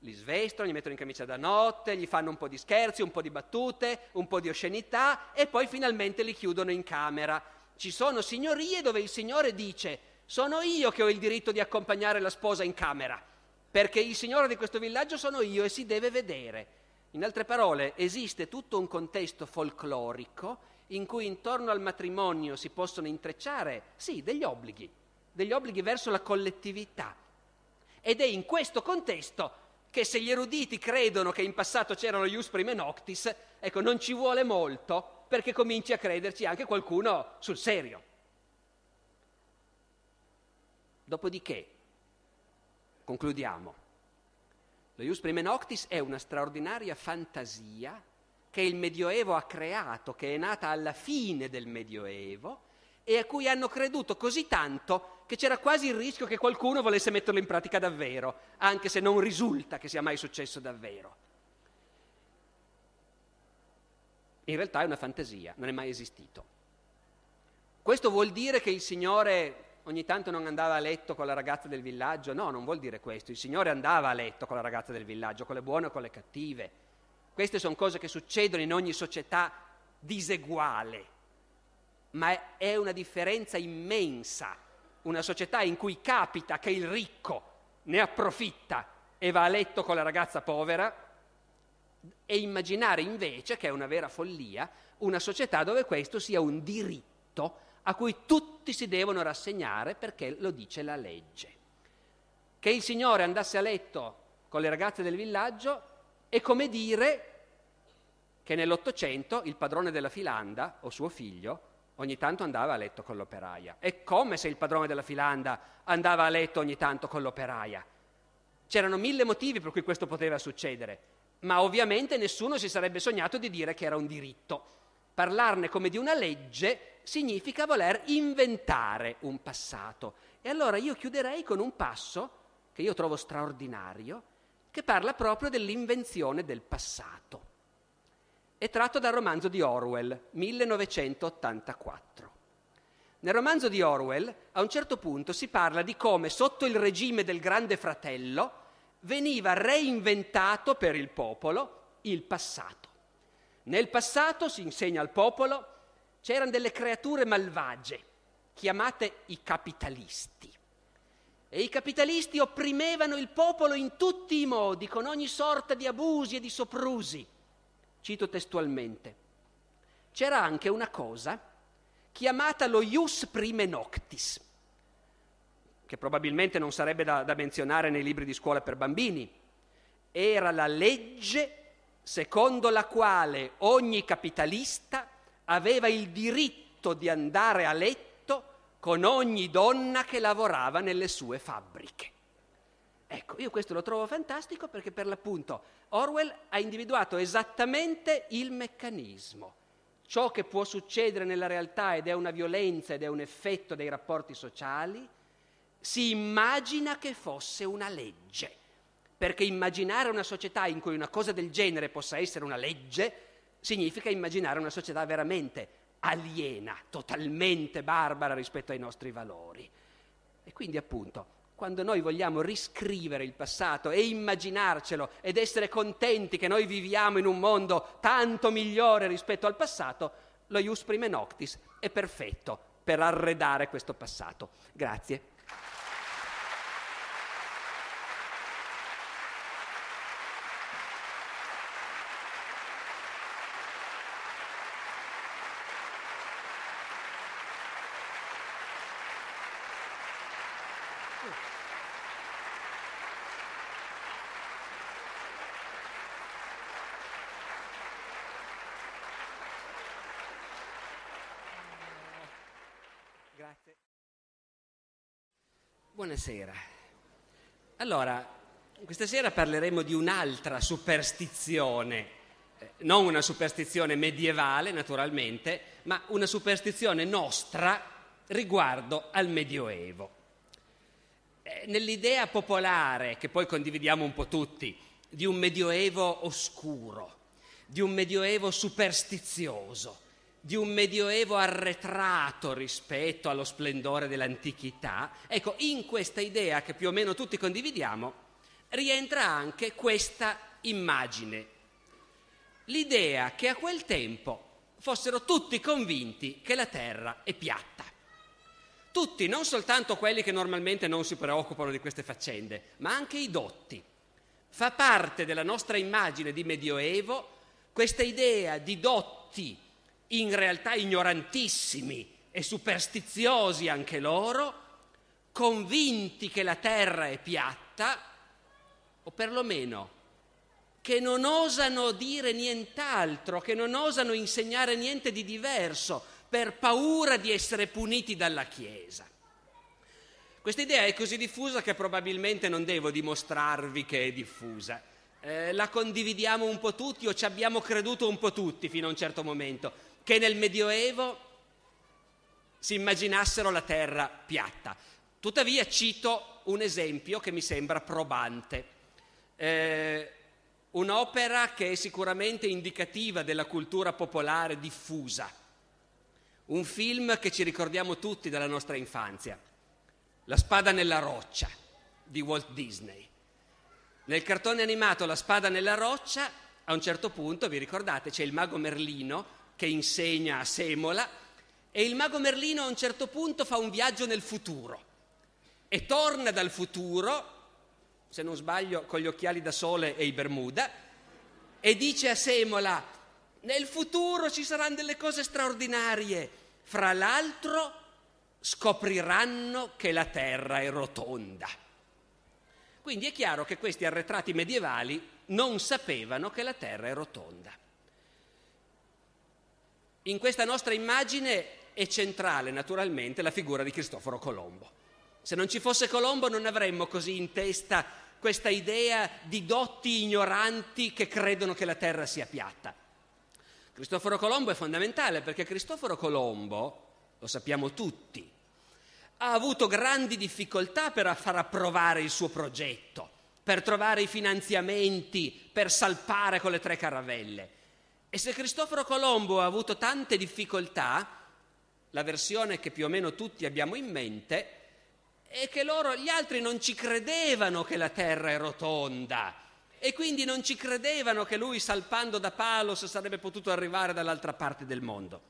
Li svestono, gli mettono in camicia da notte, gli fanno un po' di scherzi, un po' di battute, un po' di oscenità e poi finalmente li chiudono in camera. Ci sono signorie dove il signore dice sono io che ho il diritto di accompagnare la sposa in camera, perché il signore di questo villaggio sono io e si deve vedere. In altre parole, esiste tutto un contesto folclorico in cui intorno al matrimonio si possono intrecciare, sì, degli obblighi, degli obblighi verso la collettività. Ed è in questo contesto che se gli eruditi credono che in passato c'erano ius prime noctis, ecco, non ci vuole molto perché cominci a crederci anche qualcuno sul serio. Dopodiché, concludiamo, lo ius prime noctis è una straordinaria fantasia che il Medioevo ha creato, che è nata alla fine del Medioevo e a cui hanno creduto così tanto che c'era quasi il rischio che qualcuno volesse metterlo in pratica davvero, anche se non risulta che sia mai successo davvero. In realtà è una fantasia, non è mai esistito. Questo vuol dire che il Signore ogni tanto non andava a letto con la ragazza del villaggio? No, non vuol dire questo. Il Signore andava a letto con la ragazza del villaggio, con le buone o con le cattive. Queste sono cose che succedono in ogni società diseguale, ma è una differenza immensa. Una società in cui capita che il ricco ne approfitta e va a letto con la ragazza povera, e immaginare invece, che è una vera follia, una società dove questo sia un diritto a cui tutti si devono rassegnare perché lo dice la legge. Che il Signore andasse a letto con le ragazze del villaggio è come dire che nell'Ottocento il padrone della filanda o suo figlio ogni tanto andava a letto con l'operaia. È come se il padrone della filanda andava a letto ogni tanto con l'operaia. C'erano mille motivi per cui questo poteva succedere, ma ovviamente nessuno si sarebbe sognato di dire che era un diritto. Parlarne come di una legge significa voler inventare un passato. E allora io chiuderei con un passo che io trovo straordinario, che parla proprio dell'invenzione del passato. È tratto dal romanzo di Orwell, 1984. Nel romanzo di Orwell, a un certo punto, si parla di come sotto il regime del Grande Fratello veniva reinventato per il popolo il passato. Nel passato, si insegna al popolo, c'erano delle creature malvagie, chiamate i capitalisti e i capitalisti opprimevano il popolo in tutti i modi, con ogni sorta di abusi e di soprusi. Cito testualmente. C'era anche una cosa chiamata lo ius prime noctis, che probabilmente non sarebbe da, da menzionare nei libri di scuola per bambini. Era la legge secondo la quale ogni capitalista aveva il diritto di andare a letto con ogni donna che lavorava nelle sue fabbriche. Ecco, io questo lo trovo fantastico perché per l'appunto Orwell ha individuato esattamente il meccanismo, ciò che può succedere nella realtà ed è una violenza ed è un effetto dei rapporti sociali, si immagina che fosse una legge, perché immaginare una società in cui una cosa del genere possa essere una legge significa immaginare una società veramente aliena, totalmente barbara rispetto ai nostri valori. E quindi appunto, quando noi vogliamo riscrivere il passato e immaginarcelo ed essere contenti che noi viviamo in un mondo tanto migliore rispetto al passato, lo Ius Prime Noctis è perfetto per arredare questo passato. Grazie. Grazie. Buonasera. Allora, questa sera parleremo di un'altra superstizione, eh, non una superstizione medievale naturalmente, ma una superstizione nostra riguardo al Medioevo. Eh, nell'idea popolare, che poi condividiamo un po' tutti, di un Medioevo oscuro, di un Medioevo superstizioso, di un medioevo arretrato rispetto allo splendore dell'antichità, ecco, in questa idea che più o meno tutti condividiamo, rientra anche questa immagine, l'idea che a quel tempo fossero tutti convinti che la Terra è piatta. Tutti, non soltanto quelli che normalmente non si preoccupano di queste faccende, ma anche i dotti. Fa parte della nostra immagine di Medioevo questa idea di dotti in realtà ignorantissimi e superstiziosi anche loro, convinti che la terra è piatta, o perlomeno che non osano dire nient'altro, che non osano insegnare niente di diverso, per paura di essere puniti dalla Chiesa. Questa idea è così diffusa che probabilmente non devo dimostrarvi che è diffusa. Eh, la condividiamo un po' tutti o ci abbiamo creduto un po' tutti fino a un certo momento che nel Medioevo si immaginassero la terra piatta. Tuttavia cito un esempio che mi sembra probante. Eh, un'opera che è sicuramente indicativa della cultura popolare diffusa, un film che ci ricordiamo tutti dalla nostra infanzia, La spada nella roccia di Walt Disney. Nel cartone animato La spada nella roccia, a un certo punto, vi ricordate, c'è il mago Merlino che insegna a Semola e il mago Merlino a un certo punto fa un viaggio nel futuro e torna dal futuro, se non sbaglio con gli occhiali da sole e i Bermuda, e dice a Semola, nel futuro ci saranno delle cose straordinarie, fra l'altro scopriranno che la Terra è rotonda. Quindi è chiaro che questi arretrati medievali non sapevano che la Terra è rotonda. In questa nostra immagine è centrale naturalmente la figura di Cristoforo Colombo. Se non ci fosse Colombo non avremmo così in testa questa idea di dotti ignoranti che credono che la terra sia piatta. Cristoforo Colombo è fondamentale perché Cristoforo Colombo, lo sappiamo tutti, ha avuto grandi difficoltà per far approvare il suo progetto, per trovare i finanziamenti, per salpare con le tre caravelle e se Cristoforo Colombo ha avuto tante difficoltà, la versione che più o meno tutti abbiamo in mente è che loro, gli altri non ci credevano che la terra è rotonda e quindi non ci credevano che lui salpando da Palos sarebbe potuto arrivare dall'altra parte del mondo.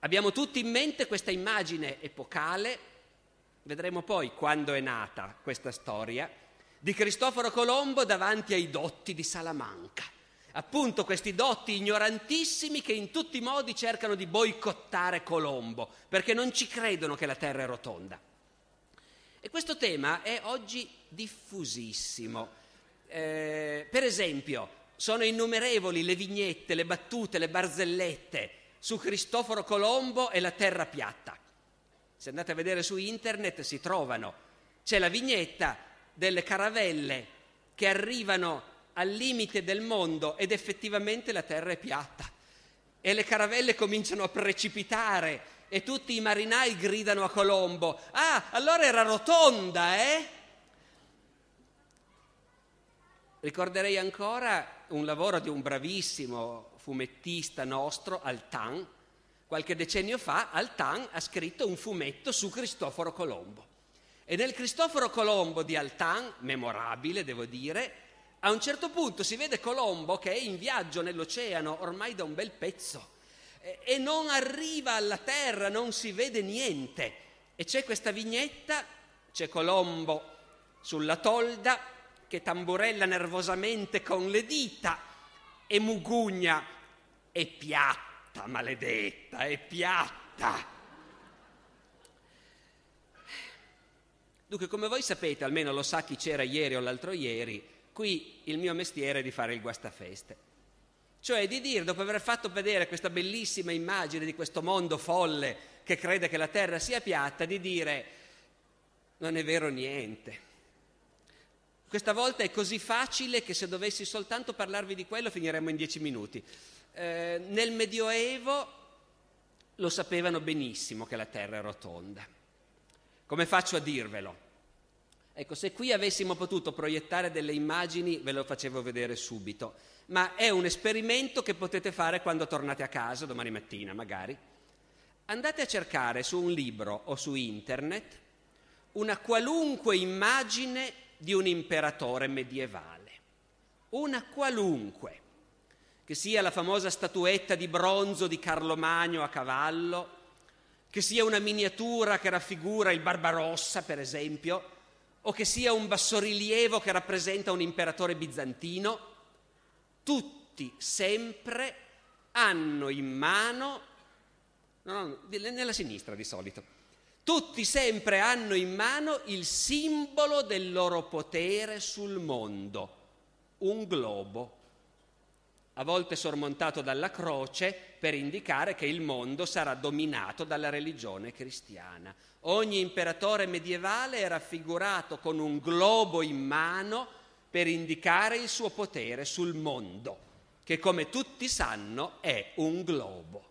Abbiamo tutti in mente questa immagine epocale, vedremo poi quando è nata questa storia, di Cristoforo Colombo davanti ai dotti di Salamanca appunto questi dotti ignorantissimi che in tutti i modi cercano di boicottare Colombo, perché non ci credono che la Terra è rotonda. E questo tema è oggi diffusissimo. Eh, per esempio, sono innumerevoli le vignette, le battute, le barzellette su Cristoforo Colombo e la Terra piatta. Se andate a vedere su internet si trovano. C'è la vignetta delle caravelle che arrivano al limite del mondo ed effettivamente la terra è piatta e le caravelle cominciano a precipitare e tutti i marinai gridano a Colombo, ah, allora era rotonda, eh? Ricorderei ancora un lavoro di un bravissimo fumettista nostro, Altan, qualche decennio fa Altan ha scritto un fumetto su Cristoforo Colombo. E nel Cristoforo Colombo di Altan, memorabile devo dire, a un certo punto si vede Colombo che è in viaggio nell'oceano ormai da un bel pezzo eh, e non arriva alla terra, non si vede niente. E c'è questa vignetta, c'è Colombo sulla tolda che tamburella nervosamente con le dita e mugugna, è piatta, maledetta, è piatta. Dunque, come voi sapete, almeno lo sa chi c'era ieri o l'altro ieri, qui il mio mestiere è di fare il guastafeste. Cioè di dire, dopo aver fatto vedere questa bellissima immagine di questo mondo folle che crede che la Terra sia piatta, di dire non è vero niente. Questa volta è così facile che se dovessi soltanto parlarvi di quello finiremmo in dieci minuti. Eh, nel Medioevo lo sapevano benissimo che la Terra è rotonda. Come faccio a dirvelo? Ecco, se qui avessimo potuto proiettare delle immagini ve lo facevo vedere subito, ma è un esperimento che potete fare quando tornate a casa domani mattina magari. Andate a cercare su un libro o su internet una qualunque immagine di un imperatore medievale, una qualunque, che sia la famosa statuetta di bronzo di Carlo Magno a cavallo, che sia una miniatura che raffigura il Barbarossa, per esempio, o che sia un bassorilievo che rappresenta un imperatore bizantino, tutti sempre hanno in mano, no, no, nella sinistra di solito, tutti sempre hanno in mano il simbolo del loro potere sul mondo, un globo a volte sormontato dalla croce, per indicare che il mondo sarà dominato dalla religione cristiana. Ogni imperatore medievale è raffigurato con un globo in mano per indicare il suo potere sul mondo, che come tutti sanno è un globo.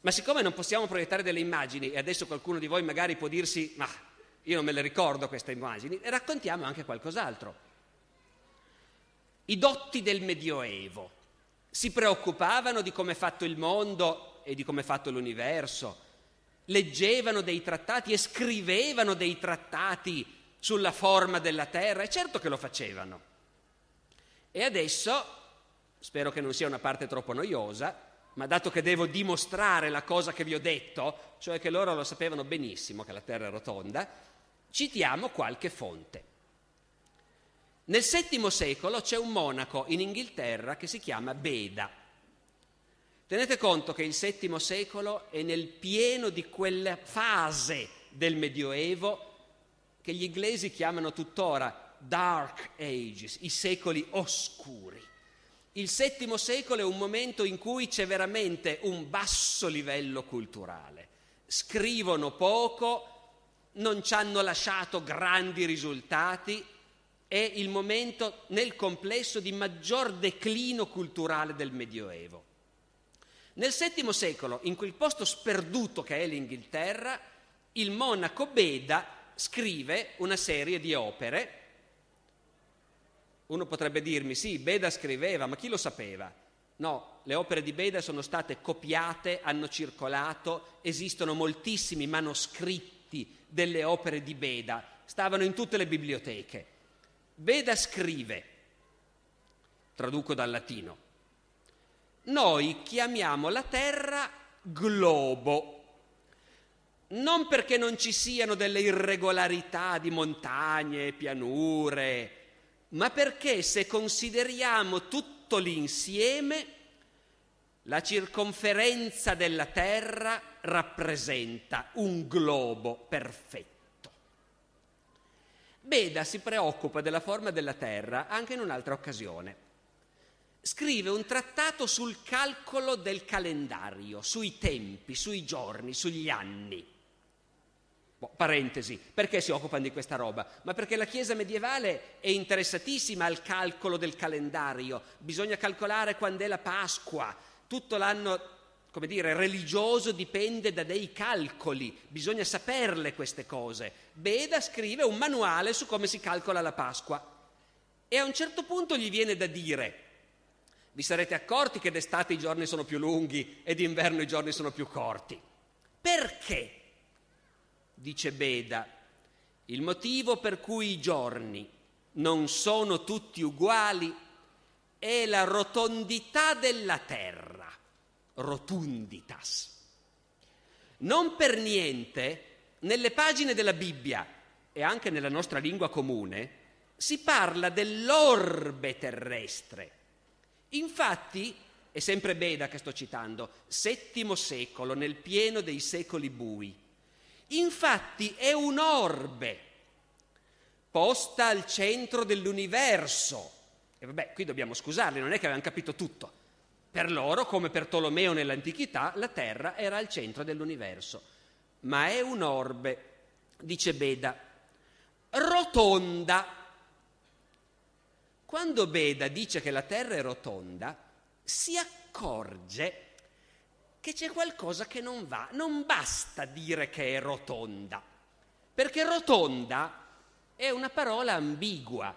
Ma siccome non possiamo proiettare delle immagini, e adesso qualcuno di voi magari può dirsi, ma io non me le ricordo queste immagini, raccontiamo anche qualcos'altro i dotti del Medioevo. Si preoccupavano di come è fatto il mondo e di come è fatto l'universo, leggevano dei trattati e scrivevano dei trattati sulla forma della terra, e certo che lo facevano. E adesso, spero che non sia una parte troppo noiosa, ma dato che devo dimostrare la cosa che vi ho detto, cioè che loro lo sapevano benissimo che la terra è rotonda, citiamo qualche fonte. Nel VII secolo c'è un monaco in Inghilterra che si chiama Beda. Tenete conto che il VII secolo è nel pieno di quella fase del Medioevo che gli inglesi chiamano tuttora Dark Ages, i secoli oscuri. Il VII secolo è un momento in cui c'è veramente un basso livello culturale. Scrivono poco, non ci hanno lasciato grandi risultati, è il momento nel complesso di maggior declino culturale del Medioevo. Nel VII secolo, in quel posto sperduto che è l'Inghilterra, il monaco Beda scrive una serie di opere. Uno potrebbe dirmi, sì, Beda scriveva, ma chi lo sapeva? No, le opere di Beda sono state copiate, hanno circolato, esistono moltissimi manoscritti delle opere di Beda, stavano in tutte le biblioteche. Veda scrive, traduco dal latino, noi chiamiamo la Terra globo, non perché non ci siano delle irregolarità di montagne, pianure, ma perché se consideriamo tutto l'insieme, la circonferenza della Terra rappresenta un globo perfetto. Beda si preoccupa della forma della Terra anche in un'altra occasione. Scrive un trattato sul calcolo del calendario, sui tempi, sui giorni, sugli anni. Boh, parentesi, perché si occupano di questa roba? Ma perché la Chiesa medievale è interessatissima al calcolo del calendario, bisogna calcolare quando è la Pasqua, tutto l'anno come dire, religioso dipende da dei calcoli, bisogna saperle queste cose. Beda scrive un manuale su come si calcola la Pasqua e a un certo punto gli viene da dire, vi sarete accorti che d'estate i giorni sono più lunghi e d'inverno i giorni sono più corti. Perché? dice Beda, il motivo per cui i giorni non sono tutti uguali è la rotondità della terra rotunditas. Non per niente nelle pagine della Bibbia e anche nella nostra lingua comune si parla dell'orbe terrestre. Infatti, è sempre Beda che sto citando, VII secolo, nel pieno dei secoli bui. Infatti è un'orbe posta al centro dell'universo. E vabbè, qui dobbiamo scusarli, non è che avevano capito tutto. Per loro, come per Tolomeo nell'antichità, la Terra era al centro dell'universo. Ma è un'orbe, dice Beda, rotonda. Quando Beda dice che la Terra è rotonda, si accorge che c'è qualcosa che non va. Non basta dire che è rotonda, perché rotonda è una parola ambigua.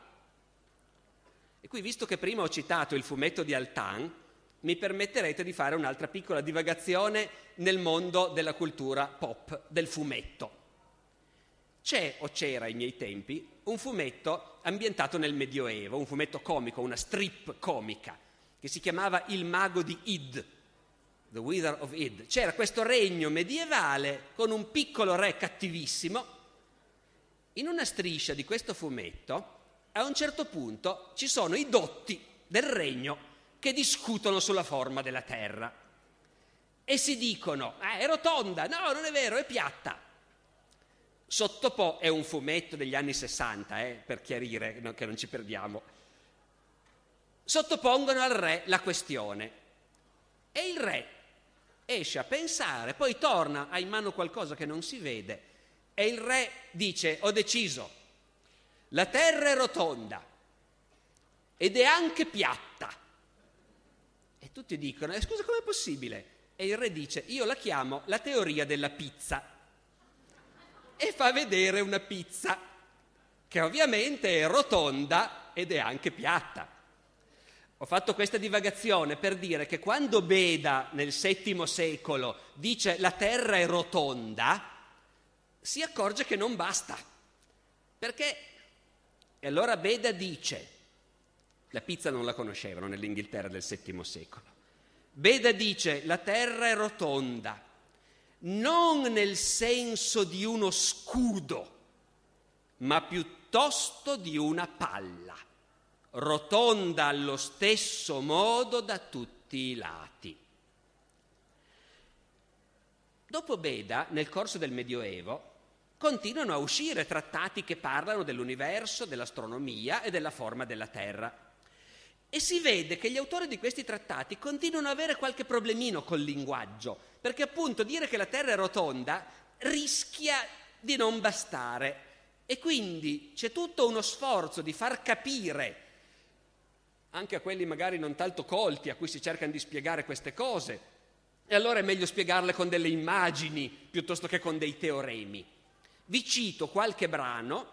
E qui, visto che prima ho citato il fumetto di Altan, mi permetterete di fare un'altra piccola divagazione nel mondo della cultura pop, del fumetto. C'è o c'era ai miei tempi un fumetto ambientato nel Medioevo, un fumetto comico, una strip comica, che si chiamava Il mago di Id, The Wither of Id. C'era questo regno medievale con un piccolo re cattivissimo. In una striscia di questo fumetto, a un certo punto, ci sono i dotti del regno che discutono sulla forma della Terra e si dicono eh, è rotonda, no non è vero, è piatta. Sottopo è un fumetto degli anni 60, eh, per chiarire no, che non ci perdiamo. Sottopongono al re la questione e il re esce a pensare, poi torna, ha in mano qualcosa che non si vede e il re dice ho deciso, la terra è rotonda ed è anche piatta. Tutti dicono, eh, scusa, com'è possibile? E il re dice, io la chiamo la teoria della pizza. E fa vedere una pizza, che ovviamente è rotonda ed è anche piatta. Ho fatto questa divagazione per dire che quando Beda nel VII secolo dice la terra è rotonda, si accorge che non basta. Perché? E allora Beda dice, la pizza non la conoscevano nell'Inghilterra del VII secolo. Beda dice la terra è rotonda, non nel senso di uno scudo, ma piuttosto di una palla, rotonda allo stesso modo da tutti i lati. Dopo Beda, nel corso del Medioevo, continuano a uscire trattati che parlano dell'universo, dell'astronomia e della forma della Terra. E si vede che gli autori di questi trattati continuano ad avere qualche problemino col linguaggio, perché appunto dire che la Terra è rotonda rischia di non bastare. E quindi c'è tutto uno sforzo di far capire, anche a quelli magari non tanto colti, a cui si cercano di spiegare queste cose, e allora è meglio spiegarle con delle immagini piuttosto che con dei teoremi. Vi cito qualche brano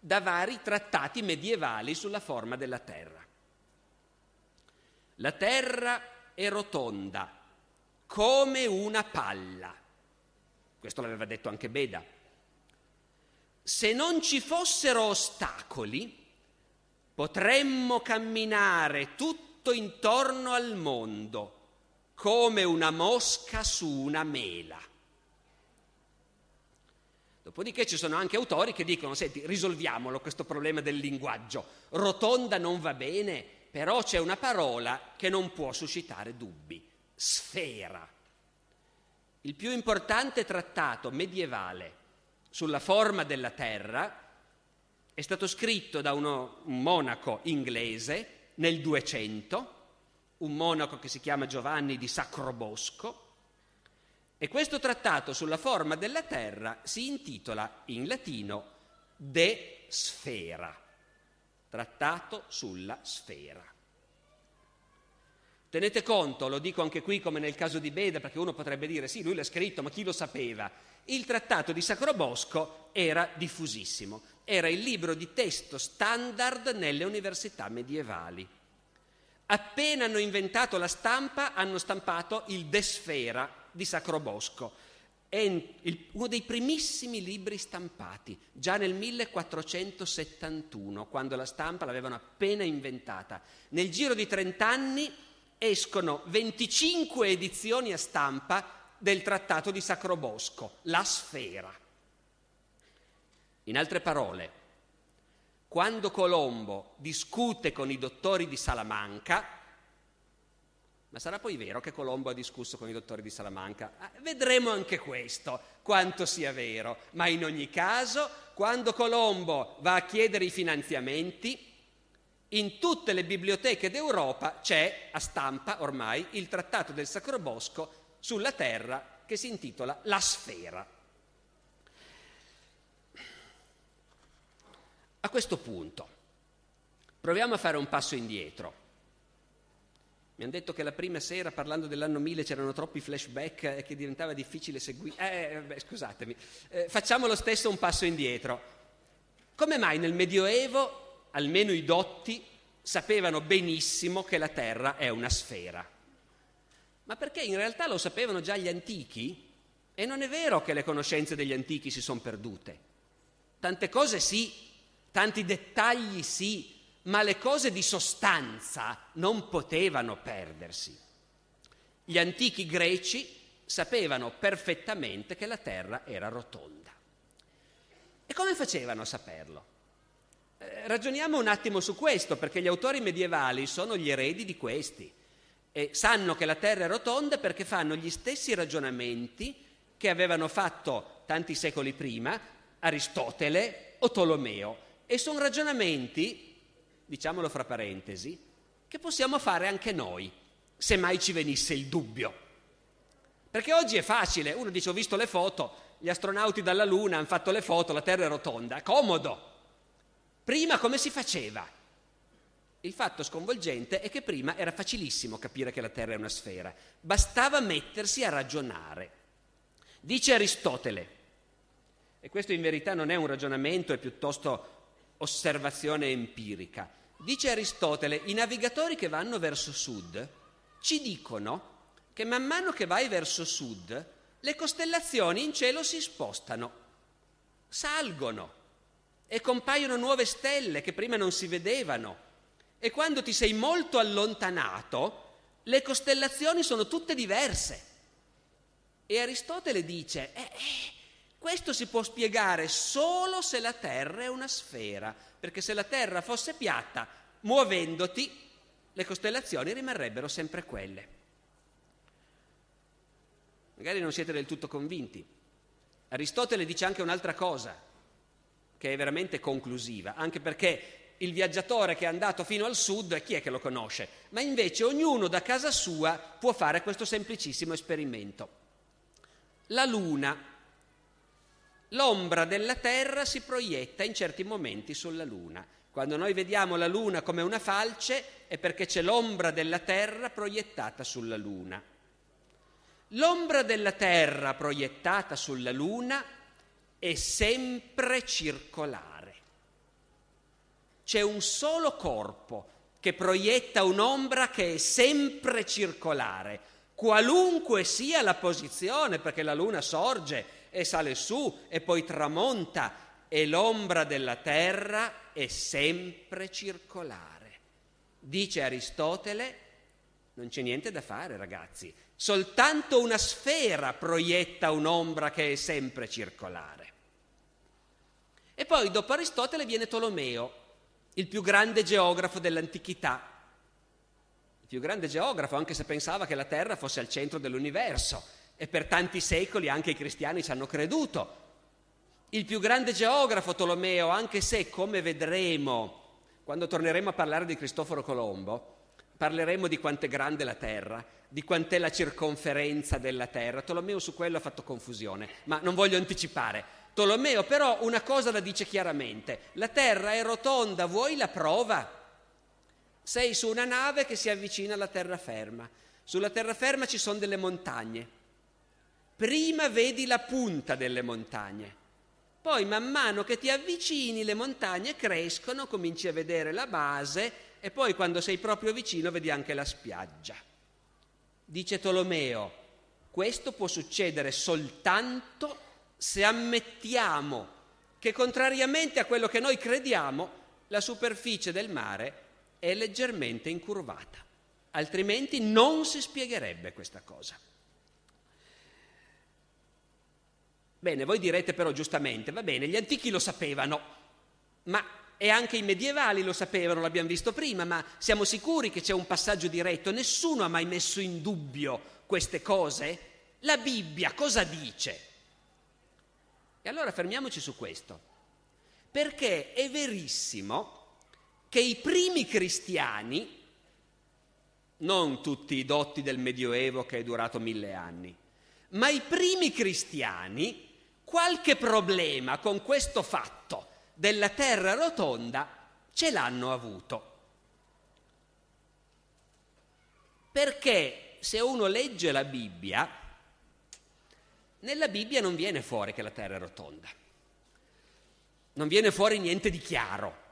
da vari trattati medievali sulla forma della Terra. La terra è rotonda come una palla. Questo l'aveva detto anche Beda. Se non ci fossero ostacoli, potremmo camminare tutto intorno al mondo come una mosca su una mela. Dopodiché ci sono anche autori che dicono, senti, risolviamolo questo problema del linguaggio. Rotonda non va bene, però c'è una parola che non può suscitare dubbi, sfera. Il più importante trattato medievale sulla forma della Terra è stato scritto da uno, un monaco inglese nel 200, un monaco che si chiama Giovanni di Sacrobosco, e questo trattato sulla forma della Terra si intitola in latino De Sfera trattato sulla sfera. Tenete conto, lo dico anche qui come nel caso di Beda, perché uno potrebbe dire sì, lui l'ha scritto, ma chi lo sapeva? Il trattato di Sacro Bosco era diffusissimo, era il libro di testo standard nelle università medievali. Appena hanno inventato la stampa, hanno stampato il De Sfera di Sacro Bosco, è uno dei primissimi libri stampati, già nel 1471, quando la stampa l'avevano appena inventata. Nel giro di 30 anni escono 25 edizioni a stampa del trattato di Sacrobosco, la sfera. In altre parole, quando Colombo discute con i dottori di Salamanca, ma sarà poi vero che Colombo ha discusso con i dottori di Salamanca? Ah, vedremo anche questo, quanto sia vero. Ma in ogni caso, quando Colombo va a chiedere i finanziamenti, in tutte le biblioteche d'Europa c'è a stampa ormai il trattato del Sacro Bosco sulla Terra che si intitola La Sfera. A questo punto proviamo a fare un passo indietro mi hanno detto che la prima sera, parlando dell'anno 1000, c'erano troppi flashback e che diventava difficile seguire. Eh, eh, eh, beh, scusatemi. Eh, facciamo lo stesso un passo indietro. Come mai nel Medioevo, almeno i dotti, sapevano benissimo che la Terra è una sfera? Ma perché in realtà lo sapevano già gli antichi? E non è vero che le conoscenze degli antichi si sono perdute. Tante cose sì, tanti dettagli sì, ma le cose di sostanza non potevano perdersi. Gli antichi greci sapevano perfettamente che la Terra era rotonda. E come facevano a saperlo? Eh, ragioniamo un attimo su questo, perché gli autori medievali sono gli eredi di questi e sanno che la Terra è rotonda perché fanno gli stessi ragionamenti che avevano fatto tanti secoli prima Aristotele o Tolomeo. E sono ragionamenti diciamolo fra parentesi, che possiamo fare anche noi, se mai ci venisse il dubbio. Perché oggi è facile, uno dice ho visto le foto, gli astronauti dalla Luna hanno fatto le foto, la Terra è rotonda, comodo. Prima come si faceva? Il fatto sconvolgente è che prima era facilissimo capire che la Terra è una sfera, bastava mettersi a ragionare. Dice Aristotele, e questo in verità non è un ragionamento, è piuttosto osservazione empirica, Dice Aristotele, i navigatori che vanno verso sud ci dicono che man mano che vai verso sud le costellazioni in cielo si spostano, salgono e compaiono nuove stelle che prima non si vedevano. E quando ti sei molto allontanato, le costellazioni sono tutte diverse. E Aristotele dice, eh, eh, questo si può spiegare solo se la Terra è una sfera, perché se la Terra fosse piatta, muovendoti, le costellazioni rimarrebbero sempre quelle. Magari non siete del tutto convinti. Aristotele dice anche un'altra cosa, che è veramente conclusiva, anche perché il viaggiatore che è andato fino al sud, chi è che lo conosce? Ma invece ognuno da casa sua può fare questo semplicissimo esperimento. La Luna l'ombra della Terra si proietta in certi momenti sulla Luna. Quando noi vediamo la Luna come una falce è perché c'è l'ombra della Terra proiettata sulla Luna. L'ombra della Terra proiettata sulla Luna è sempre circolare. C'è un solo corpo che proietta un'ombra che è sempre circolare, qualunque sia la posizione, perché la Luna sorge e sale su e poi tramonta e l'ombra della terra è sempre circolare. Dice Aristotele, non c'è niente da fare ragazzi, soltanto una sfera proietta un'ombra che è sempre circolare. E poi dopo Aristotele viene Tolomeo, il più grande geografo dell'antichità, più grande geografo anche se pensava che la Terra fosse al centro dell'universo e per tanti secoli anche i cristiani ci hanno creduto. Il più grande geografo Tolomeo, anche se, come vedremo, quando torneremo a parlare di Cristoforo Colombo, parleremo di quanto è grande la terra, di quant'è la circonferenza della terra. Tolomeo su quello ha fatto confusione, ma non voglio anticipare. Tolomeo però una cosa la dice chiaramente, la terra è rotonda, vuoi la prova? Sei su una nave che si avvicina alla terraferma, sulla terraferma ci sono delle montagne, prima vedi la punta delle montagne, poi man mano che ti avvicini le montagne crescono, cominci a vedere la base e poi quando sei proprio vicino vedi anche la spiaggia. Dice Tolomeo, questo può succedere soltanto se ammettiamo che contrariamente a quello che noi crediamo, la superficie del mare è leggermente incurvata, altrimenti non si spiegherebbe questa cosa. Bene, voi direte però giustamente, va bene, gli antichi lo sapevano, ma e anche i medievali lo sapevano, l'abbiamo visto prima, ma siamo sicuri che c'è un passaggio diretto, nessuno ha mai messo in dubbio queste cose? La Bibbia cosa dice? E allora fermiamoci su questo, perché è verissimo che i primi cristiani, non tutti i dotti del Medioevo che è durato mille anni, ma i primi cristiani qualche problema con questo fatto della terra rotonda ce l'hanno avuto. Perché se uno legge la Bibbia, nella Bibbia non viene fuori che la terra è rotonda, non viene fuori niente di chiaro,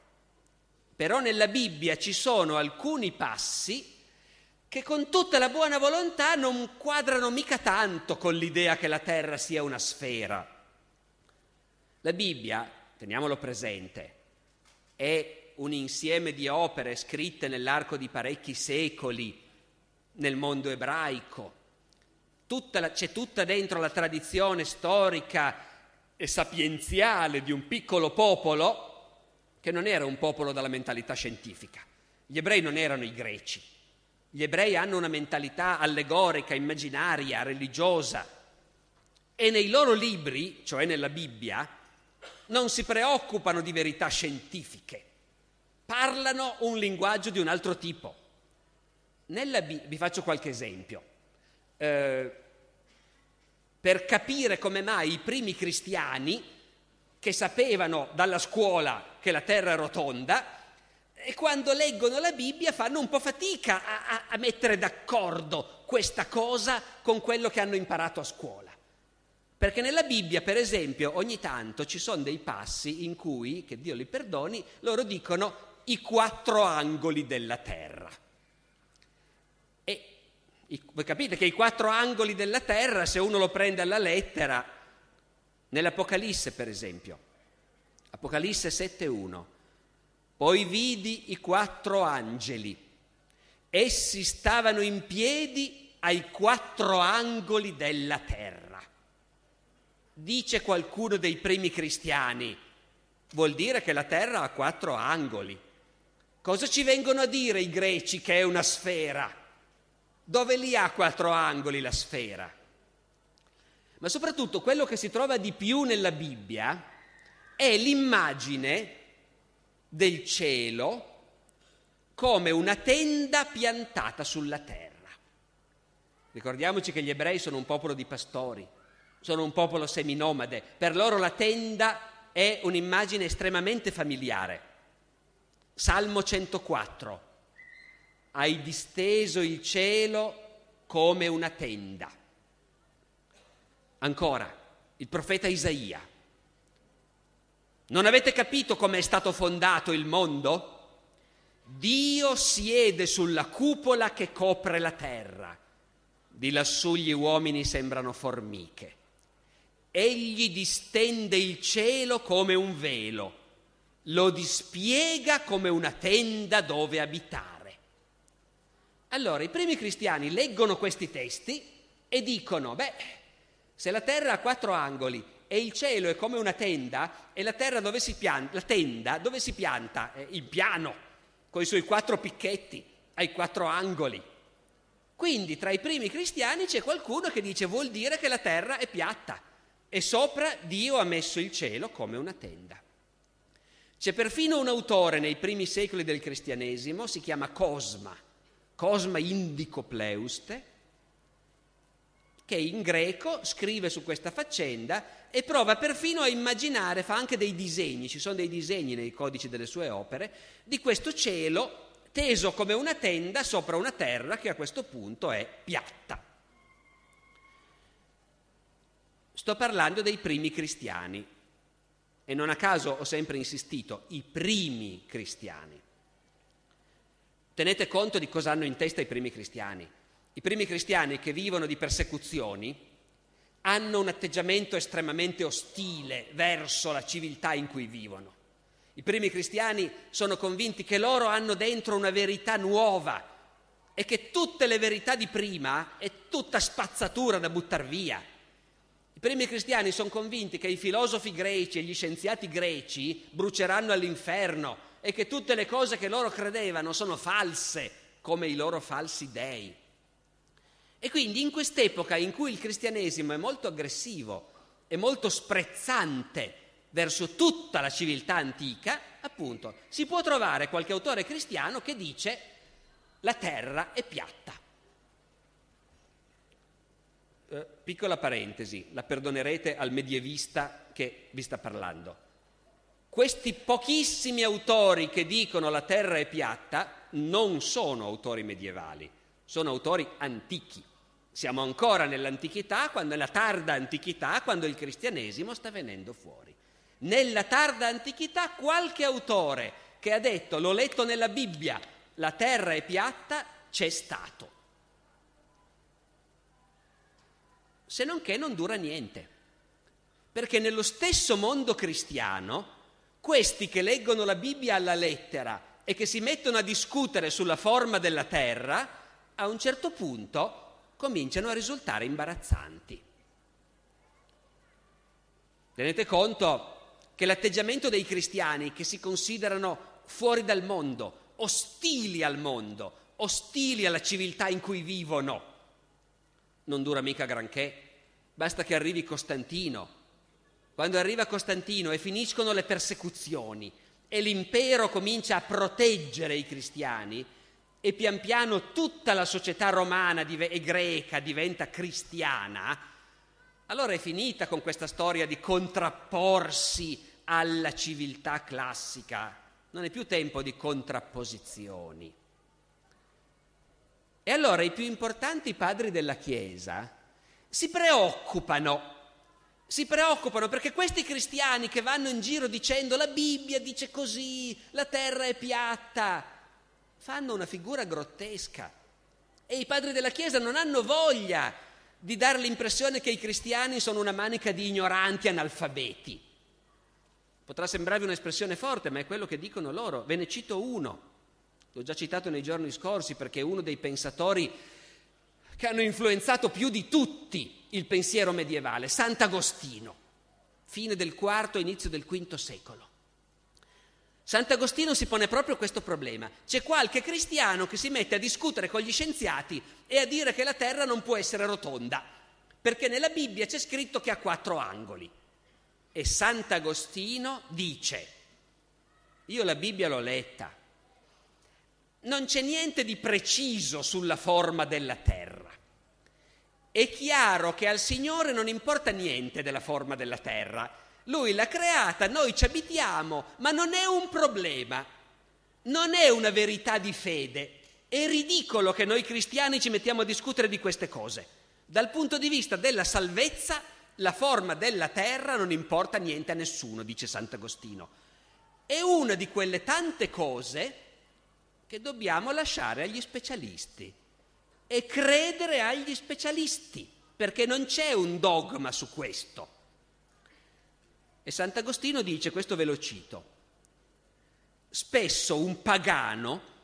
però nella Bibbia ci sono alcuni passi che con tutta la buona volontà non quadrano mica tanto con l'idea che la terra sia una sfera. La Bibbia, teniamolo presente, è un insieme di opere scritte nell'arco di parecchi secoli nel mondo ebraico. Tutta la, c'è tutta dentro la tradizione storica e sapienziale di un piccolo popolo che non era un popolo dalla mentalità scientifica. Gli ebrei non erano i greci. Gli ebrei hanno una mentalità allegorica, immaginaria, religiosa. E nei loro libri, cioè nella Bibbia, non si preoccupano di verità scientifiche, parlano un linguaggio di un altro tipo. Nella, vi faccio qualche esempio. Eh, per capire come mai i primi cristiani, che sapevano dalla scuola che la terra è rotonda, e quando leggono la Bibbia fanno un po' fatica a, a, a mettere d'accordo questa cosa con quello che hanno imparato a scuola. Perché nella Bibbia, per esempio, ogni tanto ci sono dei passi in cui, che Dio li perdoni, loro dicono i quattro angoli della terra. E i, voi capite che i quattro angoli della terra, se uno lo prende alla lettera, nell'Apocalisse per esempio, Apocalisse 7.1, poi vidi i quattro angeli, essi stavano in piedi ai quattro angoli della terra dice qualcuno dei primi cristiani, vuol dire che la terra ha quattro angoli. Cosa ci vengono a dire i greci che è una sfera? Dove li ha quattro angoli la sfera? Ma soprattutto quello che si trova di più nella Bibbia è l'immagine del cielo come una tenda piantata sulla terra. Ricordiamoci che gli ebrei sono un popolo di pastori, sono un popolo seminomade, per loro la tenda è un'immagine estremamente familiare. Salmo 104. Hai disteso il cielo come una tenda. Ancora, il profeta Isaia. Non avete capito come è stato fondato il mondo? Dio siede sulla cupola che copre la terra. Di lassù gli uomini sembrano formiche. Egli distende il cielo come un velo, lo dispiega come una tenda dove abitare. Allora, i primi cristiani leggono questi testi e dicono, beh, se la terra ha quattro angoli e il cielo è come una tenda, e la terra dove si pianta, la tenda dove si pianta? Eh, in piano, con i suoi quattro picchetti, ai quattro angoli. Quindi tra i primi cristiani c'è qualcuno che dice vuol dire che la terra è piatta e sopra Dio ha messo il cielo come una tenda. C'è perfino un autore nei primi secoli del cristianesimo, si chiama Cosma, Cosma Indicopleuste, che in greco scrive su questa faccenda e prova perfino a immaginare, fa anche dei disegni, ci sono dei disegni nei codici delle sue opere, di questo cielo teso come una tenda sopra una terra che a questo punto è piatta. Sto parlando dei primi cristiani e non a caso ho sempre insistito, i primi cristiani. Tenete conto di cosa hanno in testa i primi cristiani. I primi cristiani che vivono di persecuzioni hanno un atteggiamento estremamente ostile verso la civiltà in cui vivono. I primi cristiani sono convinti che loro hanno dentro una verità nuova e che tutte le verità di prima è tutta spazzatura da buttare via. I primi cristiani sono convinti che i filosofi greci e gli scienziati greci bruceranno all'inferno e che tutte le cose che loro credevano sono false, come i loro falsi dei. E quindi in quest'epoca in cui il cristianesimo è molto aggressivo e molto sprezzante verso tutta la civiltà antica, appunto, si può trovare qualche autore cristiano che dice la terra è piatta. Eh, piccola parentesi, la perdonerete al medievista che vi sta parlando. Questi pochissimi autori che dicono la terra è piatta non sono autori medievali, sono autori antichi. Siamo ancora nell'antichità, quando, nella tarda antichità, quando il cristianesimo sta venendo fuori. Nella tarda antichità qualche autore che ha detto, l'ho letto nella Bibbia, la terra è piatta, c'è stato. se non che non dura niente. Perché nello stesso mondo cristiano, questi che leggono la Bibbia alla lettera e che si mettono a discutere sulla forma della terra, a un certo punto cominciano a risultare imbarazzanti. Tenete conto che l'atteggiamento dei cristiani che si considerano fuori dal mondo, ostili al mondo, ostili alla civiltà in cui vivono, non dura mica granché basta che arrivi Costantino. Quando arriva Costantino e finiscono le persecuzioni e l'impero comincia a proteggere i cristiani e pian piano tutta la società romana e greca diventa cristiana, allora è finita con questa storia di contrapporsi alla civiltà classica. Non è più tempo di contrapposizioni. E allora i più importanti padri della Chiesa si preoccupano. Si preoccupano perché questi cristiani che vanno in giro dicendo la Bibbia dice così, la terra è piatta, fanno una figura grottesca. E i padri della Chiesa non hanno voglia di dare l'impressione che i cristiani sono una manica di ignoranti analfabeti. Potrà sembrarvi un'espressione forte, ma è quello che dicono loro. Ve ne cito uno, l'ho già citato nei giorni scorsi perché è uno dei pensatori che hanno influenzato più di tutti il pensiero medievale, Sant'Agostino, fine del IV, inizio del V secolo. Sant'Agostino si pone proprio questo problema. C'è qualche cristiano che si mette a discutere con gli scienziati e a dire che la Terra non può essere rotonda, perché nella Bibbia c'è scritto che ha quattro angoli. E Sant'Agostino dice, io la Bibbia l'ho letta, non c'è niente di preciso sulla forma della Terra è chiaro che al Signore non importa niente della forma della terra. Lui l'ha creata, noi ci abitiamo, ma non è un problema, non è una verità di fede. È ridicolo che noi cristiani ci mettiamo a discutere di queste cose. Dal punto di vista della salvezza, la forma della terra non importa niente a nessuno, dice Sant'Agostino. È una di quelle tante cose che dobbiamo lasciare agli specialisti e credere agli specialisti, perché non c'è un dogma su questo. E Sant'Agostino dice, questo ve lo cito, spesso un pagano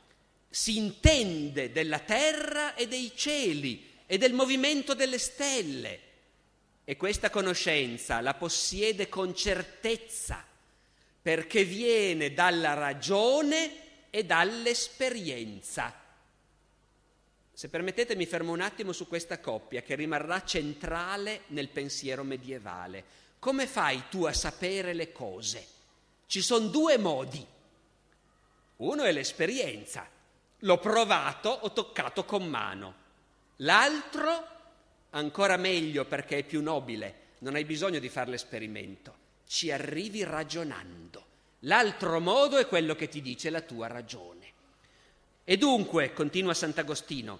si intende della terra e dei cieli e del movimento delle stelle e questa conoscenza la possiede con certezza perché viene dalla ragione e dall'esperienza. Se permettete mi fermo un attimo su questa coppia che rimarrà centrale nel pensiero medievale. Come fai tu a sapere le cose? Ci sono due modi. Uno è l'esperienza. L'ho provato, ho toccato con mano. L'altro, ancora meglio perché è più nobile, non hai bisogno di fare l'esperimento, ci arrivi ragionando. L'altro modo è quello che ti dice la tua ragione. E dunque, continua Sant'Agostino,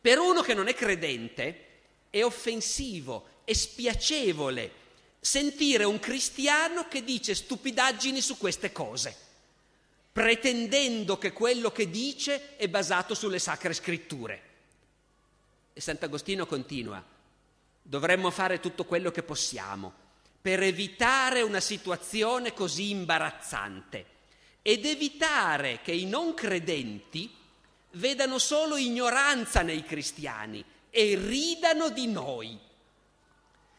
per uno che non è credente è offensivo, è spiacevole sentire un cristiano che dice stupidaggini su queste cose, pretendendo che quello che dice è basato sulle sacre scritture. E Sant'Agostino continua, dovremmo fare tutto quello che possiamo per evitare una situazione così imbarazzante ed evitare che i non credenti vedano solo ignoranza nei cristiani e ridano di noi.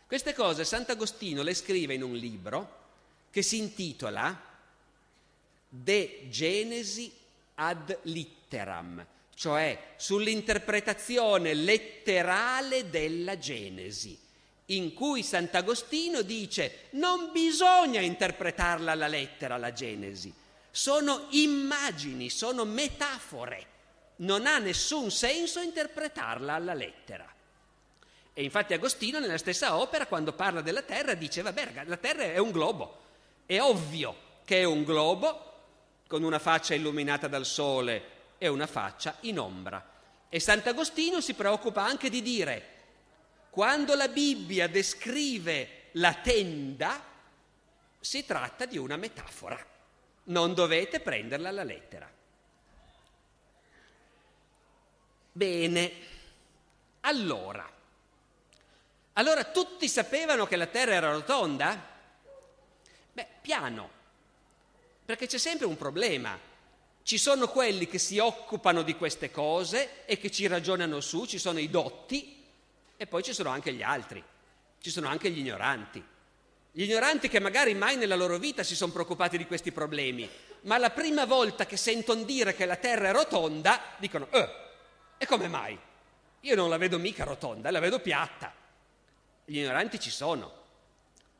Queste cose Sant'Agostino le scrive in un libro che si intitola De Genesi ad litteram, cioè sull'interpretazione letterale della Genesi, in cui Sant'Agostino dice non bisogna interpretarla alla lettera la Genesi, sono immagini, sono metafore, non ha nessun senso interpretarla alla lettera. E infatti Agostino nella stessa opera, quando parla della Terra, dice, vabbè, la Terra è un globo, è ovvio che è un globo con una faccia illuminata dal sole e una faccia in ombra. E Sant'Agostino si preoccupa anche di dire, quando la Bibbia descrive la tenda, si tratta di una metafora non dovete prenderla alla lettera. Bene, allora, allora tutti sapevano che la Terra era rotonda? Beh, piano, perché c'è sempre un problema. Ci sono quelli che si occupano di queste cose e che ci ragionano su, ci sono i dotti e poi ci sono anche gli altri, ci sono anche gli ignoranti. Gli ignoranti che magari mai nella loro vita si sono preoccupati di questi problemi, ma la prima volta che sentono dire che la Terra è rotonda, dicono, eh, e come mai? Io non la vedo mica rotonda, la vedo piatta. Gli ignoranti ci sono.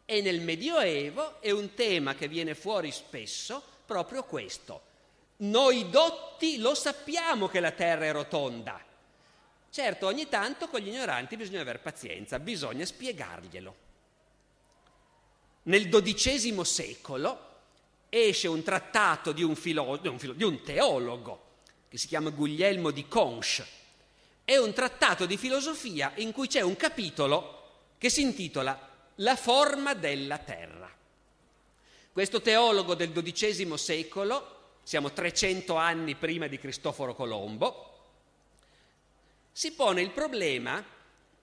E nel Medioevo è un tema che viene fuori spesso proprio questo. Noi dotti lo sappiamo che la Terra è rotonda. Certo, ogni tanto con gli ignoranti bisogna avere pazienza, bisogna spiegarglielo nel XII secolo esce un trattato di un, filo- di, un filo- di un, teologo che si chiama Guglielmo di Conches. È un trattato di filosofia in cui c'è un capitolo che si intitola La forma della terra. Questo teologo del XII secolo, siamo 300 anni prima di Cristoforo Colombo, si pone il problema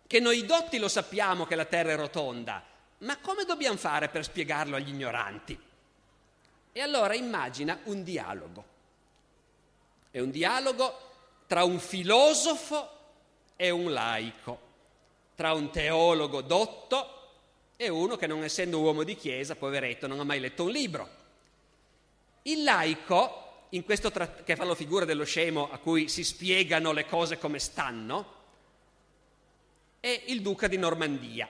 che noi dotti lo sappiamo che la terra è rotonda, ma come dobbiamo fare per spiegarlo agli ignoranti? E allora immagina un dialogo. È un dialogo tra un filosofo e un laico, tra un teologo dotto e uno che non essendo uomo di chiesa, poveretto, non ha mai letto un libro. Il laico, in tratt- che fa la figura dello scemo a cui si spiegano le cose come stanno, è il duca di Normandia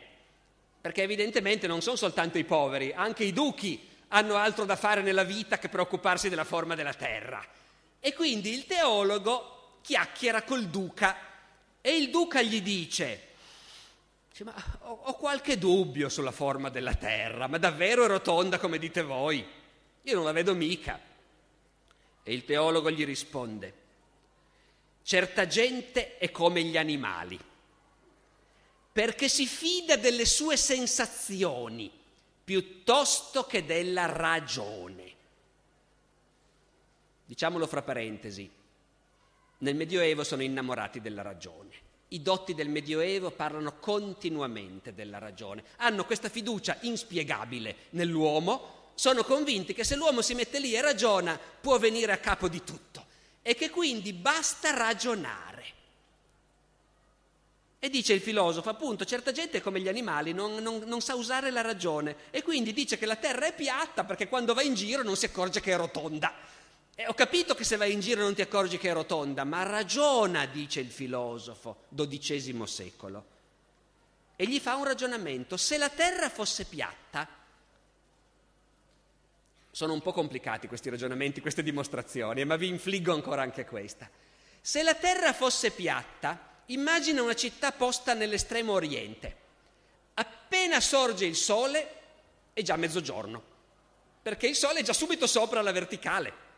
perché evidentemente non sono soltanto i poveri, anche i duchi hanno altro da fare nella vita che preoccuparsi della forma della terra. E quindi il teologo chiacchiera col duca e il duca gli dice, dice ma ho, ho qualche dubbio sulla forma della terra, ma davvero è rotonda come dite voi? Io non la vedo mica. E il teologo gli risponde, certa gente è come gli animali perché si fida delle sue sensazioni piuttosto che della ragione. Diciamolo fra parentesi, nel Medioevo sono innamorati della ragione. I dotti del Medioevo parlano continuamente della ragione, hanno questa fiducia inspiegabile nell'uomo, sono convinti che se l'uomo si mette lì e ragiona può venire a capo di tutto e che quindi basta ragionare. E dice il filosofo, appunto, certa gente è come gli animali, non, non, non, sa usare la ragione e quindi dice che la Terra è piatta perché quando va in giro non si accorge che è rotonda. E ho capito che se vai in giro non ti accorgi che è rotonda, ma ragiona, dice il filosofo, XII secolo. E gli fa un ragionamento, se la Terra fosse piatta, sono un po' complicati questi ragionamenti, queste dimostrazioni, ma vi infliggo ancora anche questa. Se la Terra fosse piatta, Immagina una città posta nell'estremo oriente. Appena sorge il sole è già mezzogiorno, perché il sole è già subito sopra la verticale.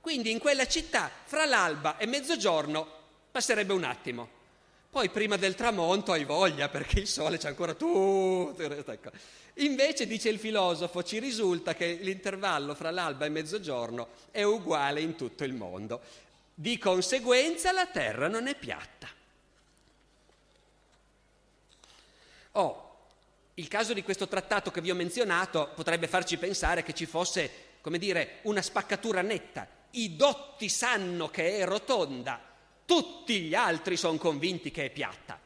Quindi in quella città, fra l'alba e mezzogiorno, passerebbe un attimo. Poi prima del tramonto hai voglia perché il sole c'è ancora tutto. Ecco. Invece, dice il filosofo, ci risulta che l'intervallo fra l'alba e mezzogiorno è uguale in tutto il mondo. Di conseguenza la Terra non è piatta. Oh, il caso di questo trattato che vi ho menzionato potrebbe farci pensare che ci fosse, come dire, una spaccatura netta. I dotti sanno che è rotonda, tutti gli altri sono convinti che è piatta.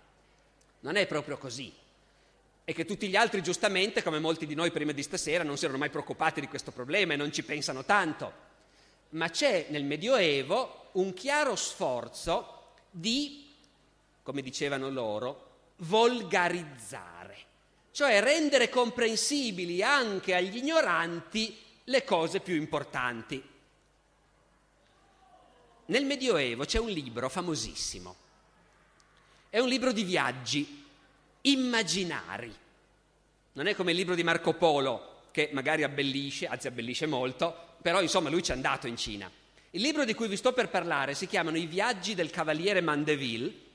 Non è proprio così. E che tutti gli altri, giustamente, come molti di noi prima di stasera, non si erano mai preoccupati di questo problema e non ci pensano tanto. Ma c'è nel Medioevo un chiaro sforzo di, come dicevano loro, volgarizzare, cioè rendere comprensibili anche agli ignoranti le cose più importanti. Nel Medioevo c'è un libro famosissimo, è un libro di viaggi immaginari, non è come il libro di Marco Polo che magari abbellisce, anzi abbellisce molto, però insomma lui ci è andato in Cina. Il libro di cui vi sto per parlare si chiamano I viaggi del cavaliere Mandeville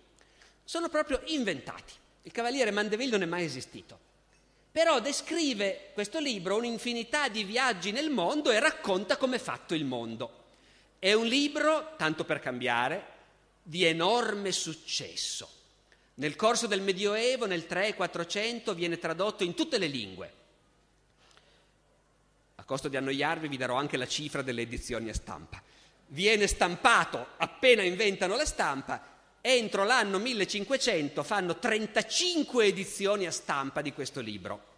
sono proprio inventati. Il cavaliere Mandeville non è mai esistito. Però descrive questo libro un'infinità di viaggi nel mondo e racconta come è fatto il mondo. È un libro, tanto per cambiare, di enorme successo. Nel corso del Medioevo, nel 3-400, viene tradotto in tutte le lingue. A costo di annoiarvi vi darò anche la cifra delle edizioni a stampa. Viene stampato, appena inventano la stampa, entro l'anno 1500 fanno 35 edizioni a stampa di questo libro.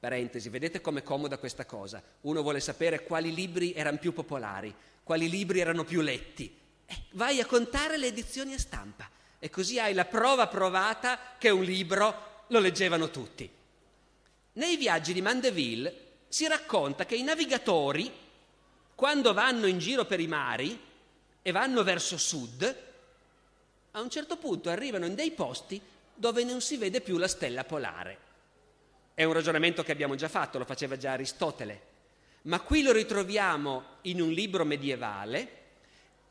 Parentesi, vedete com'è comoda questa cosa? Uno vuole sapere quali libri erano più popolari, quali libri erano più letti. Eh, vai a contare le edizioni a stampa e così hai la prova provata che un libro lo leggevano tutti. Nei viaggi di Mandeville si racconta che i navigatori, quando vanno in giro per i mari e vanno verso sud, a un certo punto arrivano in dei posti dove non si vede più la stella polare. È un ragionamento che abbiamo già fatto, lo faceva già Aristotele, ma qui lo ritroviamo in un libro medievale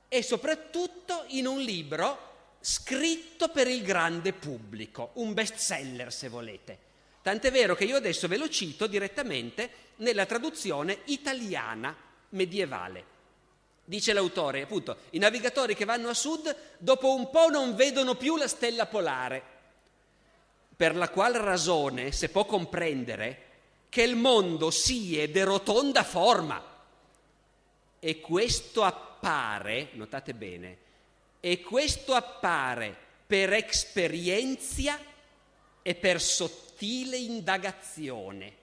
e soprattutto in un libro scritto per il grande pubblico, un bestseller se volete. Tant'è vero che io adesso ve lo cito direttamente nella traduzione italiana medievale. Dice l'autore, appunto, i navigatori che vanno a sud dopo un po' non vedono più la stella polare, per la qual ragione se può comprendere che il mondo sie de rotonda forma. E questo appare, notate bene, e questo appare per esperienza e per sottile indagazione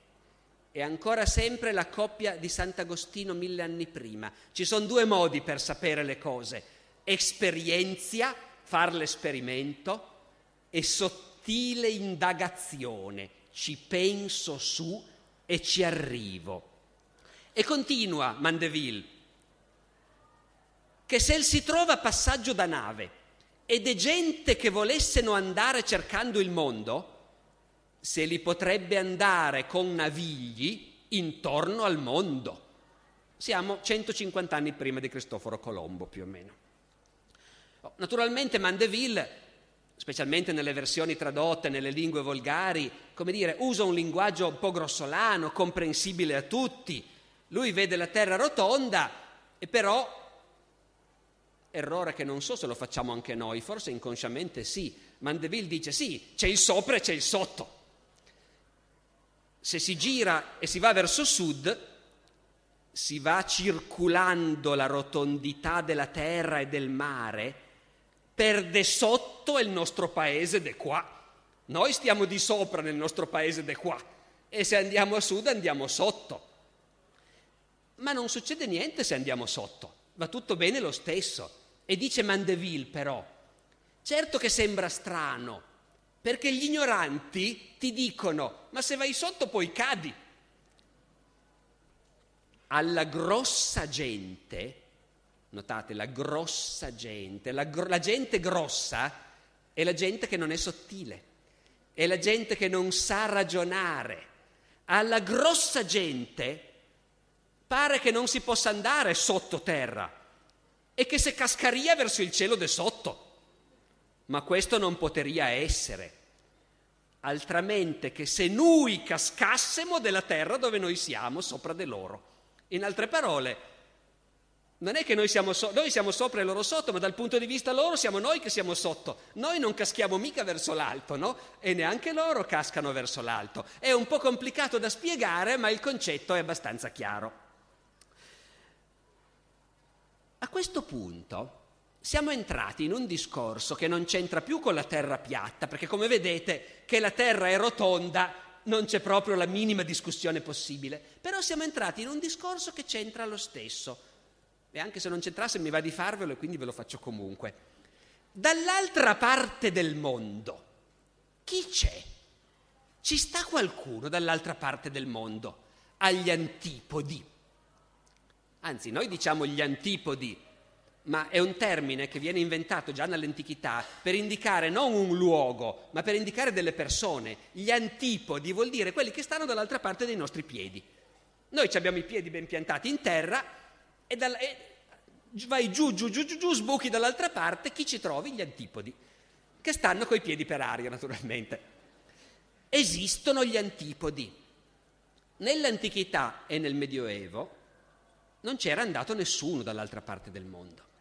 è ancora sempre la coppia di Sant'Agostino mille anni prima. Ci sono due modi per sapere le cose, esperienza, far l'esperimento, e sottile indagazione, ci penso su e ci arrivo. E continua Mandeville, che se si trova passaggio da nave ed è gente che volessero andare cercando il mondo, se li potrebbe andare con navigli intorno al mondo. Siamo 150 anni prima di Cristoforo Colombo più o meno. Oh, naturalmente Mandeville, specialmente nelle versioni tradotte nelle lingue volgari, come dire, usa un linguaggio un po' grossolano, comprensibile a tutti. Lui vede la terra rotonda e però errore che non so se lo facciamo anche noi, forse inconsciamente sì. Mandeville dice sì, c'è il sopra e c'è il sotto se si gira e si va verso sud, si va circolando la rotondità della terra e del mare, perde sotto il nostro paese de qua. Noi stiamo di sopra nel nostro paese de qua e se andiamo a sud andiamo sotto. Ma non succede niente se andiamo sotto, va tutto bene lo stesso. E dice Mandeville però, certo che sembra strano perché gli ignoranti ti dicono, ma se vai sotto poi cadi. Alla grossa gente, notate, la grossa gente, la, gro- la gente grossa è la gente che non è sottile, è la gente che non sa ragionare. Alla grossa gente pare che non si possa andare sottoterra e che se cascaria verso il cielo de sotto ma questo non poteria essere, altrimenti che se noi cascassimo della terra dove noi siamo, sopra di loro. In altre parole, non è che noi siamo, so- noi siamo, sopra e loro sotto, ma dal punto di vista loro siamo noi che siamo sotto. Noi non caschiamo mica verso l'alto, no? E neanche loro cascano verso l'alto. È un po' complicato da spiegare, ma il concetto è abbastanza chiaro. A questo punto siamo entrati in un discorso che non c'entra più con la terra piatta, perché come vedete che la terra è rotonda non c'è proprio la minima discussione possibile, però siamo entrati in un discorso che c'entra lo stesso. E anche se non c'entrasse mi va di farvelo e quindi ve lo faccio comunque. Dall'altra parte del mondo, chi c'è? Ci sta qualcuno dall'altra parte del mondo, agli antipodi. Anzi, noi diciamo gli antipodi ma è un termine che viene inventato già nell'antichità per indicare non un luogo, ma per indicare delle persone. Gli antipodi vuol dire quelli che stanno dall'altra parte dei nostri piedi. Noi abbiamo i piedi ben piantati in terra e, dal, e vai giù, giù, giù, giù, giù, sbuchi dall'altra parte, chi ci trovi? Gli antipodi, che stanno coi piedi per aria naturalmente. Esistono gli antipodi. Nell'antichità e nel Medioevo non c'era andato nessuno dall'altra parte del mondo.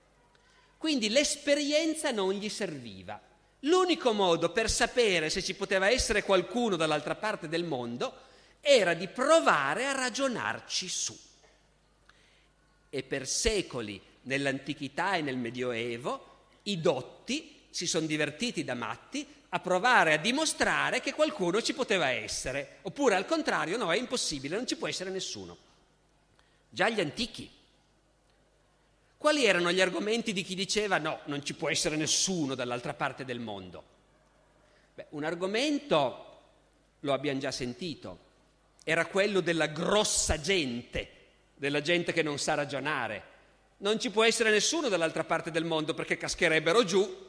Quindi l'esperienza non gli serviva. L'unico modo per sapere se ci poteva essere qualcuno dall'altra parte del mondo era di provare a ragionarci su. E per secoli, nell'antichità e nel Medioevo, i dotti si sono divertiti da matti a provare a dimostrare che qualcuno ci poteva essere, oppure al contrario, no, è impossibile, non ci può essere nessuno. Già gli antichi quali erano gli argomenti di chi diceva no, non ci può essere nessuno dall'altra parte del mondo? Beh, un argomento lo abbiamo già sentito, era quello della grossa gente, della gente che non sa ragionare. Non ci può essere nessuno dall'altra parte del mondo perché cascherebbero giù.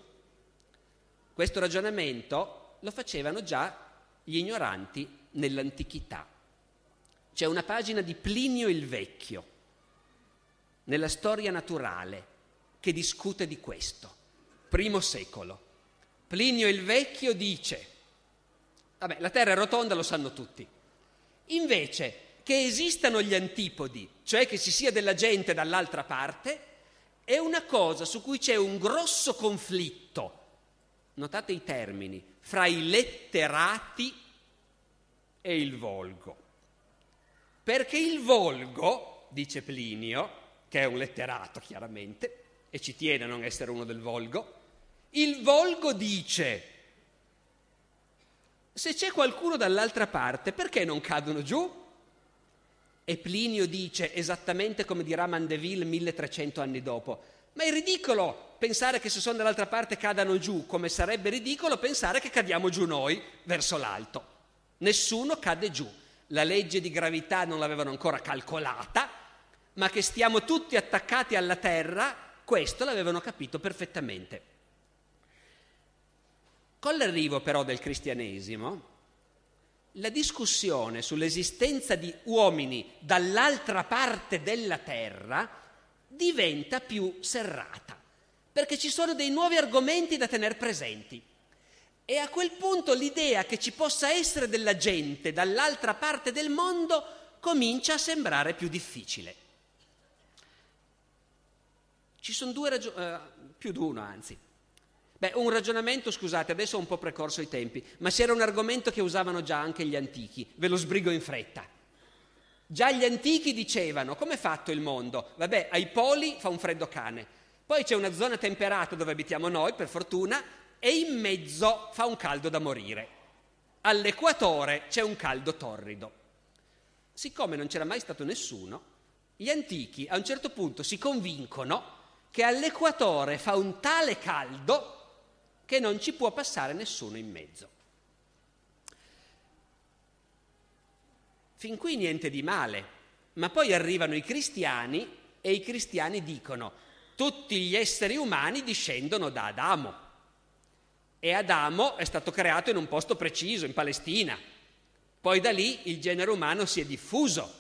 Questo ragionamento lo facevano già gli ignoranti nell'antichità. C'è una pagina di Plinio il Vecchio nella storia naturale che discute di questo. Primo secolo. Plinio il Vecchio dice, vabbè, la Terra è rotonda, lo sanno tutti. Invece che esistano gli antipodi, cioè che ci sia della gente dall'altra parte, è una cosa su cui c'è un grosso conflitto, notate i termini, fra i letterati e il volgo. Perché il volgo, dice Plinio, che è un letterato chiaramente, e ci tiene a non essere uno del volgo, il volgo dice, se c'è qualcuno dall'altra parte, perché non cadono giù? E Plinio dice, esattamente come dirà Mandeville 1300 anni dopo, ma è ridicolo pensare che se sono dall'altra parte cadano giù, come sarebbe ridicolo pensare che cadiamo giù noi verso l'alto. Nessuno cade giù. La legge di gravità non l'avevano ancora calcolata, ma che stiamo tutti attaccati alla terra, questo l'avevano capito perfettamente. Con l'arrivo però del cristianesimo, la discussione sull'esistenza di uomini dall'altra parte della terra diventa più serrata, perché ci sono dei nuovi argomenti da tenere presenti. E a quel punto l'idea che ci possa essere della gente dall'altra parte del mondo comincia a sembrare più difficile. Ci sono due ragioni, eh, più di uno anzi. Beh, un ragionamento, scusate, adesso ho un po' precorso i tempi, ma c'era un argomento che usavano già anche gli antichi, ve lo sbrigo in fretta. Già gli antichi dicevano, come è fatto il mondo? Vabbè, ai poli fa un freddo cane, poi c'è una zona temperata dove abitiamo noi, per fortuna, e in mezzo fa un caldo da morire. All'equatore c'è un caldo torrido. Siccome non c'era mai stato nessuno, gli antichi a un certo punto si convincono che all'equatore fa un tale caldo che non ci può passare nessuno in mezzo. Fin qui niente di male, ma poi arrivano i cristiani e i cristiani dicono tutti gli esseri umani discendono da Adamo e Adamo è stato creato in un posto preciso, in Palestina. Poi da lì il genere umano si è diffuso.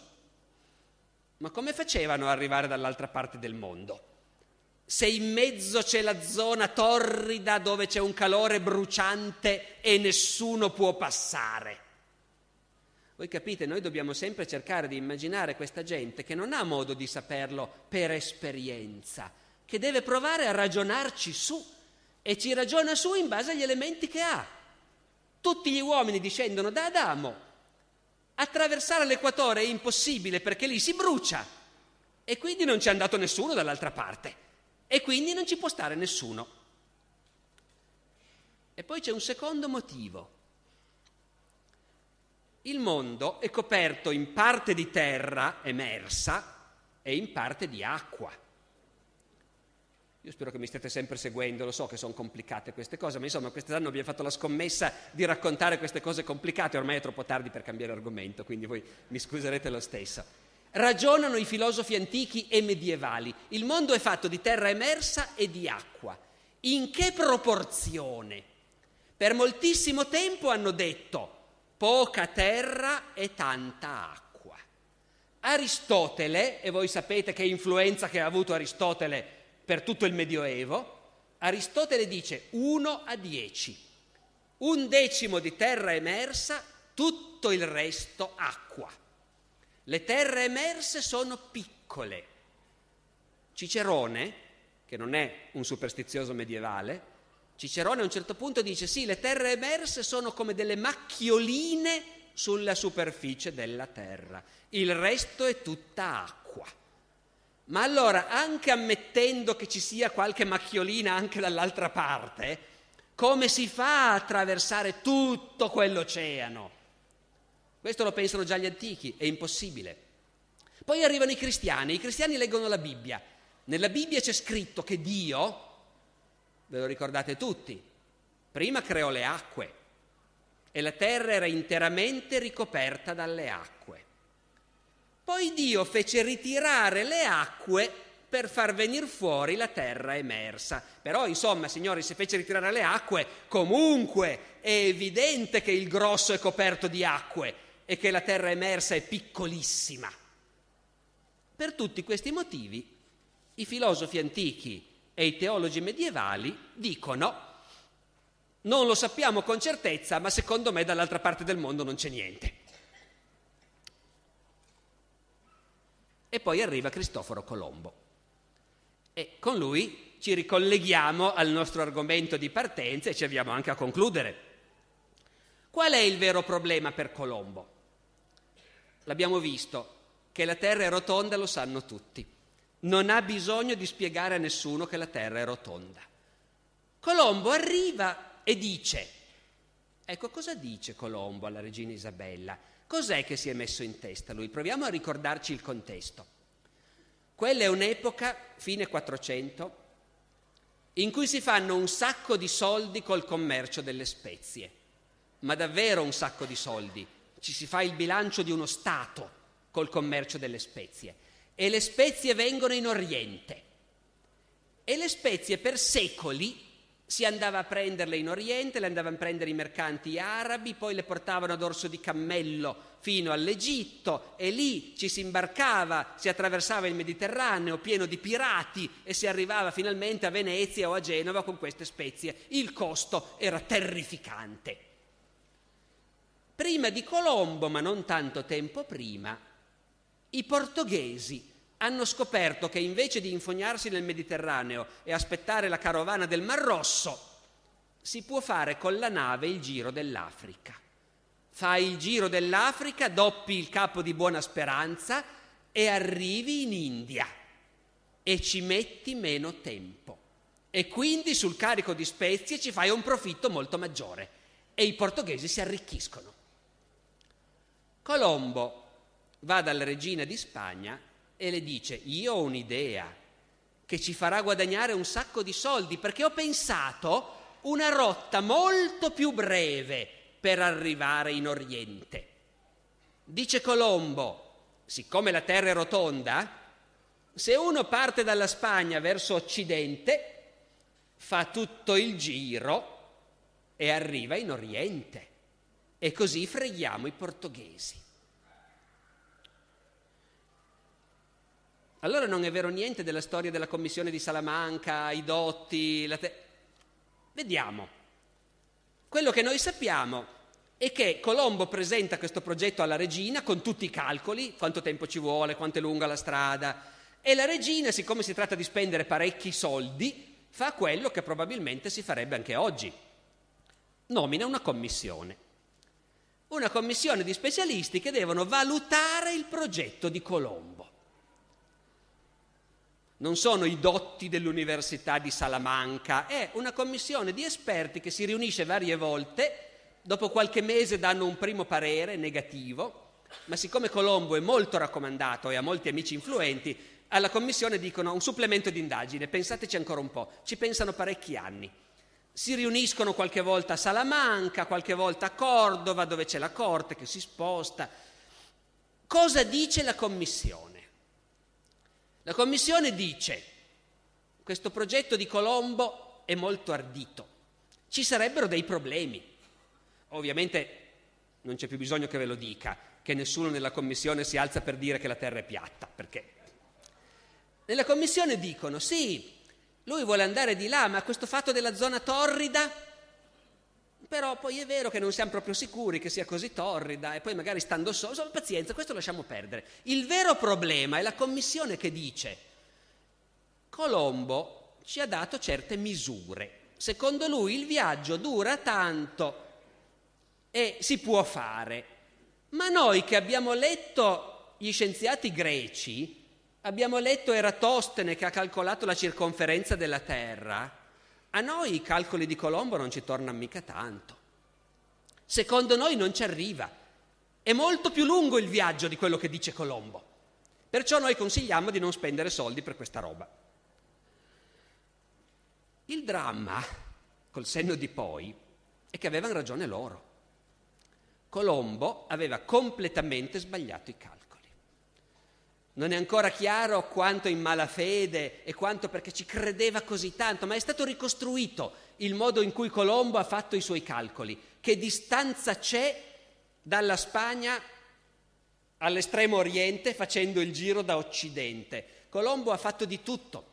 Ma come facevano ad arrivare dall'altra parte del mondo? se in mezzo c'è la zona torrida dove c'è un calore bruciante e nessuno può passare. Voi capite, noi dobbiamo sempre cercare di immaginare questa gente che non ha modo di saperlo per esperienza, che deve provare a ragionarci su e ci ragiona su in base agli elementi che ha. Tutti gli uomini discendono da Adamo. Attraversare l'equatore è impossibile perché lì si brucia e quindi non c'è andato nessuno dall'altra parte e quindi non ci può stare nessuno. E poi c'è un secondo motivo. Il mondo è coperto in parte di terra emersa e in parte di acqua. Io spero che mi stiate sempre seguendo, lo so che sono complicate queste cose, ma insomma quest'anno vi ho fatto la scommessa di raccontare queste cose complicate, ormai è troppo tardi per cambiare argomento, quindi voi mi scuserete lo stesso. Ragionano i filosofi antichi e medievali. Il mondo è fatto di terra emersa e di acqua. In che proporzione? Per moltissimo tempo hanno detto poca terra e tanta acqua. Aristotele, e voi sapete che influenza che ha avuto Aristotele per tutto il Medioevo, Aristotele dice 1 a 10, un decimo di terra emersa, tutto il resto acqua. Le terre emerse sono piccole. Cicerone, che non è un superstizioso medievale, Cicerone a un certo punto dice sì, le terre emerse sono come delle macchioline sulla superficie della terra, il resto è tutta acqua. Ma allora, anche ammettendo che ci sia qualche macchiolina anche dall'altra parte, come si fa a attraversare tutto quell'oceano? Questo lo pensano già gli antichi, è impossibile. Poi arrivano i cristiani, i cristiani leggono la Bibbia. Nella Bibbia c'è scritto che Dio, ve lo ricordate tutti, prima creò le acque e la terra era interamente ricoperta dalle acque. Poi Dio fece ritirare le acque per far venire fuori la terra emersa. Però, insomma, signori, se fece ritirare le acque, comunque è evidente che il grosso è coperto di acque e che la terra emersa è piccolissima. Per tutti questi motivi i filosofi antichi e i teologi medievali dicono non lo sappiamo con certezza, ma secondo me dall'altra parte del mondo non c'è niente. E poi arriva Cristoforo Colombo e con lui ci ricolleghiamo al nostro argomento di partenza e ci avviamo anche a concludere. Qual è il vero problema per Colombo? l'abbiamo visto, che la Terra è rotonda lo sanno tutti. Non ha bisogno di spiegare a nessuno che la Terra è rotonda. Colombo arriva e dice, ecco cosa dice Colombo alla regina Isabella? Cos'è che si è messo in testa lui? Proviamo a ricordarci il contesto. Quella è un'epoca, fine 400, in cui si fanno un sacco di soldi col commercio delle spezie, ma davvero un sacco di soldi, ci si fa il bilancio di uno Stato col commercio delle spezie e le spezie vengono in Oriente e le spezie per secoli si andava a prenderle in Oriente, le andavano a prendere i mercanti arabi, poi le portavano ad orso di cammello fino all'Egitto e lì ci si imbarcava, si attraversava il Mediterraneo pieno di pirati e si arrivava finalmente a Venezia o a Genova con queste spezie. Il costo era terrificante prima di Colombo, ma non tanto tempo prima, i portoghesi hanno scoperto che invece di infognarsi nel Mediterraneo e aspettare la carovana del Mar Rosso, si può fare con la nave il giro dell'Africa. Fai il giro dell'Africa, doppi il capo di Buona Speranza e arrivi in India e ci metti meno tempo. E quindi sul carico di spezie ci fai un profitto molto maggiore e i portoghesi si arricchiscono. Colombo va dalla regina di Spagna e le dice, io ho un'idea che ci farà guadagnare un sacco di soldi perché ho pensato una rotta molto più breve per arrivare in Oriente. Dice Colombo, siccome la Terra è rotonda, se uno parte dalla Spagna verso Occidente, fa tutto il giro e arriva in Oriente. E così freghiamo i portoghesi. Allora non è vero niente della storia della commissione di Salamanca, i dotti, la te- Vediamo. Quello che noi sappiamo è che Colombo presenta questo progetto alla regina con tutti i calcoli, quanto tempo ci vuole, quanto è lunga la strada, e la regina, siccome si tratta di spendere parecchi soldi, fa quello che probabilmente si farebbe anche oggi. Nomina una commissione una commissione di specialisti che devono valutare il progetto di Colombo. Non sono i dotti dell'Università di Salamanca, è una commissione di esperti che si riunisce varie volte, dopo qualche mese danno un primo parere negativo, ma siccome Colombo è molto raccomandato e ha molti amici influenti, alla commissione dicono un supplemento di indagine, pensateci ancora un po', ci pensano parecchi anni si riuniscono qualche volta a Salamanca, qualche volta a Cordova, dove c'è la corte che si sposta. Cosa dice la commissione? La commissione dice, questo progetto di Colombo è molto ardito, ci sarebbero dei problemi. Ovviamente non c'è più bisogno che ve lo dica, che nessuno nella commissione si alza per dire che la Terra è piatta, perché nella commissione dicono sì, lui vuole andare di là, ma questo fatto della zona torrida, però poi è vero che non siamo proprio sicuri che sia così torrida e poi magari stando solo, insomma pazienza, questo lasciamo perdere. Il vero problema è la commissione che dice Colombo ci ha dato certe misure, secondo lui il viaggio dura tanto e si può fare, ma noi che abbiamo letto gli scienziati greci, Abbiamo letto Eratostene che ha calcolato la circonferenza della Terra. A noi i calcoli di Colombo non ci tornano mica tanto. Secondo noi non ci arriva. È molto più lungo il viaggio di quello che dice Colombo. Perciò noi consigliamo di non spendere soldi per questa roba. Il dramma, col senno di poi, è che avevano ragione loro. Colombo aveva completamente sbagliato i calcoli. Non è ancora chiaro quanto in malafede e quanto perché ci credeva così tanto, ma è stato ricostruito il modo in cui Colombo ha fatto i suoi calcoli. Che distanza c'è dalla Spagna all'estremo oriente facendo il giro da occidente? Colombo ha fatto di tutto,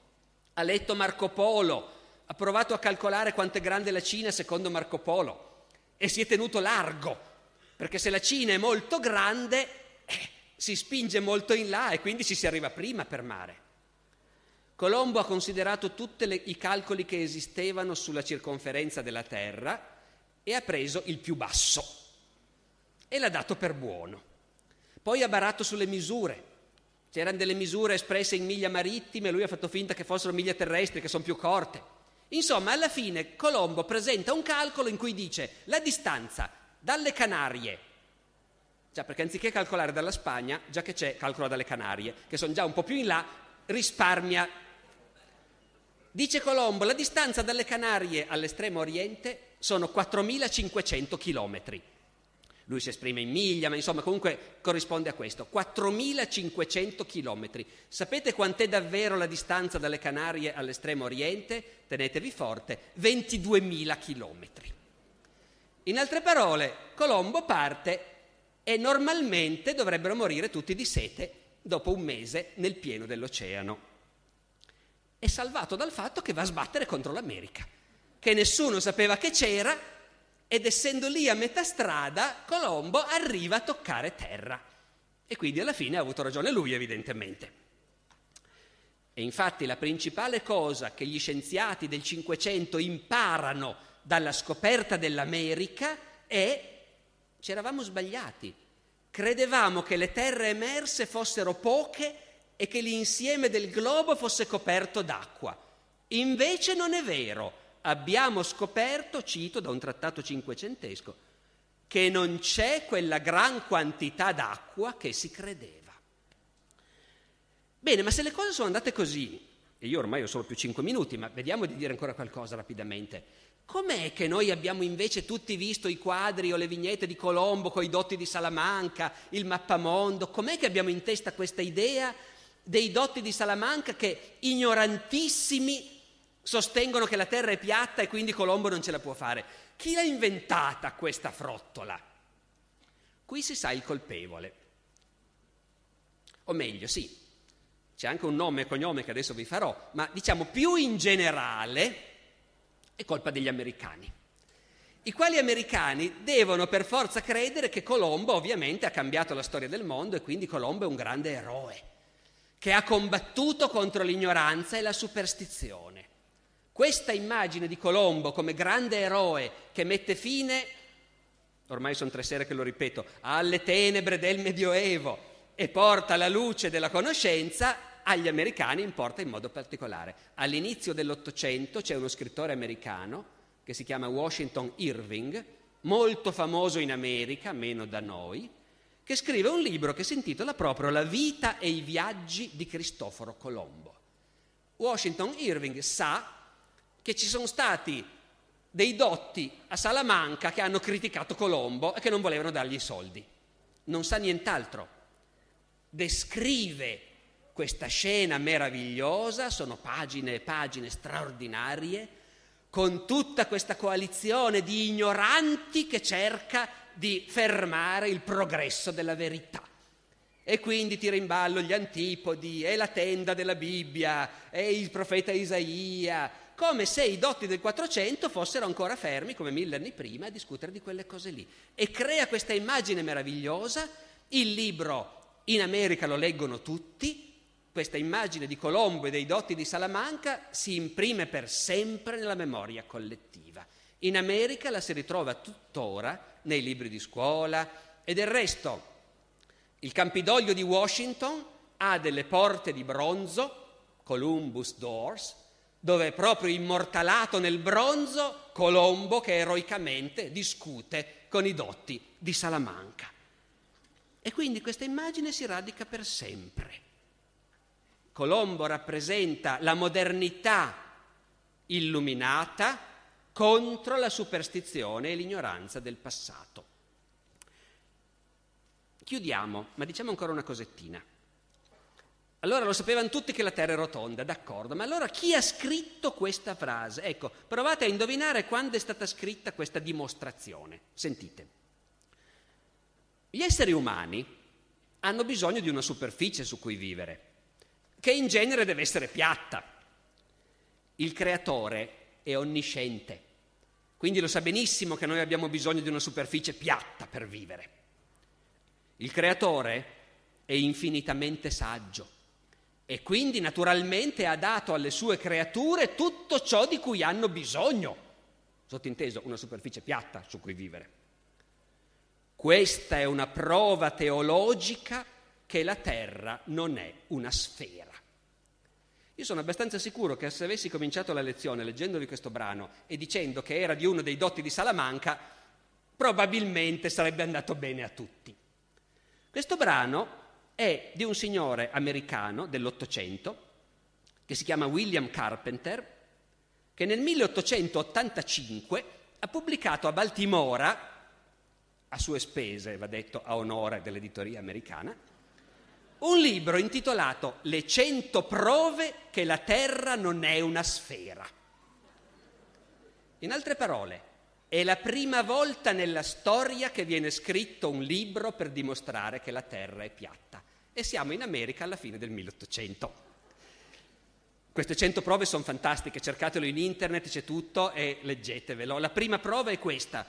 ha letto Marco Polo, ha provato a calcolare quanto è grande la Cina secondo Marco Polo e si è tenuto largo, perché se la Cina è molto grande si spinge molto in là e quindi ci si arriva prima per mare. Colombo ha considerato tutti i calcoli che esistevano sulla circonferenza della Terra e ha preso il più basso e l'ha dato per buono. Poi ha barato sulle misure. C'erano delle misure espresse in miglia marittime, lui ha fatto finta che fossero miglia terrestri, che sono più corte. Insomma, alla fine Colombo presenta un calcolo in cui dice la distanza dalle Canarie Già, perché anziché calcolare dalla Spagna, già che c'è, calcola dalle Canarie, che sono già un po' più in là, risparmia. Dice Colombo, la distanza dalle Canarie all'estremo oriente sono 4.500 chilometri. Lui si esprime in miglia, ma insomma comunque corrisponde a questo, 4.500 chilometri. Sapete quant'è davvero la distanza dalle Canarie all'estremo oriente? Tenetevi forte, 22.000 chilometri. In altre parole, Colombo parte e normalmente dovrebbero morire tutti di sete dopo un mese nel pieno dell'oceano. È salvato dal fatto che va a sbattere contro l'America, che nessuno sapeva che c'era ed essendo lì a metà strada, Colombo arriva a toccare terra. E quindi alla fine ha avuto ragione lui, evidentemente. E infatti la principale cosa che gli scienziati del Cinquecento imparano dalla scoperta dell'America è ci eravamo sbagliati. Credevamo che le terre emerse fossero poche e che l'insieme del globo fosse coperto d'acqua. Invece non è vero. Abbiamo scoperto, cito da un trattato cinquecentesco, che non c'è quella gran quantità d'acqua che si credeva. Bene, ma se le cose sono andate così, e io ormai ho solo più 5 minuti, ma vediamo di dire ancora qualcosa rapidamente. Com'è che noi abbiamo invece tutti visto i quadri o le vignette di Colombo con i dotti di Salamanca, il mappamondo? Com'è che abbiamo in testa questa idea dei dotti di Salamanca che ignorantissimi sostengono che la terra è piatta e quindi Colombo non ce la può fare? Chi l'ha inventata questa frottola? Qui si sa il colpevole. O meglio, sì, c'è anche un nome e cognome che adesso vi farò, ma diciamo più in generale è colpa degli americani. I quali americani devono per forza credere che Colombo ovviamente ha cambiato la storia del mondo e quindi Colombo è un grande eroe che ha combattuto contro l'ignoranza e la superstizione. Questa immagine di Colombo come grande eroe che mette fine, ormai sono tre sere che lo ripeto, alle tenebre del Medioevo e porta la luce della conoscenza, agli americani importa in modo particolare. All'inizio dell'Ottocento c'è uno scrittore americano che si chiama Washington Irving, molto famoso in America, meno da noi, che scrive un libro che si intitola proprio La vita e i viaggi di Cristoforo Colombo. Washington Irving sa che ci sono stati dei dotti a Salamanca che hanno criticato Colombo e che non volevano dargli i soldi. Non sa nient'altro. Descrive questa scena meravigliosa, sono pagine e pagine straordinarie, con tutta questa coalizione di ignoranti che cerca di fermare il progresso della verità. E quindi tira in ballo gli antipodi, è la tenda della Bibbia, è il profeta Isaia, come se i dotti del 400 fossero ancora fermi, come mille anni prima, a discutere di quelle cose lì. E crea questa immagine meravigliosa, il libro in America lo leggono tutti, questa immagine di Colombo e dei dotti di Salamanca si imprime per sempre nella memoria collettiva. In America la si ritrova tuttora nei libri di scuola e del resto il Campidoglio di Washington ha delle porte di bronzo, Columbus Doors, dove è proprio immortalato nel bronzo Colombo che eroicamente discute con i dotti di Salamanca. E quindi questa immagine si radica per sempre. Colombo rappresenta la modernità illuminata contro la superstizione e l'ignoranza del passato. Chiudiamo, ma diciamo ancora una cosettina. Allora lo sapevano tutti che la Terra è rotonda, d'accordo, ma allora chi ha scritto questa frase? Ecco, provate a indovinare quando è stata scritta questa dimostrazione. Sentite. Gli esseri umani hanno bisogno di una superficie su cui vivere che in genere deve essere piatta. Il creatore è onnisciente, quindi lo sa benissimo che noi abbiamo bisogno di una superficie piatta per vivere. Il creatore è infinitamente saggio e quindi naturalmente ha dato alle sue creature tutto ciò di cui hanno bisogno, sottinteso una superficie piatta su cui vivere. Questa è una prova teologica che la Terra non è una sfera. Io sono abbastanza sicuro che se avessi cominciato la lezione leggendovi questo brano e dicendo che era di uno dei dotti di Salamanca, probabilmente sarebbe andato bene a tutti. Questo brano è di un signore americano dell'Ottocento che si chiama William Carpenter, che nel 1885 ha pubblicato a Baltimora, a sue spese, va detto a onore dell'editoria americana, un libro intitolato Le cento prove che la Terra non è una sfera. In altre parole, è la prima volta nella storia che viene scritto un libro per dimostrare che la Terra è piatta. E siamo in America alla fine del 1800. Queste cento prove sono fantastiche, cercatelo in internet, c'è tutto e leggetevelo. La prima prova è questa.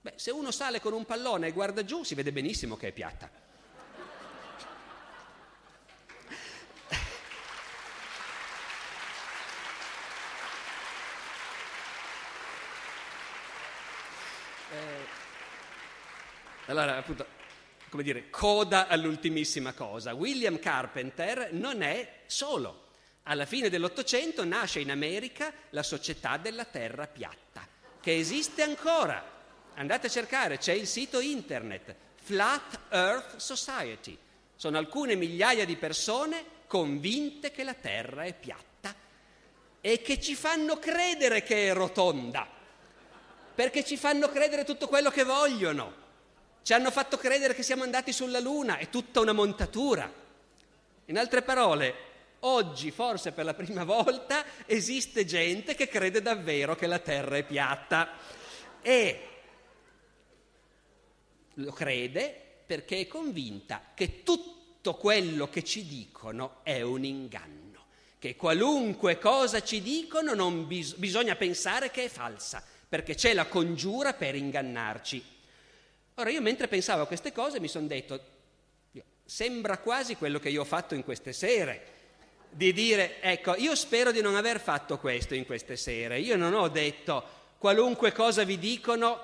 Beh, se uno sale con un pallone e guarda giù si vede benissimo che è piatta. Allora, appunto, come dire, coda all'ultimissima cosa. William Carpenter non è solo. Alla fine dell'Ottocento nasce in America la Società della Terra Piatta, che esiste ancora. Andate a cercare, c'è il sito internet Flat Earth Society. Sono alcune migliaia di persone convinte che la Terra è piatta e che ci fanno credere che è rotonda, perché ci fanno credere tutto quello che vogliono. Ci hanno fatto credere che siamo andati sulla Luna, è tutta una montatura. In altre parole, oggi forse per la prima volta esiste gente che crede davvero che la Terra è piatta e lo crede perché è convinta che tutto quello che ci dicono è un inganno che qualunque cosa ci dicono bis- bisogna pensare che è falsa, perché c'è la congiura per ingannarci. Ora io mentre pensavo a queste cose mi sono detto, sembra quasi quello che io ho fatto in queste sere, di dire, ecco, io spero di non aver fatto questo in queste sere, io non ho detto qualunque cosa vi dicono,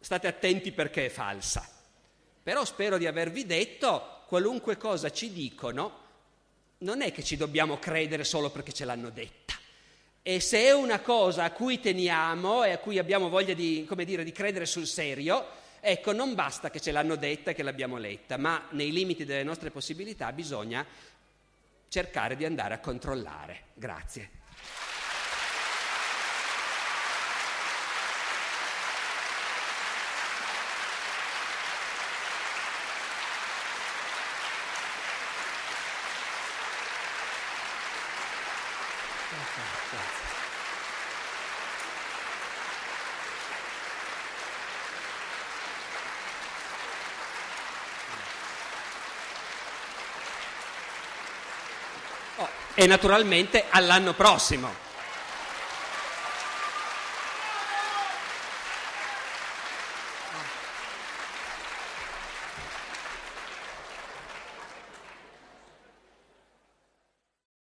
state attenti perché è falsa, però spero di avervi detto qualunque cosa ci dicono, non è che ci dobbiamo credere solo perché ce l'hanno detta. E se è una cosa a cui teniamo e a cui abbiamo voglia di, come dire, di credere sul serio, Ecco, non basta che ce l'hanno detta e che l'abbiamo letta, ma nei limiti delle nostre possibilità bisogna cercare di andare a controllare. Grazie. e naturalmente all'anno prossimo.